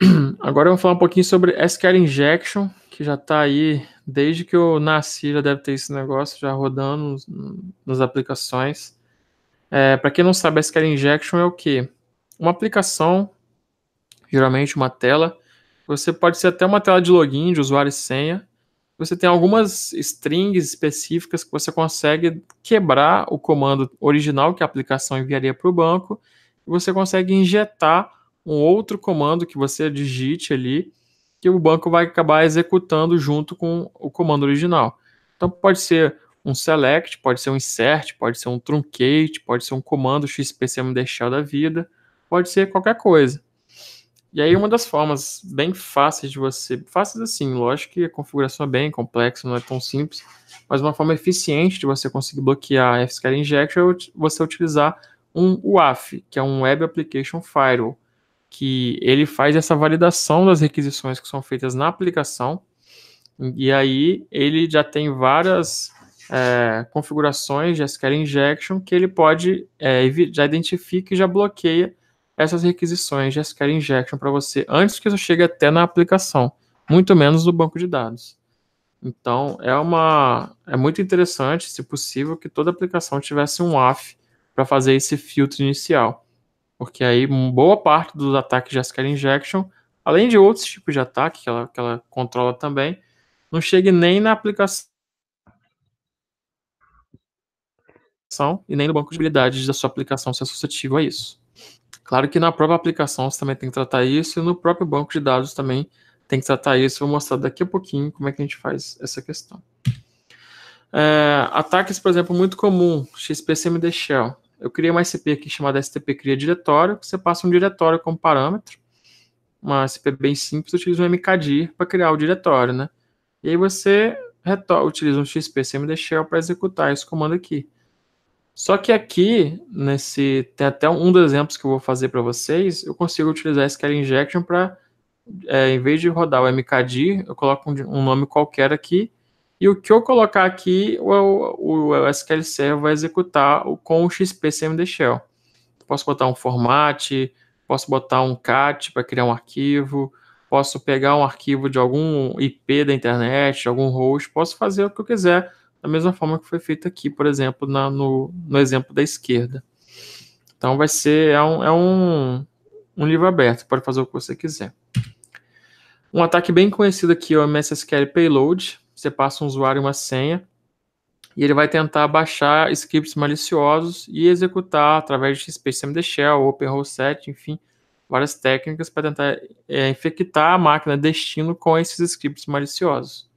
Agora eu vou falar um pouquinho sobre SQL Injection, que já está aí desde que eu nasci, já deve ter esse negócio já rodando nas aplicações. É, Para quem não sabe, SQL Injection é o que? Uma aplicação, geralmente uma tela. Você pode ser até uma tela de login, de usuário e senha. Você tem algumas strings específicas que você consegue quebrar o comando original que a aplicação enviaria para o banco. E você consegue injetar um outro comando que você digite ali, que o banco vai acabar executando junto com o comando original. Então pode ser um select, pode ser um insert, pode ser um truncate, pode ser um comando xpcmd shell da vida, pode ser qualquer coisa. E aí uma das formas bem fáceis de você, fáceis assim, lógico que a configuração é bem complexa, não é tão simples, mas uma forma eficiente de você conseguir bloquear a FSCAR injection é você utilizar um WAF, que é um Web Application Firewall, que ele faz essa validação das requisições que são feitas na aplicação, e aí ele já tem várias é, configurações de SQL Injection que ele pode, é, já identifica e já bloqueia essas requisições de SQL Injection para você antes que isso chegue até na aplicação, muito menos no banco de dados. Então, é uma é muito interessante, se possível, que toda aplicação tivesse um AF para fazer esse filtro inicial. Porque aí hum, boa parte dos ataques de SQL Injection, além de outros tipos de ataque que ela, que ela controla também, não chega nem na aplicação e nem no banco de habilidades da sua aplicação se é suscetível a isso. Claro que na própria aplicação você também tem que tratar isso e no próprio banco de dados também tem que tratar isso. Vou mostrar daqui a pouquinho como é que a gente faz essa questão. É, ataques, por exemplo, muito comum, XPCMD Shell eu criei uma STP aqui chamada STP Cria Diretório, que você passa um diretório como parâmetro, uma STP bem simples, utiliza um mkdir para criar o diretório, né? E aí você utiliza um XP Shell para executar esse comando aqui. Só que aqui, nesse, tem até um dos exemplos que eu vou fazer para vocês, eu consigo utilizar SQL Injection para, é, em vez de rodar o mkdir, eu coloco um, um nome qualquer aqui e o que eu colocar aqui, o, o, SQL Server vai executar com o XPCMD Shell. Posso botar um formato, posso botar um cat para criar um arquivo, posso pegar um arquivo de algum IP da internet, de algum host, posso fazer o que eu quiser, da mesma forma que foi feito aqui, por exemplo, na, no, no exemplo da esquerda. Então vai ser é um, é um, um livro aberto, pode fazer o que você quiser. Um ataque bem conhecido aqui é o MSSQL Payload você passa um usuário uma senha e ele vai tentar baixar scripts maliciosos e executar através de XPCMD Shell, OpenROSET, enfim, várias técnicas para tentar é, infectar a máquina destino com esses scripts maliciosos.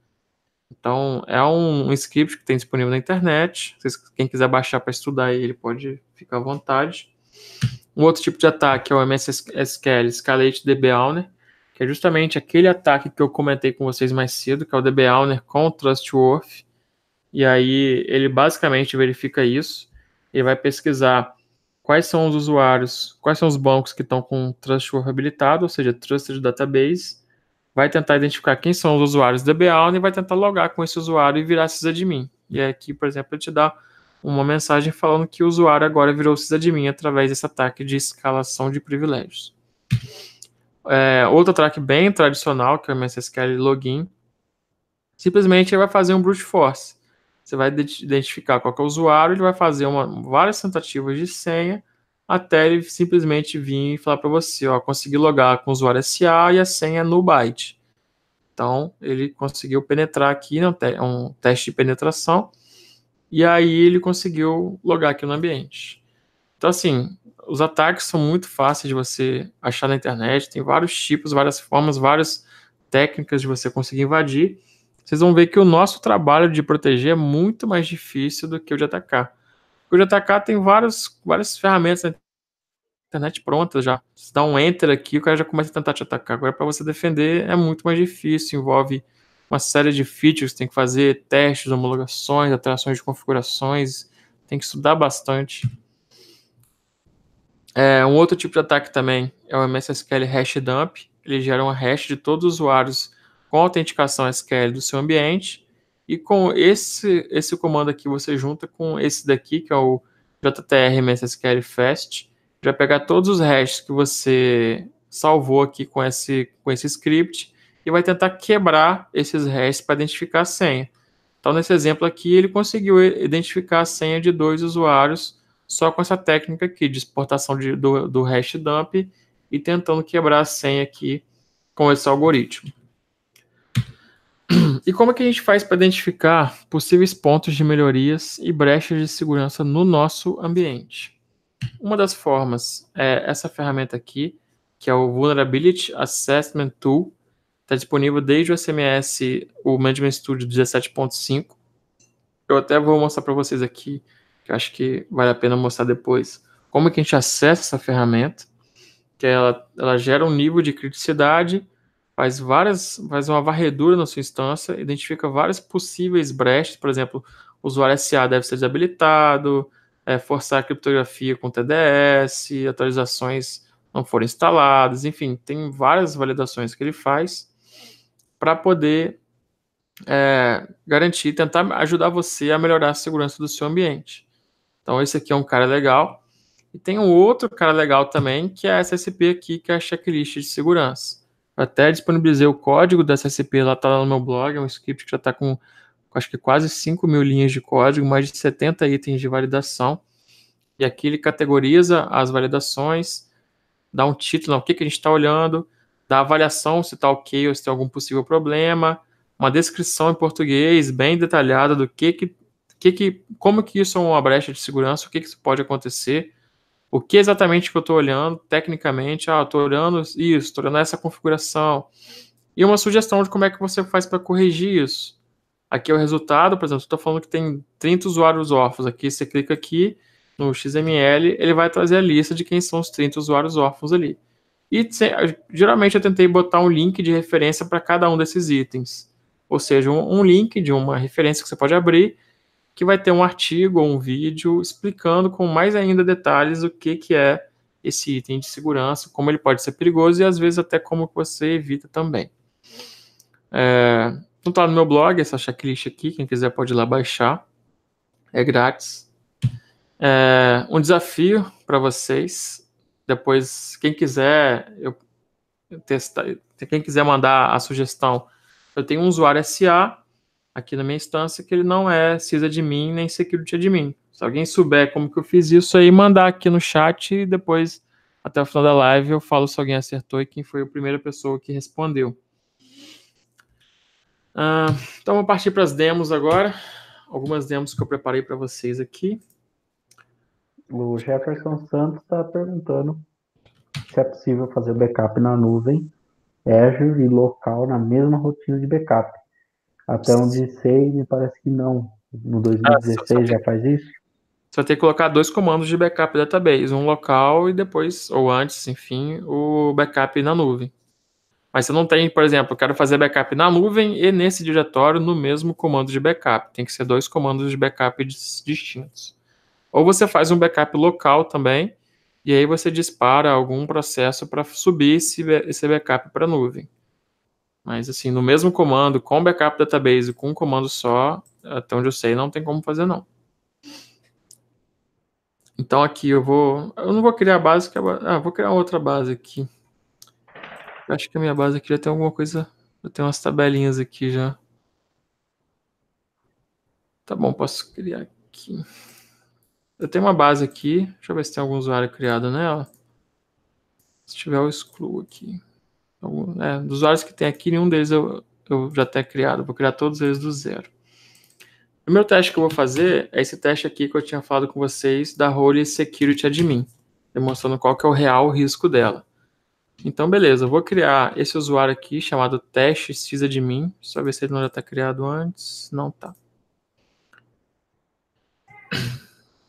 Então, é um, um script que tem disponível na internet. Vocês, quem quiser baixar para estudar ele pode ficar à vontade. Um outro tipo de ataque é o MS SQL Scalate DB Owner, que é justamente aquele ataque que eu comentei com vocês mais cedo, que é o DB Alner com o Trustworth. E aí ele basicamente verifica isso, ele vai pesquisar quais são os usuários, quais são os bancos que estão com Trustworth habilitado, ou seja, Trusted Database, vai tentar identificar quem são os usuários do DB e vai tentar logar com esse usuário e virar sysadmin. E é aqui, por exemplo, ele te dá uma mensagem falando que o usuário agora virou sysadmin através desse ataque de escalação de privilégios é, outra track bem tradicional, que é o MSSQL login, simplesmente ele vai fazer um brute force. Você vai identificar qual é o usuário, ele vai fazer uma, várias tentativas de senha até ele simplesmente vir e falar para você, ó, consegui logar com o usuário SA e a senha no byte. Então, ele conseguiu penetrar aqui, é te um teste de penetração, e aí ele conseguiu logar aqui no ambiente. Então, assim, os ataques são muito fáceis de você achar na internet, tem vários tipos, várias formas, várias técnicas de você conseguir invadir. Vocês vão ver que o nosso trabalho de proteger é muito mais difícil do que o de atacar. O de atacar tem várias, várias ferramentas na internet prontas já. Você dá um enter aqui, o cara já começa a tentar te atacar. Agora, para você defender, é muito mais difícil, envolve uma série de features, tem que fazer testes, homologações, alterações de configurações, tem que estudar bastante. É, um outro tipo de ataque também é o MSSQL hash dump. Ele gera uma hash de todos os usuários com autenticação SQL do seu ambiente. E com esse, esse comando aqui, você junta com esse daqui, que é o JTR MSSQL fast. Já pegar todos os hashes que você salvou aqui com esse, com esse script e vai tentar quebrar esses hashes para identificar a senha. Então, nesse exemplo aqui, ele conseguiu identificar a senha de dois usuários só com essa técnica aqui de exportação de, do, do hash dump e tentando quebrar a senha aqui com esse algoritmo. E como é que a gente faz para identificar possíveis pontos de melhorias e brechas de segurança no nosso ambiente? Uma das formas é essa ferramenta aqui, que é o Vulnerability Assessment Tool. Está disponível desde o SMS, o Management Studio 17.5. Eu até vou mostrar para vocês aqui que acho que vale a pena mostrar depois, como é que a gente acessa essa ferramenta, que ela, ela gera um nível de criticidade, faz várias, faz uma varredura na sua instância, identifica várias possíveis brechas, por exemplo, o usuário SA deve ser desabilitado, é, forçar a criptografia com TDS, atualizações não foram instaladas, enfim, tem várias validações que ele faz para poder é, garantir, tentar ajudar você a melhorar a segurança do seu ambiente. Então, esse aqui é um cara legal. E tem um outro cara legal também, que é a SSP aqui, que é a checklist de segurança. Eu até disponibilizei o código da SSP, lá está lá no meu blog, é um script que já está com, acho que quase 5 mil linhas de código, mais de 70 itens de validação. E aqui ele categoriza as validações, dá um título, o que, que a gente está olhando, dá avaliação, se está ok ou se tem algum possível problema, uma descrição em português bem detalhada do que, que que que, como que isso é uma brecha de segurança, o que, que pode acontecer, o que exatamente que eu estou olhando tecnicamente, ah, estou olhando isso, estou olhando essa configuração, e uma sugestão de como é que você faz para corrigir isso. Aqui é o resultado, por exemplo, estou falando que tem 30 usuários órfãos aqui, você clica aqui no XML, ele vai trazer a lista de quem são os 30 usuários órfãos ali. E geralmente eu tentei botar um link de referência para cada um desses itens. Ou seja, um, um link de uma referência que você pode abrir que vai ter um artigo ou um vídeo explicando com mais ainda detalhes o que, que é esse item de segurança, como ele pode ser perigoso e às vezes até como você evita também. É, está então, no meu blog essa checklist aqui, quem quiser pode ir lá baixar, é grátis. É, um desafio para vocês, depois quem quiser eu testar, quem quiser mandar a sugestão, eu tenho um usuário SA aqui na minha instância que ele não é sysadmin nem security é mim. Se alguém souber como que eu fiz isso aí, mandar aqui no chat e depois, até o final da live, eu falo se alguém acertou e quem foi a primeira pessoa que respondeu. Ah, então, vamos partir para as demos agora. Algumas demos que eu preparei para vocês aqui. O Jefferson Santos está perguntando se é possível fazer backup na nuvem, Azure e local na mesma rotina de backup até onde sei, me parece que não. No 2016 ah, já faz isso? Só tem que colocar dois comandos de backup database, um local e depois, ou antes, enfim, o backup na nuvem. Mas se não tem, por exemplo, eu quero fazer backup na nuvem e nesse diretório no mesmo comando de backup. Tem que ser dois comandos de backup distintos. Ou você faz um backup local também, e aí você dispara algum processo para subir esse, esse backup para a nuvem. Mas assim, no mesmo comando, com backup database, com um comando só, até onde eu sei, não tem como fazer não. Então aqui eu vou, eu não vou criar a base, que é ah, vou criar outra base aqui. Eu acho que a minha base aqui já tem alguma coisa, já tem umas tabelinhas aqui já. Tá bom, posso criar aqui. Eu tenho uma base aqui, deixa eu ver se tem algum usuário criado nela. Se tiver, eu excluo aqui. Eu, então, é, né, dos usuários que tem aqui, nenhum deles eu, eu já tenho criado. vou criar todos eles do zero. O primeiro teste que eu vou fazer é esse teste aqui que eu tinha falado com vocês da role security admin, demonstrando qual que é o real risco dela. Então, beleza, eu vou criar esse usuário aqui chamado teste sysadmin, só ver se ele não já está criado antes. Não está.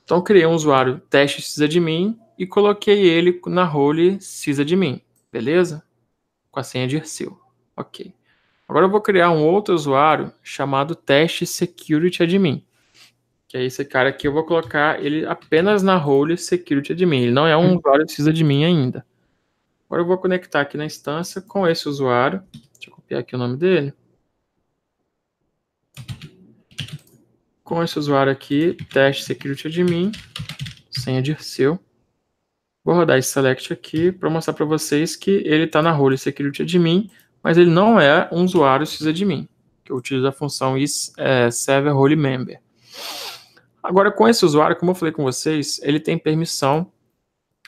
Então, criei um usuário teste sysadmin e coloquei ele na role sysadmin, beleza? com a senha de Dirceu. Ok. Agora eu vou criar um outro usuário chamado teste security admin. Que é esse cara aqui, eu vou colocar ele apenas na role security admin. Ele não é um usuário precisa de mim ainda. Agora eu vou conectar aqui na instância com esse usuário. Deixa eu copiar aqui o nome dele. Com esse usuário aqui, teste security admin, senha seu Vou rodar esse select aqui para mostrar para vocês que ele está na role security admin, mas ele não é um usuário sysadmin, que eu utilizo a função is, é, server role member. Agora, com esse usuário, como eu falei com vocês, ele tem permissão,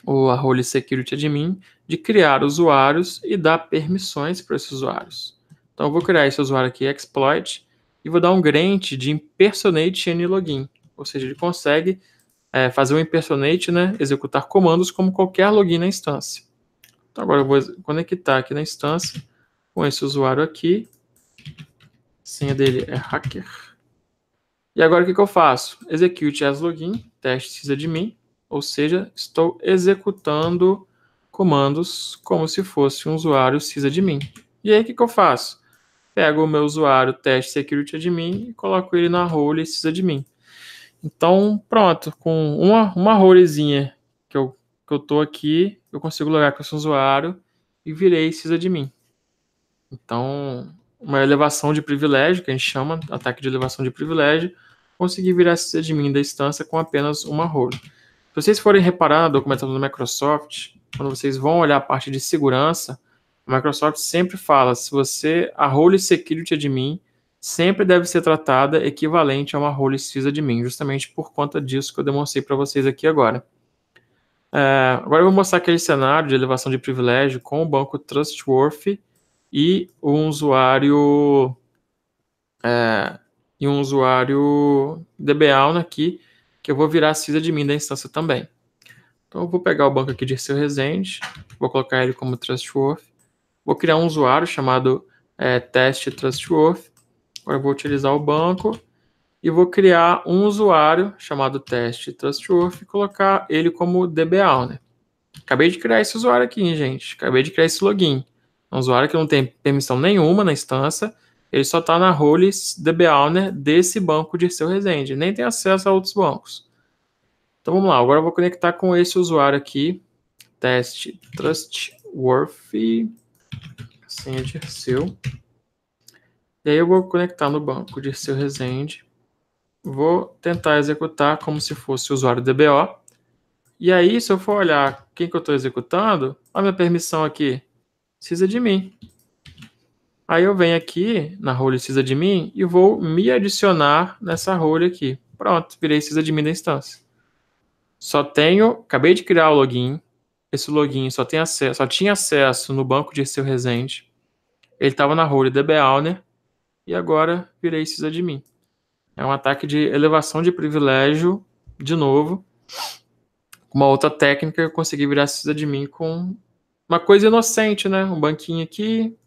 ou a role security admin, de criar usuários e dar permissões para esses usuários. Então, eu vou criar esse usuário aqui, exploit, e vou dar um grant de impersonate login, ou seja, ele consegue é, fazer um impersonate, né, executar comandos como qualquer login na instância. Então agora eu vou conectar aqui na instância com esse usuário aqui. A senha dele é hacker. E agora o que, que eu faço? Execute as login, teste mim, ou seja, estou executando comandos como se fosse um usuário mim. E aí o que, que eu faço? Pego o meu usuário teste security admin é e coloco ele na role mim. Então, pronto, com uma, uma rolezinha que eu, que eu tô aqui, eu consigo logar com esse usuário e virei mim. Então, uma elevação de privilégio, que a gente chama ataque de elevação de privilégio, consegui virar mim da instância com apenas uma role. Se vocês forem reparar na documentação da Microsoft, quando vocês vão olhar a parte de segurança, a Microsoft sempre fala, se você, a role security admin sempre deve ser tratada equivalente a uma role cis de mim, justamente por conta disso que eu demonstrei para vocês aqui agora. É, agora eu vou mostrar aquele cenário de elevação de privilégio com o banco Trustworthy e um usuário é, e um usuário DBAUN aqui, que eu vou virar CISA de mim da instância também. Então eu vou pegar o banco aqui de seu Resende, vou colocar ele como Trustworthy, vou criar um usuário chamado é, teste Trustworthy eu vou utilizar o banco e vou criar um usuário chamado teste trustworth e colocar ele como dbowner. Né? Acabei de criar esse usuário aqui, hein, gente. Acabei de criar esse login. É um usuário que não tem permissão nenhuma na instância. Ele só está na role dbauner desse banco de seu Resende. Nem tem acesso a outros bancos. Então vamos lá. Agora eu vou conectar com esse usuário aqui. Teste trustworthy. Senha de seu. E aí eu vou conectar no banco de seu Resende. Vou tentar executar como se fosse usuário DBO. E aí, se eu for olhar quem que eu estou executando, a minha permissão aqui precisa de mim. Aí eu venho aqui na role precisa de mim e vou me adicionar nessa role aqui. Pronto, virei precisa de mim da instância. Só tenho, acabei de criar o login. Esse login só, tem acesso, só tinha acesso no banco de seu Resende. Ele estava na role né e agora virei sysadmin. É um ataque de elevação de privilégio, de novo. Uma outra técnica, eu consegui virar sysadmin com uma coisa inocente, né? Um banquinho aqui.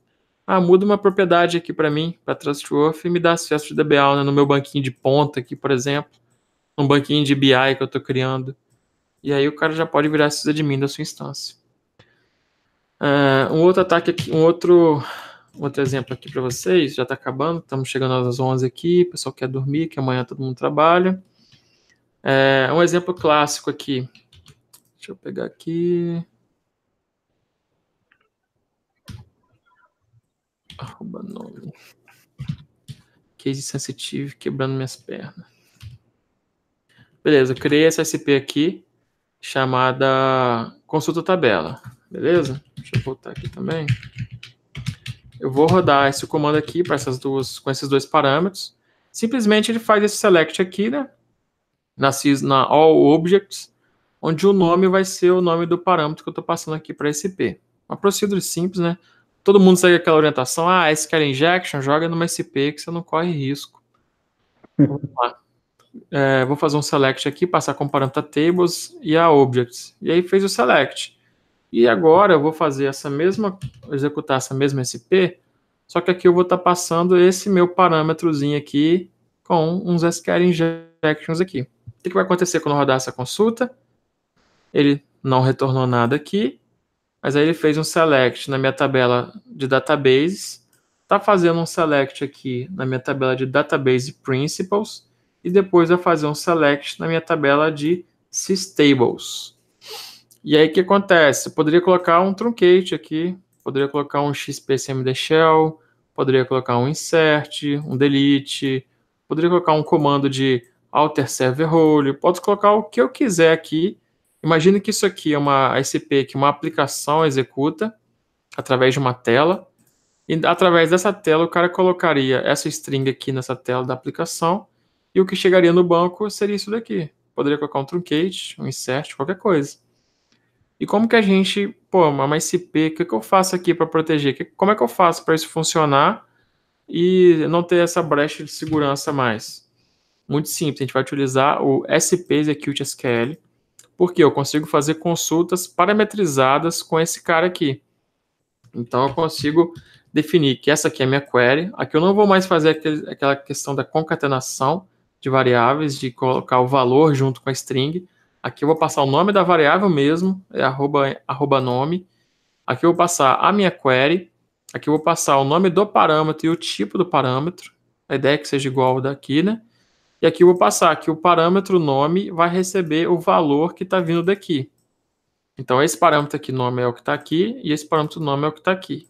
Ah, muda uma propriedade aqui para mim, para Trustworth, e me dá acesso de DBAL né? no meu banquinho de ponta aqui, por exemplo. Um banquinho de BI que eu estou criando. E aí o cara já pode virar sysadmin da sua instância. Uh, um outro ataque aqui, um outro outro exemplo aqui para vocês, já está acabando, estamos chegando às 11 aqui, o pessoal quer dormir, que amanhã todo mundo trabalha. É, um exemplo clássico aqui, deixa eu pegar aqui. Arroba nome. Case sensitive quebrando minhas pernas. Beleza, criei essa SP aqui, chamada consulta tabela, beleza? Deixa eu voltar aqui também eu vou rodar esse comando aqui para essas duas, com esses dois parâmetros. Simplesmente ele faz esse select aqui, né? Na, na all objects, onde o nome vai ser o nome do parâmetro que eu estou passando aqui para SP. Uma procedura simples, né? Todo mundo segue aquela orientação, ah, SQL é injection, joga numa SP que você não corre risco. Vamos lá. É, vou fazer um select aqui, passar com parâmetro tables e a objects. E aí fez o select. E agora eu vou fazer essa mesma, executar essa mesma SP, só que aqui eu vou estar tá passando esse meu parâmetrozinho aqui com uns SQL injections aqui. O que, vai acontecer quando rodar essa consulta? Ele não retornou nada aqui, mas aí ele fez um select na minha tabela de databases, está fazendo um select aqui na minha tabela de database principals, e depois vai fazer um select na minha tabela de systables. E aí o que acontece? Eu poderia colocar um truncate aqui, poderia colocar um xpcmd shell, poderia colocar um insert, um delete, poderia colocar um comando de alter server role, posso colocar o que eu quiser aqui. Imagina que isso aqui é uma ASP que uma aplicação executa através de uma tela. E através dessa tela, o cara colocaria essa string aqui nessa tela da aplicação. E o que chegaria no banco seria isso daqui. Poderia colocar um truncate, um insert, qualquer coisa. E como que a gente, pô, uma SP? o que, que eu faço aqui para proteger? Que, como é que eu faço para isso funcionar e não ter essa brecha de segurança mais? Muito simples, a gente vai utilizar o SP Execute SQL, porque eu consigo fazer consultas parametrizadas com esse cara aqui. Então eu consigo definir que essa aqui é a minha query, aqui eu não vou mais fazer aquele, aquela questão da concatenação de variáveis, de colocar o valor junto com a string, Aqui eu vou passar o nome da variável mesmo, é arroba, arroba nome. Aqui eu vou passar a minha query. Aqui eu vou passar o nome do parâmetro e o tipo do parâmetro. A ideia é que seja igual ao daqui, né? E aqui eu vou passar que o parâmetro nome vai receber o valor que está vindo daqui. Então, esse parâmetro aqui, nome, é o que está aqui, e esse parâmetro nome é o que está aqui.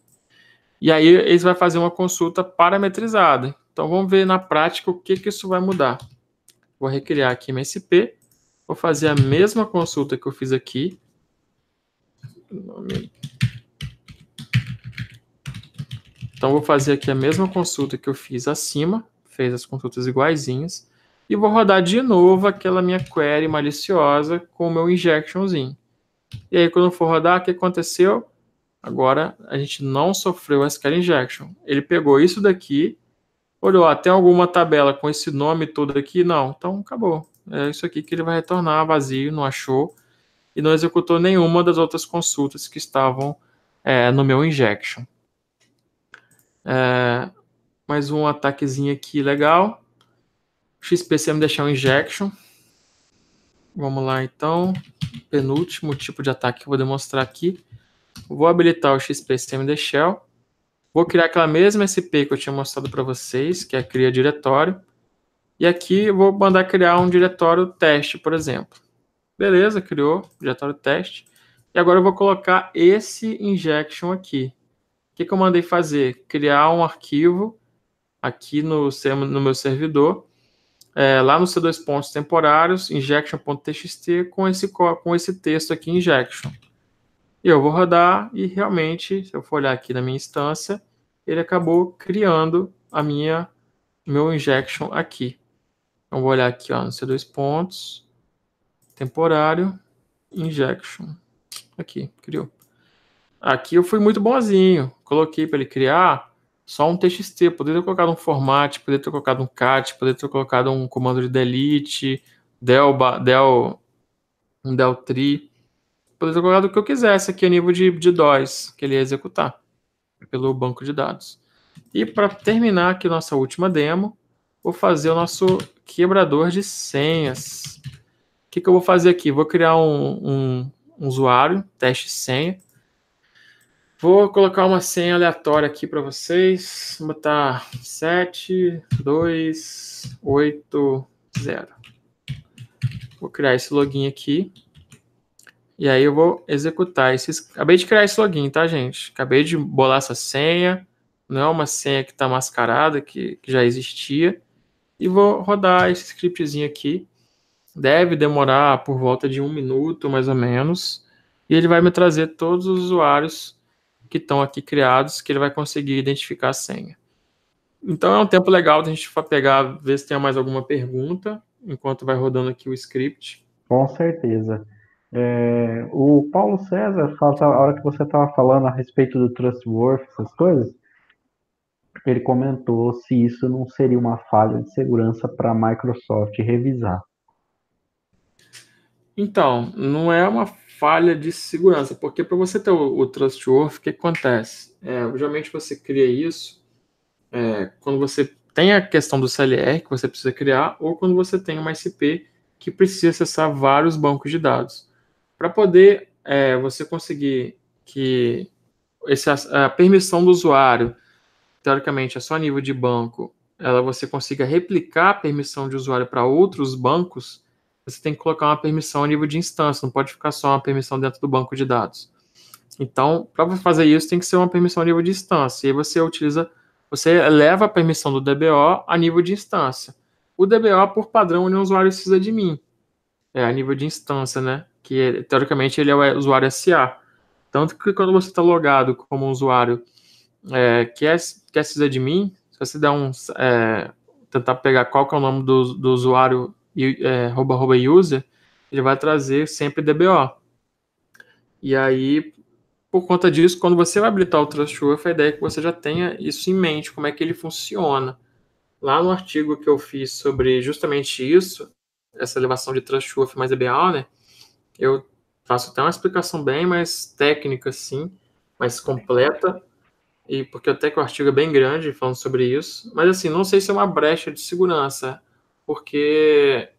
E aí, eles vão fazer uma consulta parametrizada. Então, vamos ver na prática o que, que isso vai mudar. Vou recriar aqui meu SP. Vou fazer a mesma consulta que eu fiz aqui. Então, vou fazer aqui a mesma consulta que eu fiz acima. Fez as consultas iguaizinhas. E vou rodar de novo aquela minha query maliciosa com o meu injectionzinho. E aí, quando for rodar, o que aconteceu? Agora, a gente não sofreu SQL injection. Ele pegou isso daqui, olhou, ah, tem alguma tabela com esse nome todo aqui? Não, então acabou é isso aqui que ele vai retornar vazio, não achou, e não executou nenhuma das outras consultas que estavam é, no meu injection. É, mais um ataquezinho aqui legal. XPCM deixar um injection. Vamos lá então. Penúltimo tipo de ataque que eu vou demonstrar aqui. Vou habilitar o XPCMD Shell. Vou criar aquela mesma SP que eu tinha mostrado para vocês, que é a cria diretório. E aqui eu vou mandar criar um diretório teste, por exemplo. Beleza, criou diretório teste. E agora eu vou colocar esse injection aqui. O que, que eu mandei fazer? Criar um arquivo aqui no, no meu servidor, é, lá no C2 pontos temporários, injection.txt, com esse, com esse texto aqui, injection. E eu vou rodar e realmente, se eu for olhar aqui na minha instância, ele acabou criando a minha meu injection aqui. Então, vou olhar aqui ó, no C2 pontos, temporário, injection. Aqui, criou. Aqui eu fui muito bonzinho. Coloquei para ele criar só um TXT. Poderia ter colocado um format, poderia ter colocado um cat, poderia ter colocado um comando de delete, del, del, um del tree. Poderia ter colocado o que eu quisesse aqui a nível de, de DOS que ele ia executar pelo banco de dados. E para terminar aqui nossa última demo, vou fazer o nosso quebrador de senhas. O que, que eu vou fazer aqui? Vou criar um, um, um usuário, teste senha. Vou colocar uma senha aleatória aqui para vocês. Vou botar 0. Vou criar esse login aqui. E aí eu vou executar esses. Acabei de criar esse login, tá, gente? Acabei de bolar essa senha. Não é uma senha que está mascarada, que, que já existia e vou rodar esse scriptzinho aqui. Deve demorar por volta de um minuto, mais ou menos. E ele vai me trazer todos os usuários que estão aqui criados, que ele vai conseguir identificar a senha. Então é um tempo legal da gente pegar, ver se tem mais alguma pergunta, enquanto vai rodando aqui o script. Com certeza. É, o Paulo César, a hora que você estava falando a respeito do Trustworth, essas coisas, ele comentou se isso não seria uma falha de segurança para a Microsoft revisar. Então, não é uma falha de segurança, porque para você ter o, o Trustworth, o que acontece? É, geralmente você cria isso é, quando você tem a questão do CLR que você precisa criar, ou quando você tem uma SP que precisa acessar vários bancos de dados. Para poder é, você conseguir que esse, a, a permissão do usuário teoricamente, é só nível de banco, ela você consiga replicar a permissão de usuário para outros bancos, você tem que colocar uma permissão a nível de instância, não pode ficar só uma permissão dentro do banco de dados. Então, para fazer isso, tem que ser uma permissão a nível de instância. E aí você utiliza, você leva a permissão do DBO a nível de instância. O DBO, por padrão, o é usuário precisa de mim. É a nível de instância, né? Que é, teoricamente ele é o usuário SA. Tanto que quando você está logado como usuário é, quer, quer se de mim, se você der um, é, tentar pegar qual que é o nome do, do usuário é, rouba, rouba user, ele vai trazer sempre DBO. E aí, por conta disso, quando você vai habilitar o Trust a ideia é que você já tenha isso em mente, como é que ele funciona. Lá no artigo que eu fiz sobre justamente isso, essa elevação de Trust mais DBO, né, eu faço até uma explicação bem mais técnica, assim, mais completa, e porque até que o artigo é bem grande falando sobre isso, mas assim, não sei se é uma brecha de segurança, porque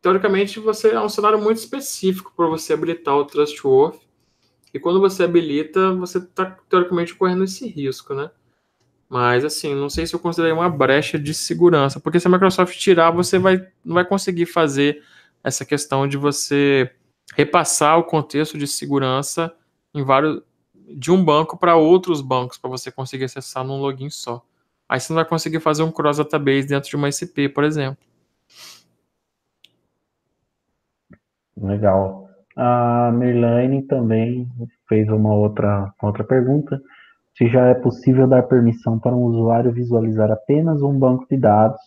teoricamente você é um cenário muito específico para você habilitar o Trustworth, e quando você habilita, você está teoricamente correndo esse risco, né? Mas assim, não sei se eu considerei uma brecha de segurança, porque se a Microsoft tirar, você vai, não vai conseguir fazer essa questão de você repassar o contexto de segurança em vários de um banco para outros bancos para você conseguir acessar num login só. Aí você não vai conseguir fazer um cross database dentro de uma SP, por exemplo. Legal. A Merlaine também fez uma outra, uma outra pergunta. Se já é possível dar permissão para um usuário visualizar apenas um banco de dados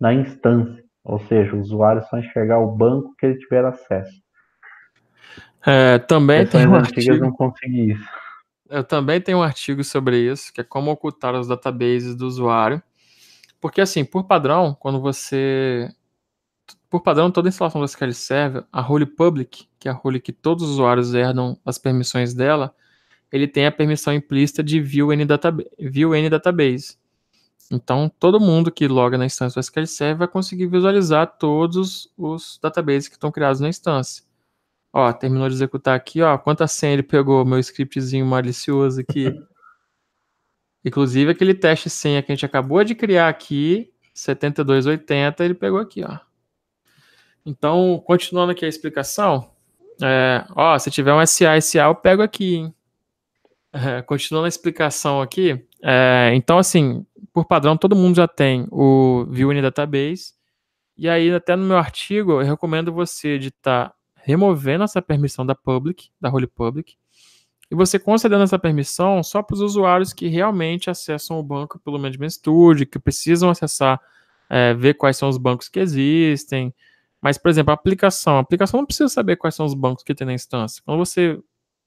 na instância, ou seja, o usuário só enxergar o banco que ele tiver acesso. É, também tem um artigo... não consegui isso. Eu também tenho um artigo sobre isso, que é como ocultar os databases do usuário. Porque, assim, por padrão, quando você. Por padrão, toda instalação do SQL Server, a role public, que é a role que todos os usuários herdam as permissões dela, ele tem a permissão implícita de view n, datab... view n database. Então, todo mundo que loga na instância do SQL Server vai conseguir visualizar todos os databases que estão criados na instância. Ó, terminou de executar aqui, ó. Quanta senha ele pegou, meu scriptzinho malicioso aqui. Inclusive aquele teste senha que a gente acabou de criar aqui, 7280, ele pegou aqui, ó. Então, continuando aqui a explicação, é, ó, se tiver um SA, SA, eu pego aqui, hein? É, continuando a explicação aqui, é, então, assim, por padrão, todo mundo já tem o ViewUni Database, e aí, até no meu artigo, eu recomendo você editar removendo essa permissão da public, da role public, e você concedendo essa permissão só para os usuários que realmente acessam o banco pelo Management Studio, que precisam acessar, é, ver quais são os bancos que existem. Mas, por exemplo, a aplicação. A aplicação não precisa saber quais são os bancos que tem na instância. Quando você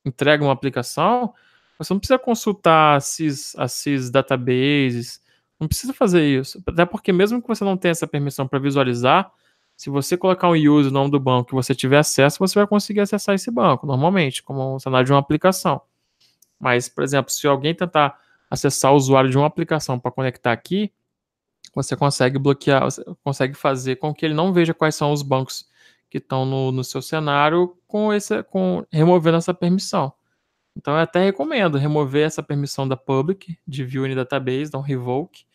entrega uma aplicação, você não precisa consultar a esses databases, não precisa fazer isso. Até porque mesmo que você não tenha essa permissão para visualizar, se você colocar um user, o nome do banco que você tiver acesso, você vai conseguir acessar esse banco, normalmente, como um cenário de uma aplicação. Mas, por exemplo, se alguém tentar acessar o usuário de uma aplicação para conectar aqui, você consegue bloquear, você consegue fazer com que ele não veja quais são os bancos que estão no, no seu cenário com esse, com removendo essa permissão. Então, eu até recomendo remover essa permissão da public de view in database, dar um revoke,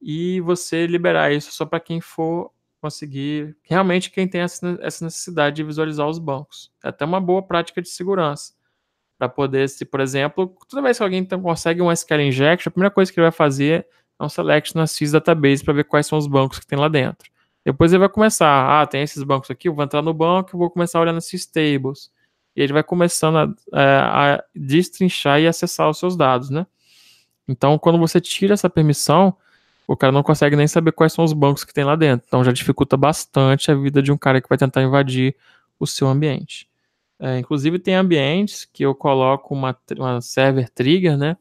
e você liberar isso só para quem for conseguir realmente quem tem essa necessidade de visualizar os bancos. É até uma boa prática de segurança. Para poder, se, por exemplo, toda vez que alguém consegue um SQL injection, a primeira coisa que ele vai fazer é um select na SIS database para ver quais são os bancos que tem lá dentro. Depois ele vai começar, ah, tem esses bancos aqui, eu vou entrar no banco e vou começar a olhar nas tables. E ele vai começando a, é, a destrinchar e acessar os seus dados, né? Então, quando você tira essa permissão, o cara não consegue nem saber quais são os bancos que tem lá dentro. Então já dificulta bastante a vida de um cara que vai tentar invadir o seu ambiente. É, inclusive tem ambientes que eu coloco uma, uma server trigger, né?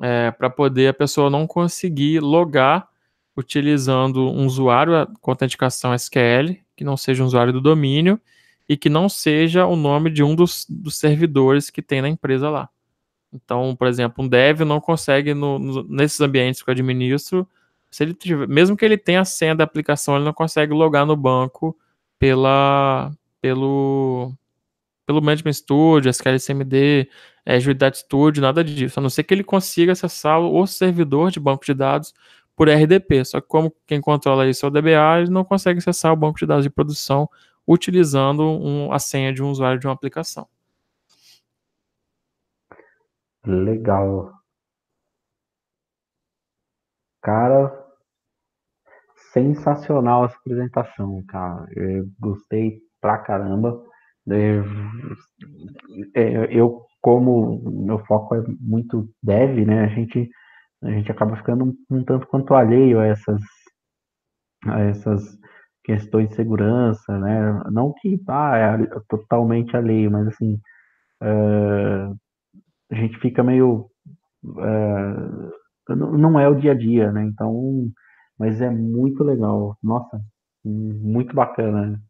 É, para poder a pessoa não conseguir logar utilizando um usuário com autenticação SQL, que não seja um usuário do domínio e que não seja o nome de um dos, dos servidores que tem na empresa lá. Então, por exemplo, um dev não consegue, no, no, nesses ambientes que eu administro, se ele tiver, mesmo que ele tenha a senha da aplicação, ele não consegue logar no banco pela, pelo, pelo Management Studio, SQL CMD, é, Studio, nada disso. A não ser que ele consiga acessar o servidor de banco de dados por RDP. Só que como quem controla isso é o DBA, ele não consegue acessar o banco de dados de produção utilizando um, a senha de um usuário de uma aplicação. Legal. Cara, sensacional essa apresentação, cara. Eu gostei pra caramba. É, eu, como meu foco é muito dev, né? A gente, a gente acaba ficando um, um tanto quanto alheio a essas, a essas questões de segurança, né? Não que ah, é totalmente alheio, mas assim. Uh, a gente fica meio. É, não é o dia a dia, né? Então, mas é muito legal. Nossa, muito bacana.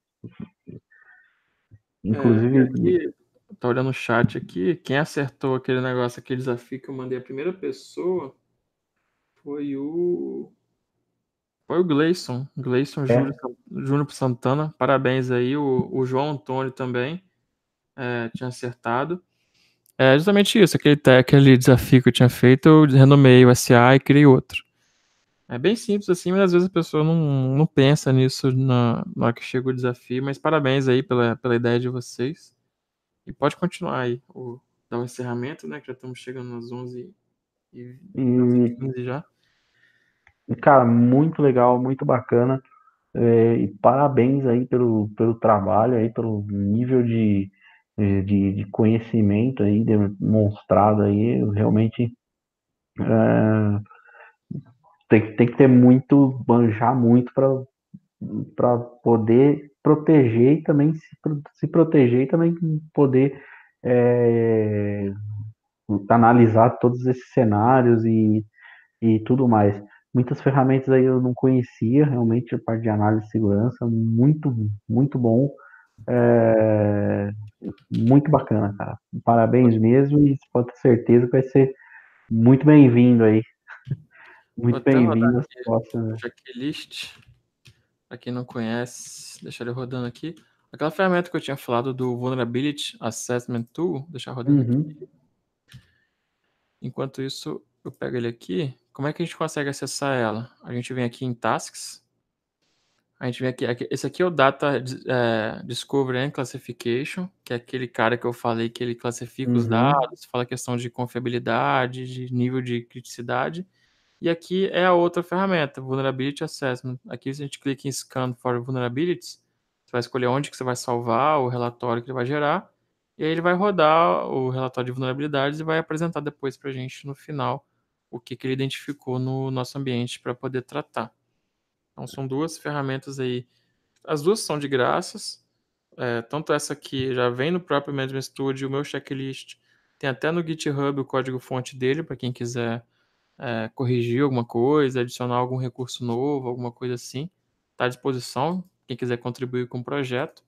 Inclusive. É, tá olhando o chat aqui. Quem acertou aquele negócio, aquele desafio que eu mandei a primeira pessoa foi o. Foi o Gleison. Gleison é. Júnior, Júnior Santana. Parabéns aí. O, o João Antônio também é, tinha acertado. É justamente isso, aquele, aquele desafio que eu tinha feito, eu renomei o SA e criei outro. É bem simples assim, mas às vezes a pessoa não, não pensa nisso na, na hora que chega o desafio, mas parabéns aí pela, pela ideia de vocês. E pode continuar aí, o, dar o um encerramento, né, que já estamos chegando nas 11 e, e... 15 hum. já. Cara, muito legal, muito bacana. É, e parabéns aí pelo, pelo trabalho, aí pelo nível de, é, de, de conhecimento aí demonstrado aí, realmente é, tem, tem que ter muito, banjar muito para poder proteger e também se, se proteger e também poder é, analisar todos esses cenários e, e tudo mais. Muitas ferramentas aí eu não conhecia, realmente, a parte de análise de segurança, muito, muito bom. É, muito bacana, cara. Parabéns mesmo e pode ter certeza que vai ser muito bem-vindo aí. Muito bem-vindo às próximas. Né? Checklist. Para quem não conhece, deixar ele rodando aqui. Aquela ferramenta que eu tinha falado do Vulnerability Assessment Tool, deixar rodando uhum. aqui. Enquanto isso, eu pego ele aqui. Como é que a gente consegue acessar ela? A gente vem aqui em Tasks. A gente vem aqui, aqui esse aqui é o Data é, Discovery and Classification, que é aquele cara que eu falei que ele classifica uhum. os dados, fala questão de confiabilidade, de nível de criticidade. E aqui é a outra ferramenta, Vulnerability Assessment. Aqui, se a gente clica em Scan for Vulnerabilities, você vai escolher onde que você vai salvar o relatório que ele vai gerar, e aí ele vai rodar o relatório de vulnerabilidades e vai apresentar depois para a gente, no final, o que, que ele identificou no nosso ambiente para poder tratar. Então são duas ferramentas aí. As duas são de graças. É, tanto essa aqui já vem no próprio Management Studio, o meu checklist tem até no GitHub o código-fonte dele para quem quiser é, corrigir alguma coisa, adicionar algum recurso novo, alguma coisa assim. Está à disposição quem quiser contribuir com o projeto.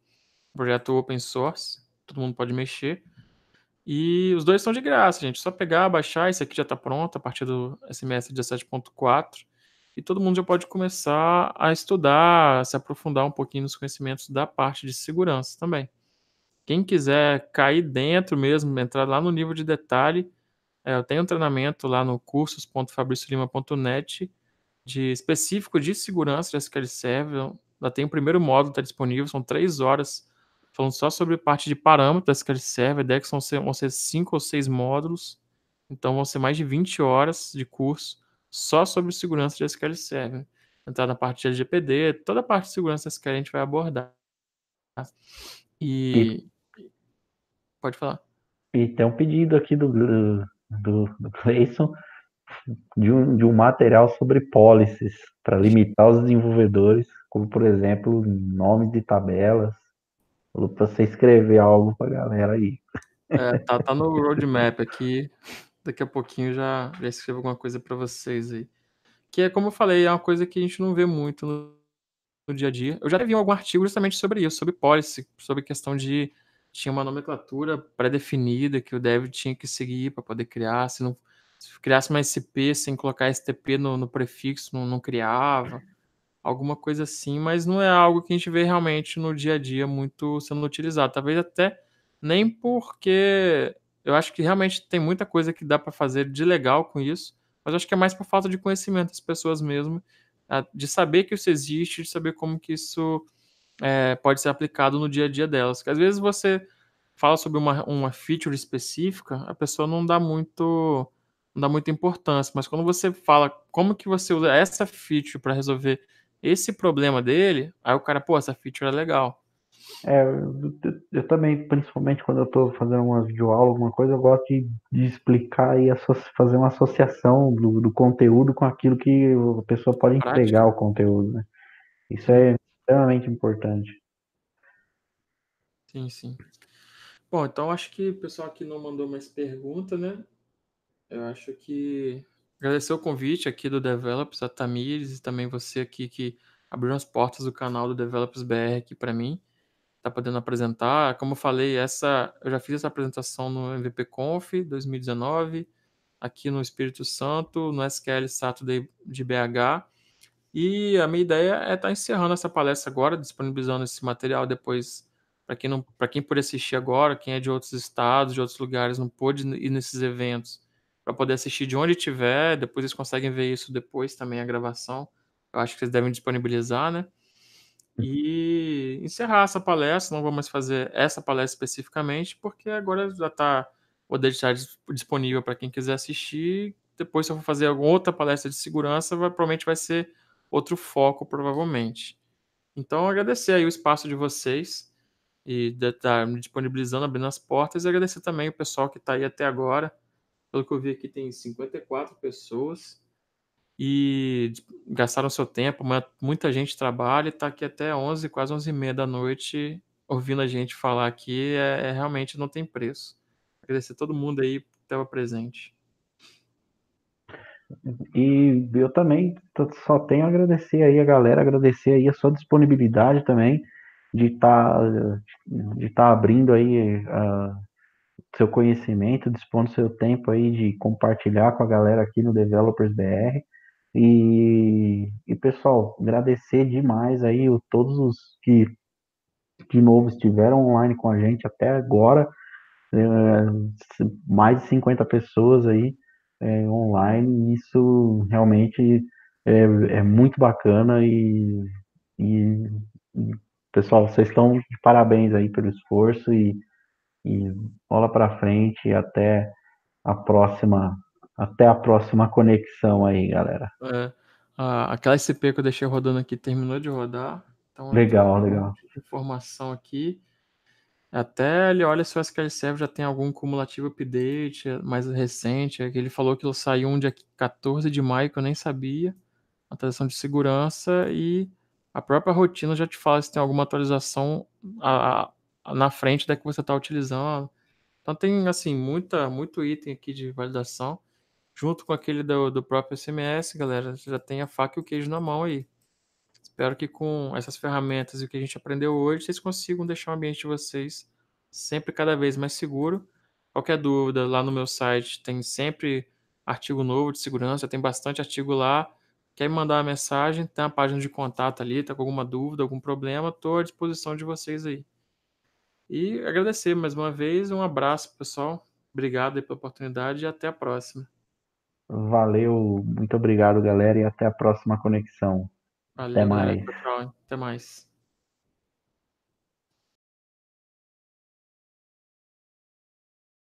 Projeto open source, todo mundo pode mexer. E os dois são de graça, gente. Só pegar, baixar, esse aqui já está pronto a partir do SMS 17.4 e todo mundo já pode começar a estudar, a se aprofundar um pouquinho nos conhecimentos da parte de segurança também. Quem quiser cair dentro mesmo, entrar lá no nível de detalhe, é, eu tenho um treinamento lá no cursos.fabriciolima.net de específico de segurança de SQL Server. Lá tem o primeiro módulo está disponível, são três horas falando só sobre parte de parâmetros da SQL Server, DEX vão ser, vão ser cinco ou seis módulos, então vão ser mais de 20 horas de curso só sobre segurança de SQL Server. Né? Entrar na parte de LGPD, toda a parte de segurança SQL a gente vai abordar. E. Pode falar. E tem um pedido aqui do, do, do Clayson de um, de um material sobre policies para limitar os desenvolvedores, como por exemplo, nomes de tabelas, para você escrever algo para a galera aí. É, tá, tá no roadmap aqui. daqui a pouquinho já, já escrevo alguma coisa para vocês aí. Que é, como eu falei, é uma coisa que a gente não vê muito no, no dia a dia. Eu já vi algum artigo justamente sobre isso, sobre policy, sobre questão de. Tinha uma nomenclatura pré-definida que o dev tinha que seguir para poder criar. Se não se criasse uma SP sem colocar STP no, no prefixo, não, não criava. Alguma coisa assim, mas não é algo que a gente vê realmente no dia a dia muito sendo utilizado. Talvez até nem porque eu acho que realmente tem muita coisa que dá para fazer de legal com isso, mas acho que é mais por falta de conhecimento das pessoas mesmo, de saber que isso existe, de saber como que isso é, pode ser aplicado no dia a dia delas. Porque às vezes você fala sobre uma, uma feature específica, a pessoa não dá muito não dá muita importância, mas quando você fala como que você usa essa feature para resolver esse problema dele, aí o cara, pô, essa feature é legal. É, eu, eu, também, principalmente quando eu estou fazendo uma videoaula, alguma coisa, eu gosto de, de explicar e fazer uma associação do, do, conteúdo com aquilo que a pessoa pode entregar o conteúdo, né? Isso é extremamente importante. Sim, sim. Bom, então acho que o pessoal aqui não mandou mais pergunta, né? Eu acho que agradecer o convite aqui do Develops, a Tamires e também você aqui que abriu as portas do canal do Develops BR aqui para mim está podendo apresentar. Como eu falei, essa, eu já fiz essa apresentação no MVP Conf 2019, aqui no Espírito Santo, no SQL Saturday de BH. E a minha ideia é estar tá encerrando essa palestra agora, disponibilizando esse material depois para quem não, para quem pôde assistir agora, quem é de outros estados, de outros lugares, não pôde ir nesses eventos, para poder assistir de onde tiver, depois eles conseguem ver isso depois também a gravação. Eu acho que vocês devem disponibilizar, né? e encerrar essa palestra. Não vou mais fazer essa palestra especificamente, porque agora já está o deixar disponível para quem quiser assistir. Depois, se eu for fazer alguma outra palestra de segurança, vai, provavelmente vai ser outro foco, provavelmente. Então, agradecer aí o espaço de vocês e de estar tá me disponibilizando, abrindo as portas, e agradecer também o pessoal que está aí até agora. Pelo que eu vi aqui, tem 54 pessoas e gastaram seu tempo. Muita gente trabalha e tá aqui até 11, quase 11 e meia da noite ouvindo a gente falar aqui. É, é realmente não tem preço. Agradecer todo mundo aí pelo presente. E eu também só tenho a agradecer aí a galera, agradecer aí a sua disponibilidade também de estar tá, de tá abrindo aí uh, seu conhecimento, dispondo seu tempo aí de compartilhar com a galera aqui no Developers BR. E, e pessoal, agradecer demais aí o, todos os que de novo estiveram online com a gente até agora. É, mais de 50 pessoas aí é, online. Isso realmente é, é muito bacana e, e, pessoal, vocês estão de parabéns aí pelo esforço e, e bola para frente e até a próxima até a próxima conexão aí, galera. É, a, ah, aquela SP que eu deixei rodando aqui terminou de rodar. Então, legal, legal. Informação aqui. Até ele olha se o SQL Server já tem algum cumulativo update mais recente. É ele falou que ele saiu um dia 14 de maio, que eu nem sabia. Atualização de segurança e a própria rotina já te fala se tem alguma atualização a, a, na frente da que você está utilizando. Então tem assim muita muito item aqui de validação junto com aquele do, do próprio SMS, galera, já tem a faca e o queijo na mão aí. Espero que com essas ferramentas e o que a gente aprendeu hoje, vocês consigam deixar o ambiente de vocês sempre cada vez mais seguro. Qualquer dúvida, lá no meu site tem sempre artigo novo de segurança, tem bastante artigo lá. Quer me mandar uma mensagem, tem a página de contato ali, tá com alguma dúvida, algum problema, estou à disposição de vocês aí. E agradecer mais uma vez, um abraço pessoal, obrigado pela oportunidade e até a próxima. Valeu, muito obrigado, galera, e até a próxima conexão. Valeu, até mais. Galera, tchau, tchau. Até mais.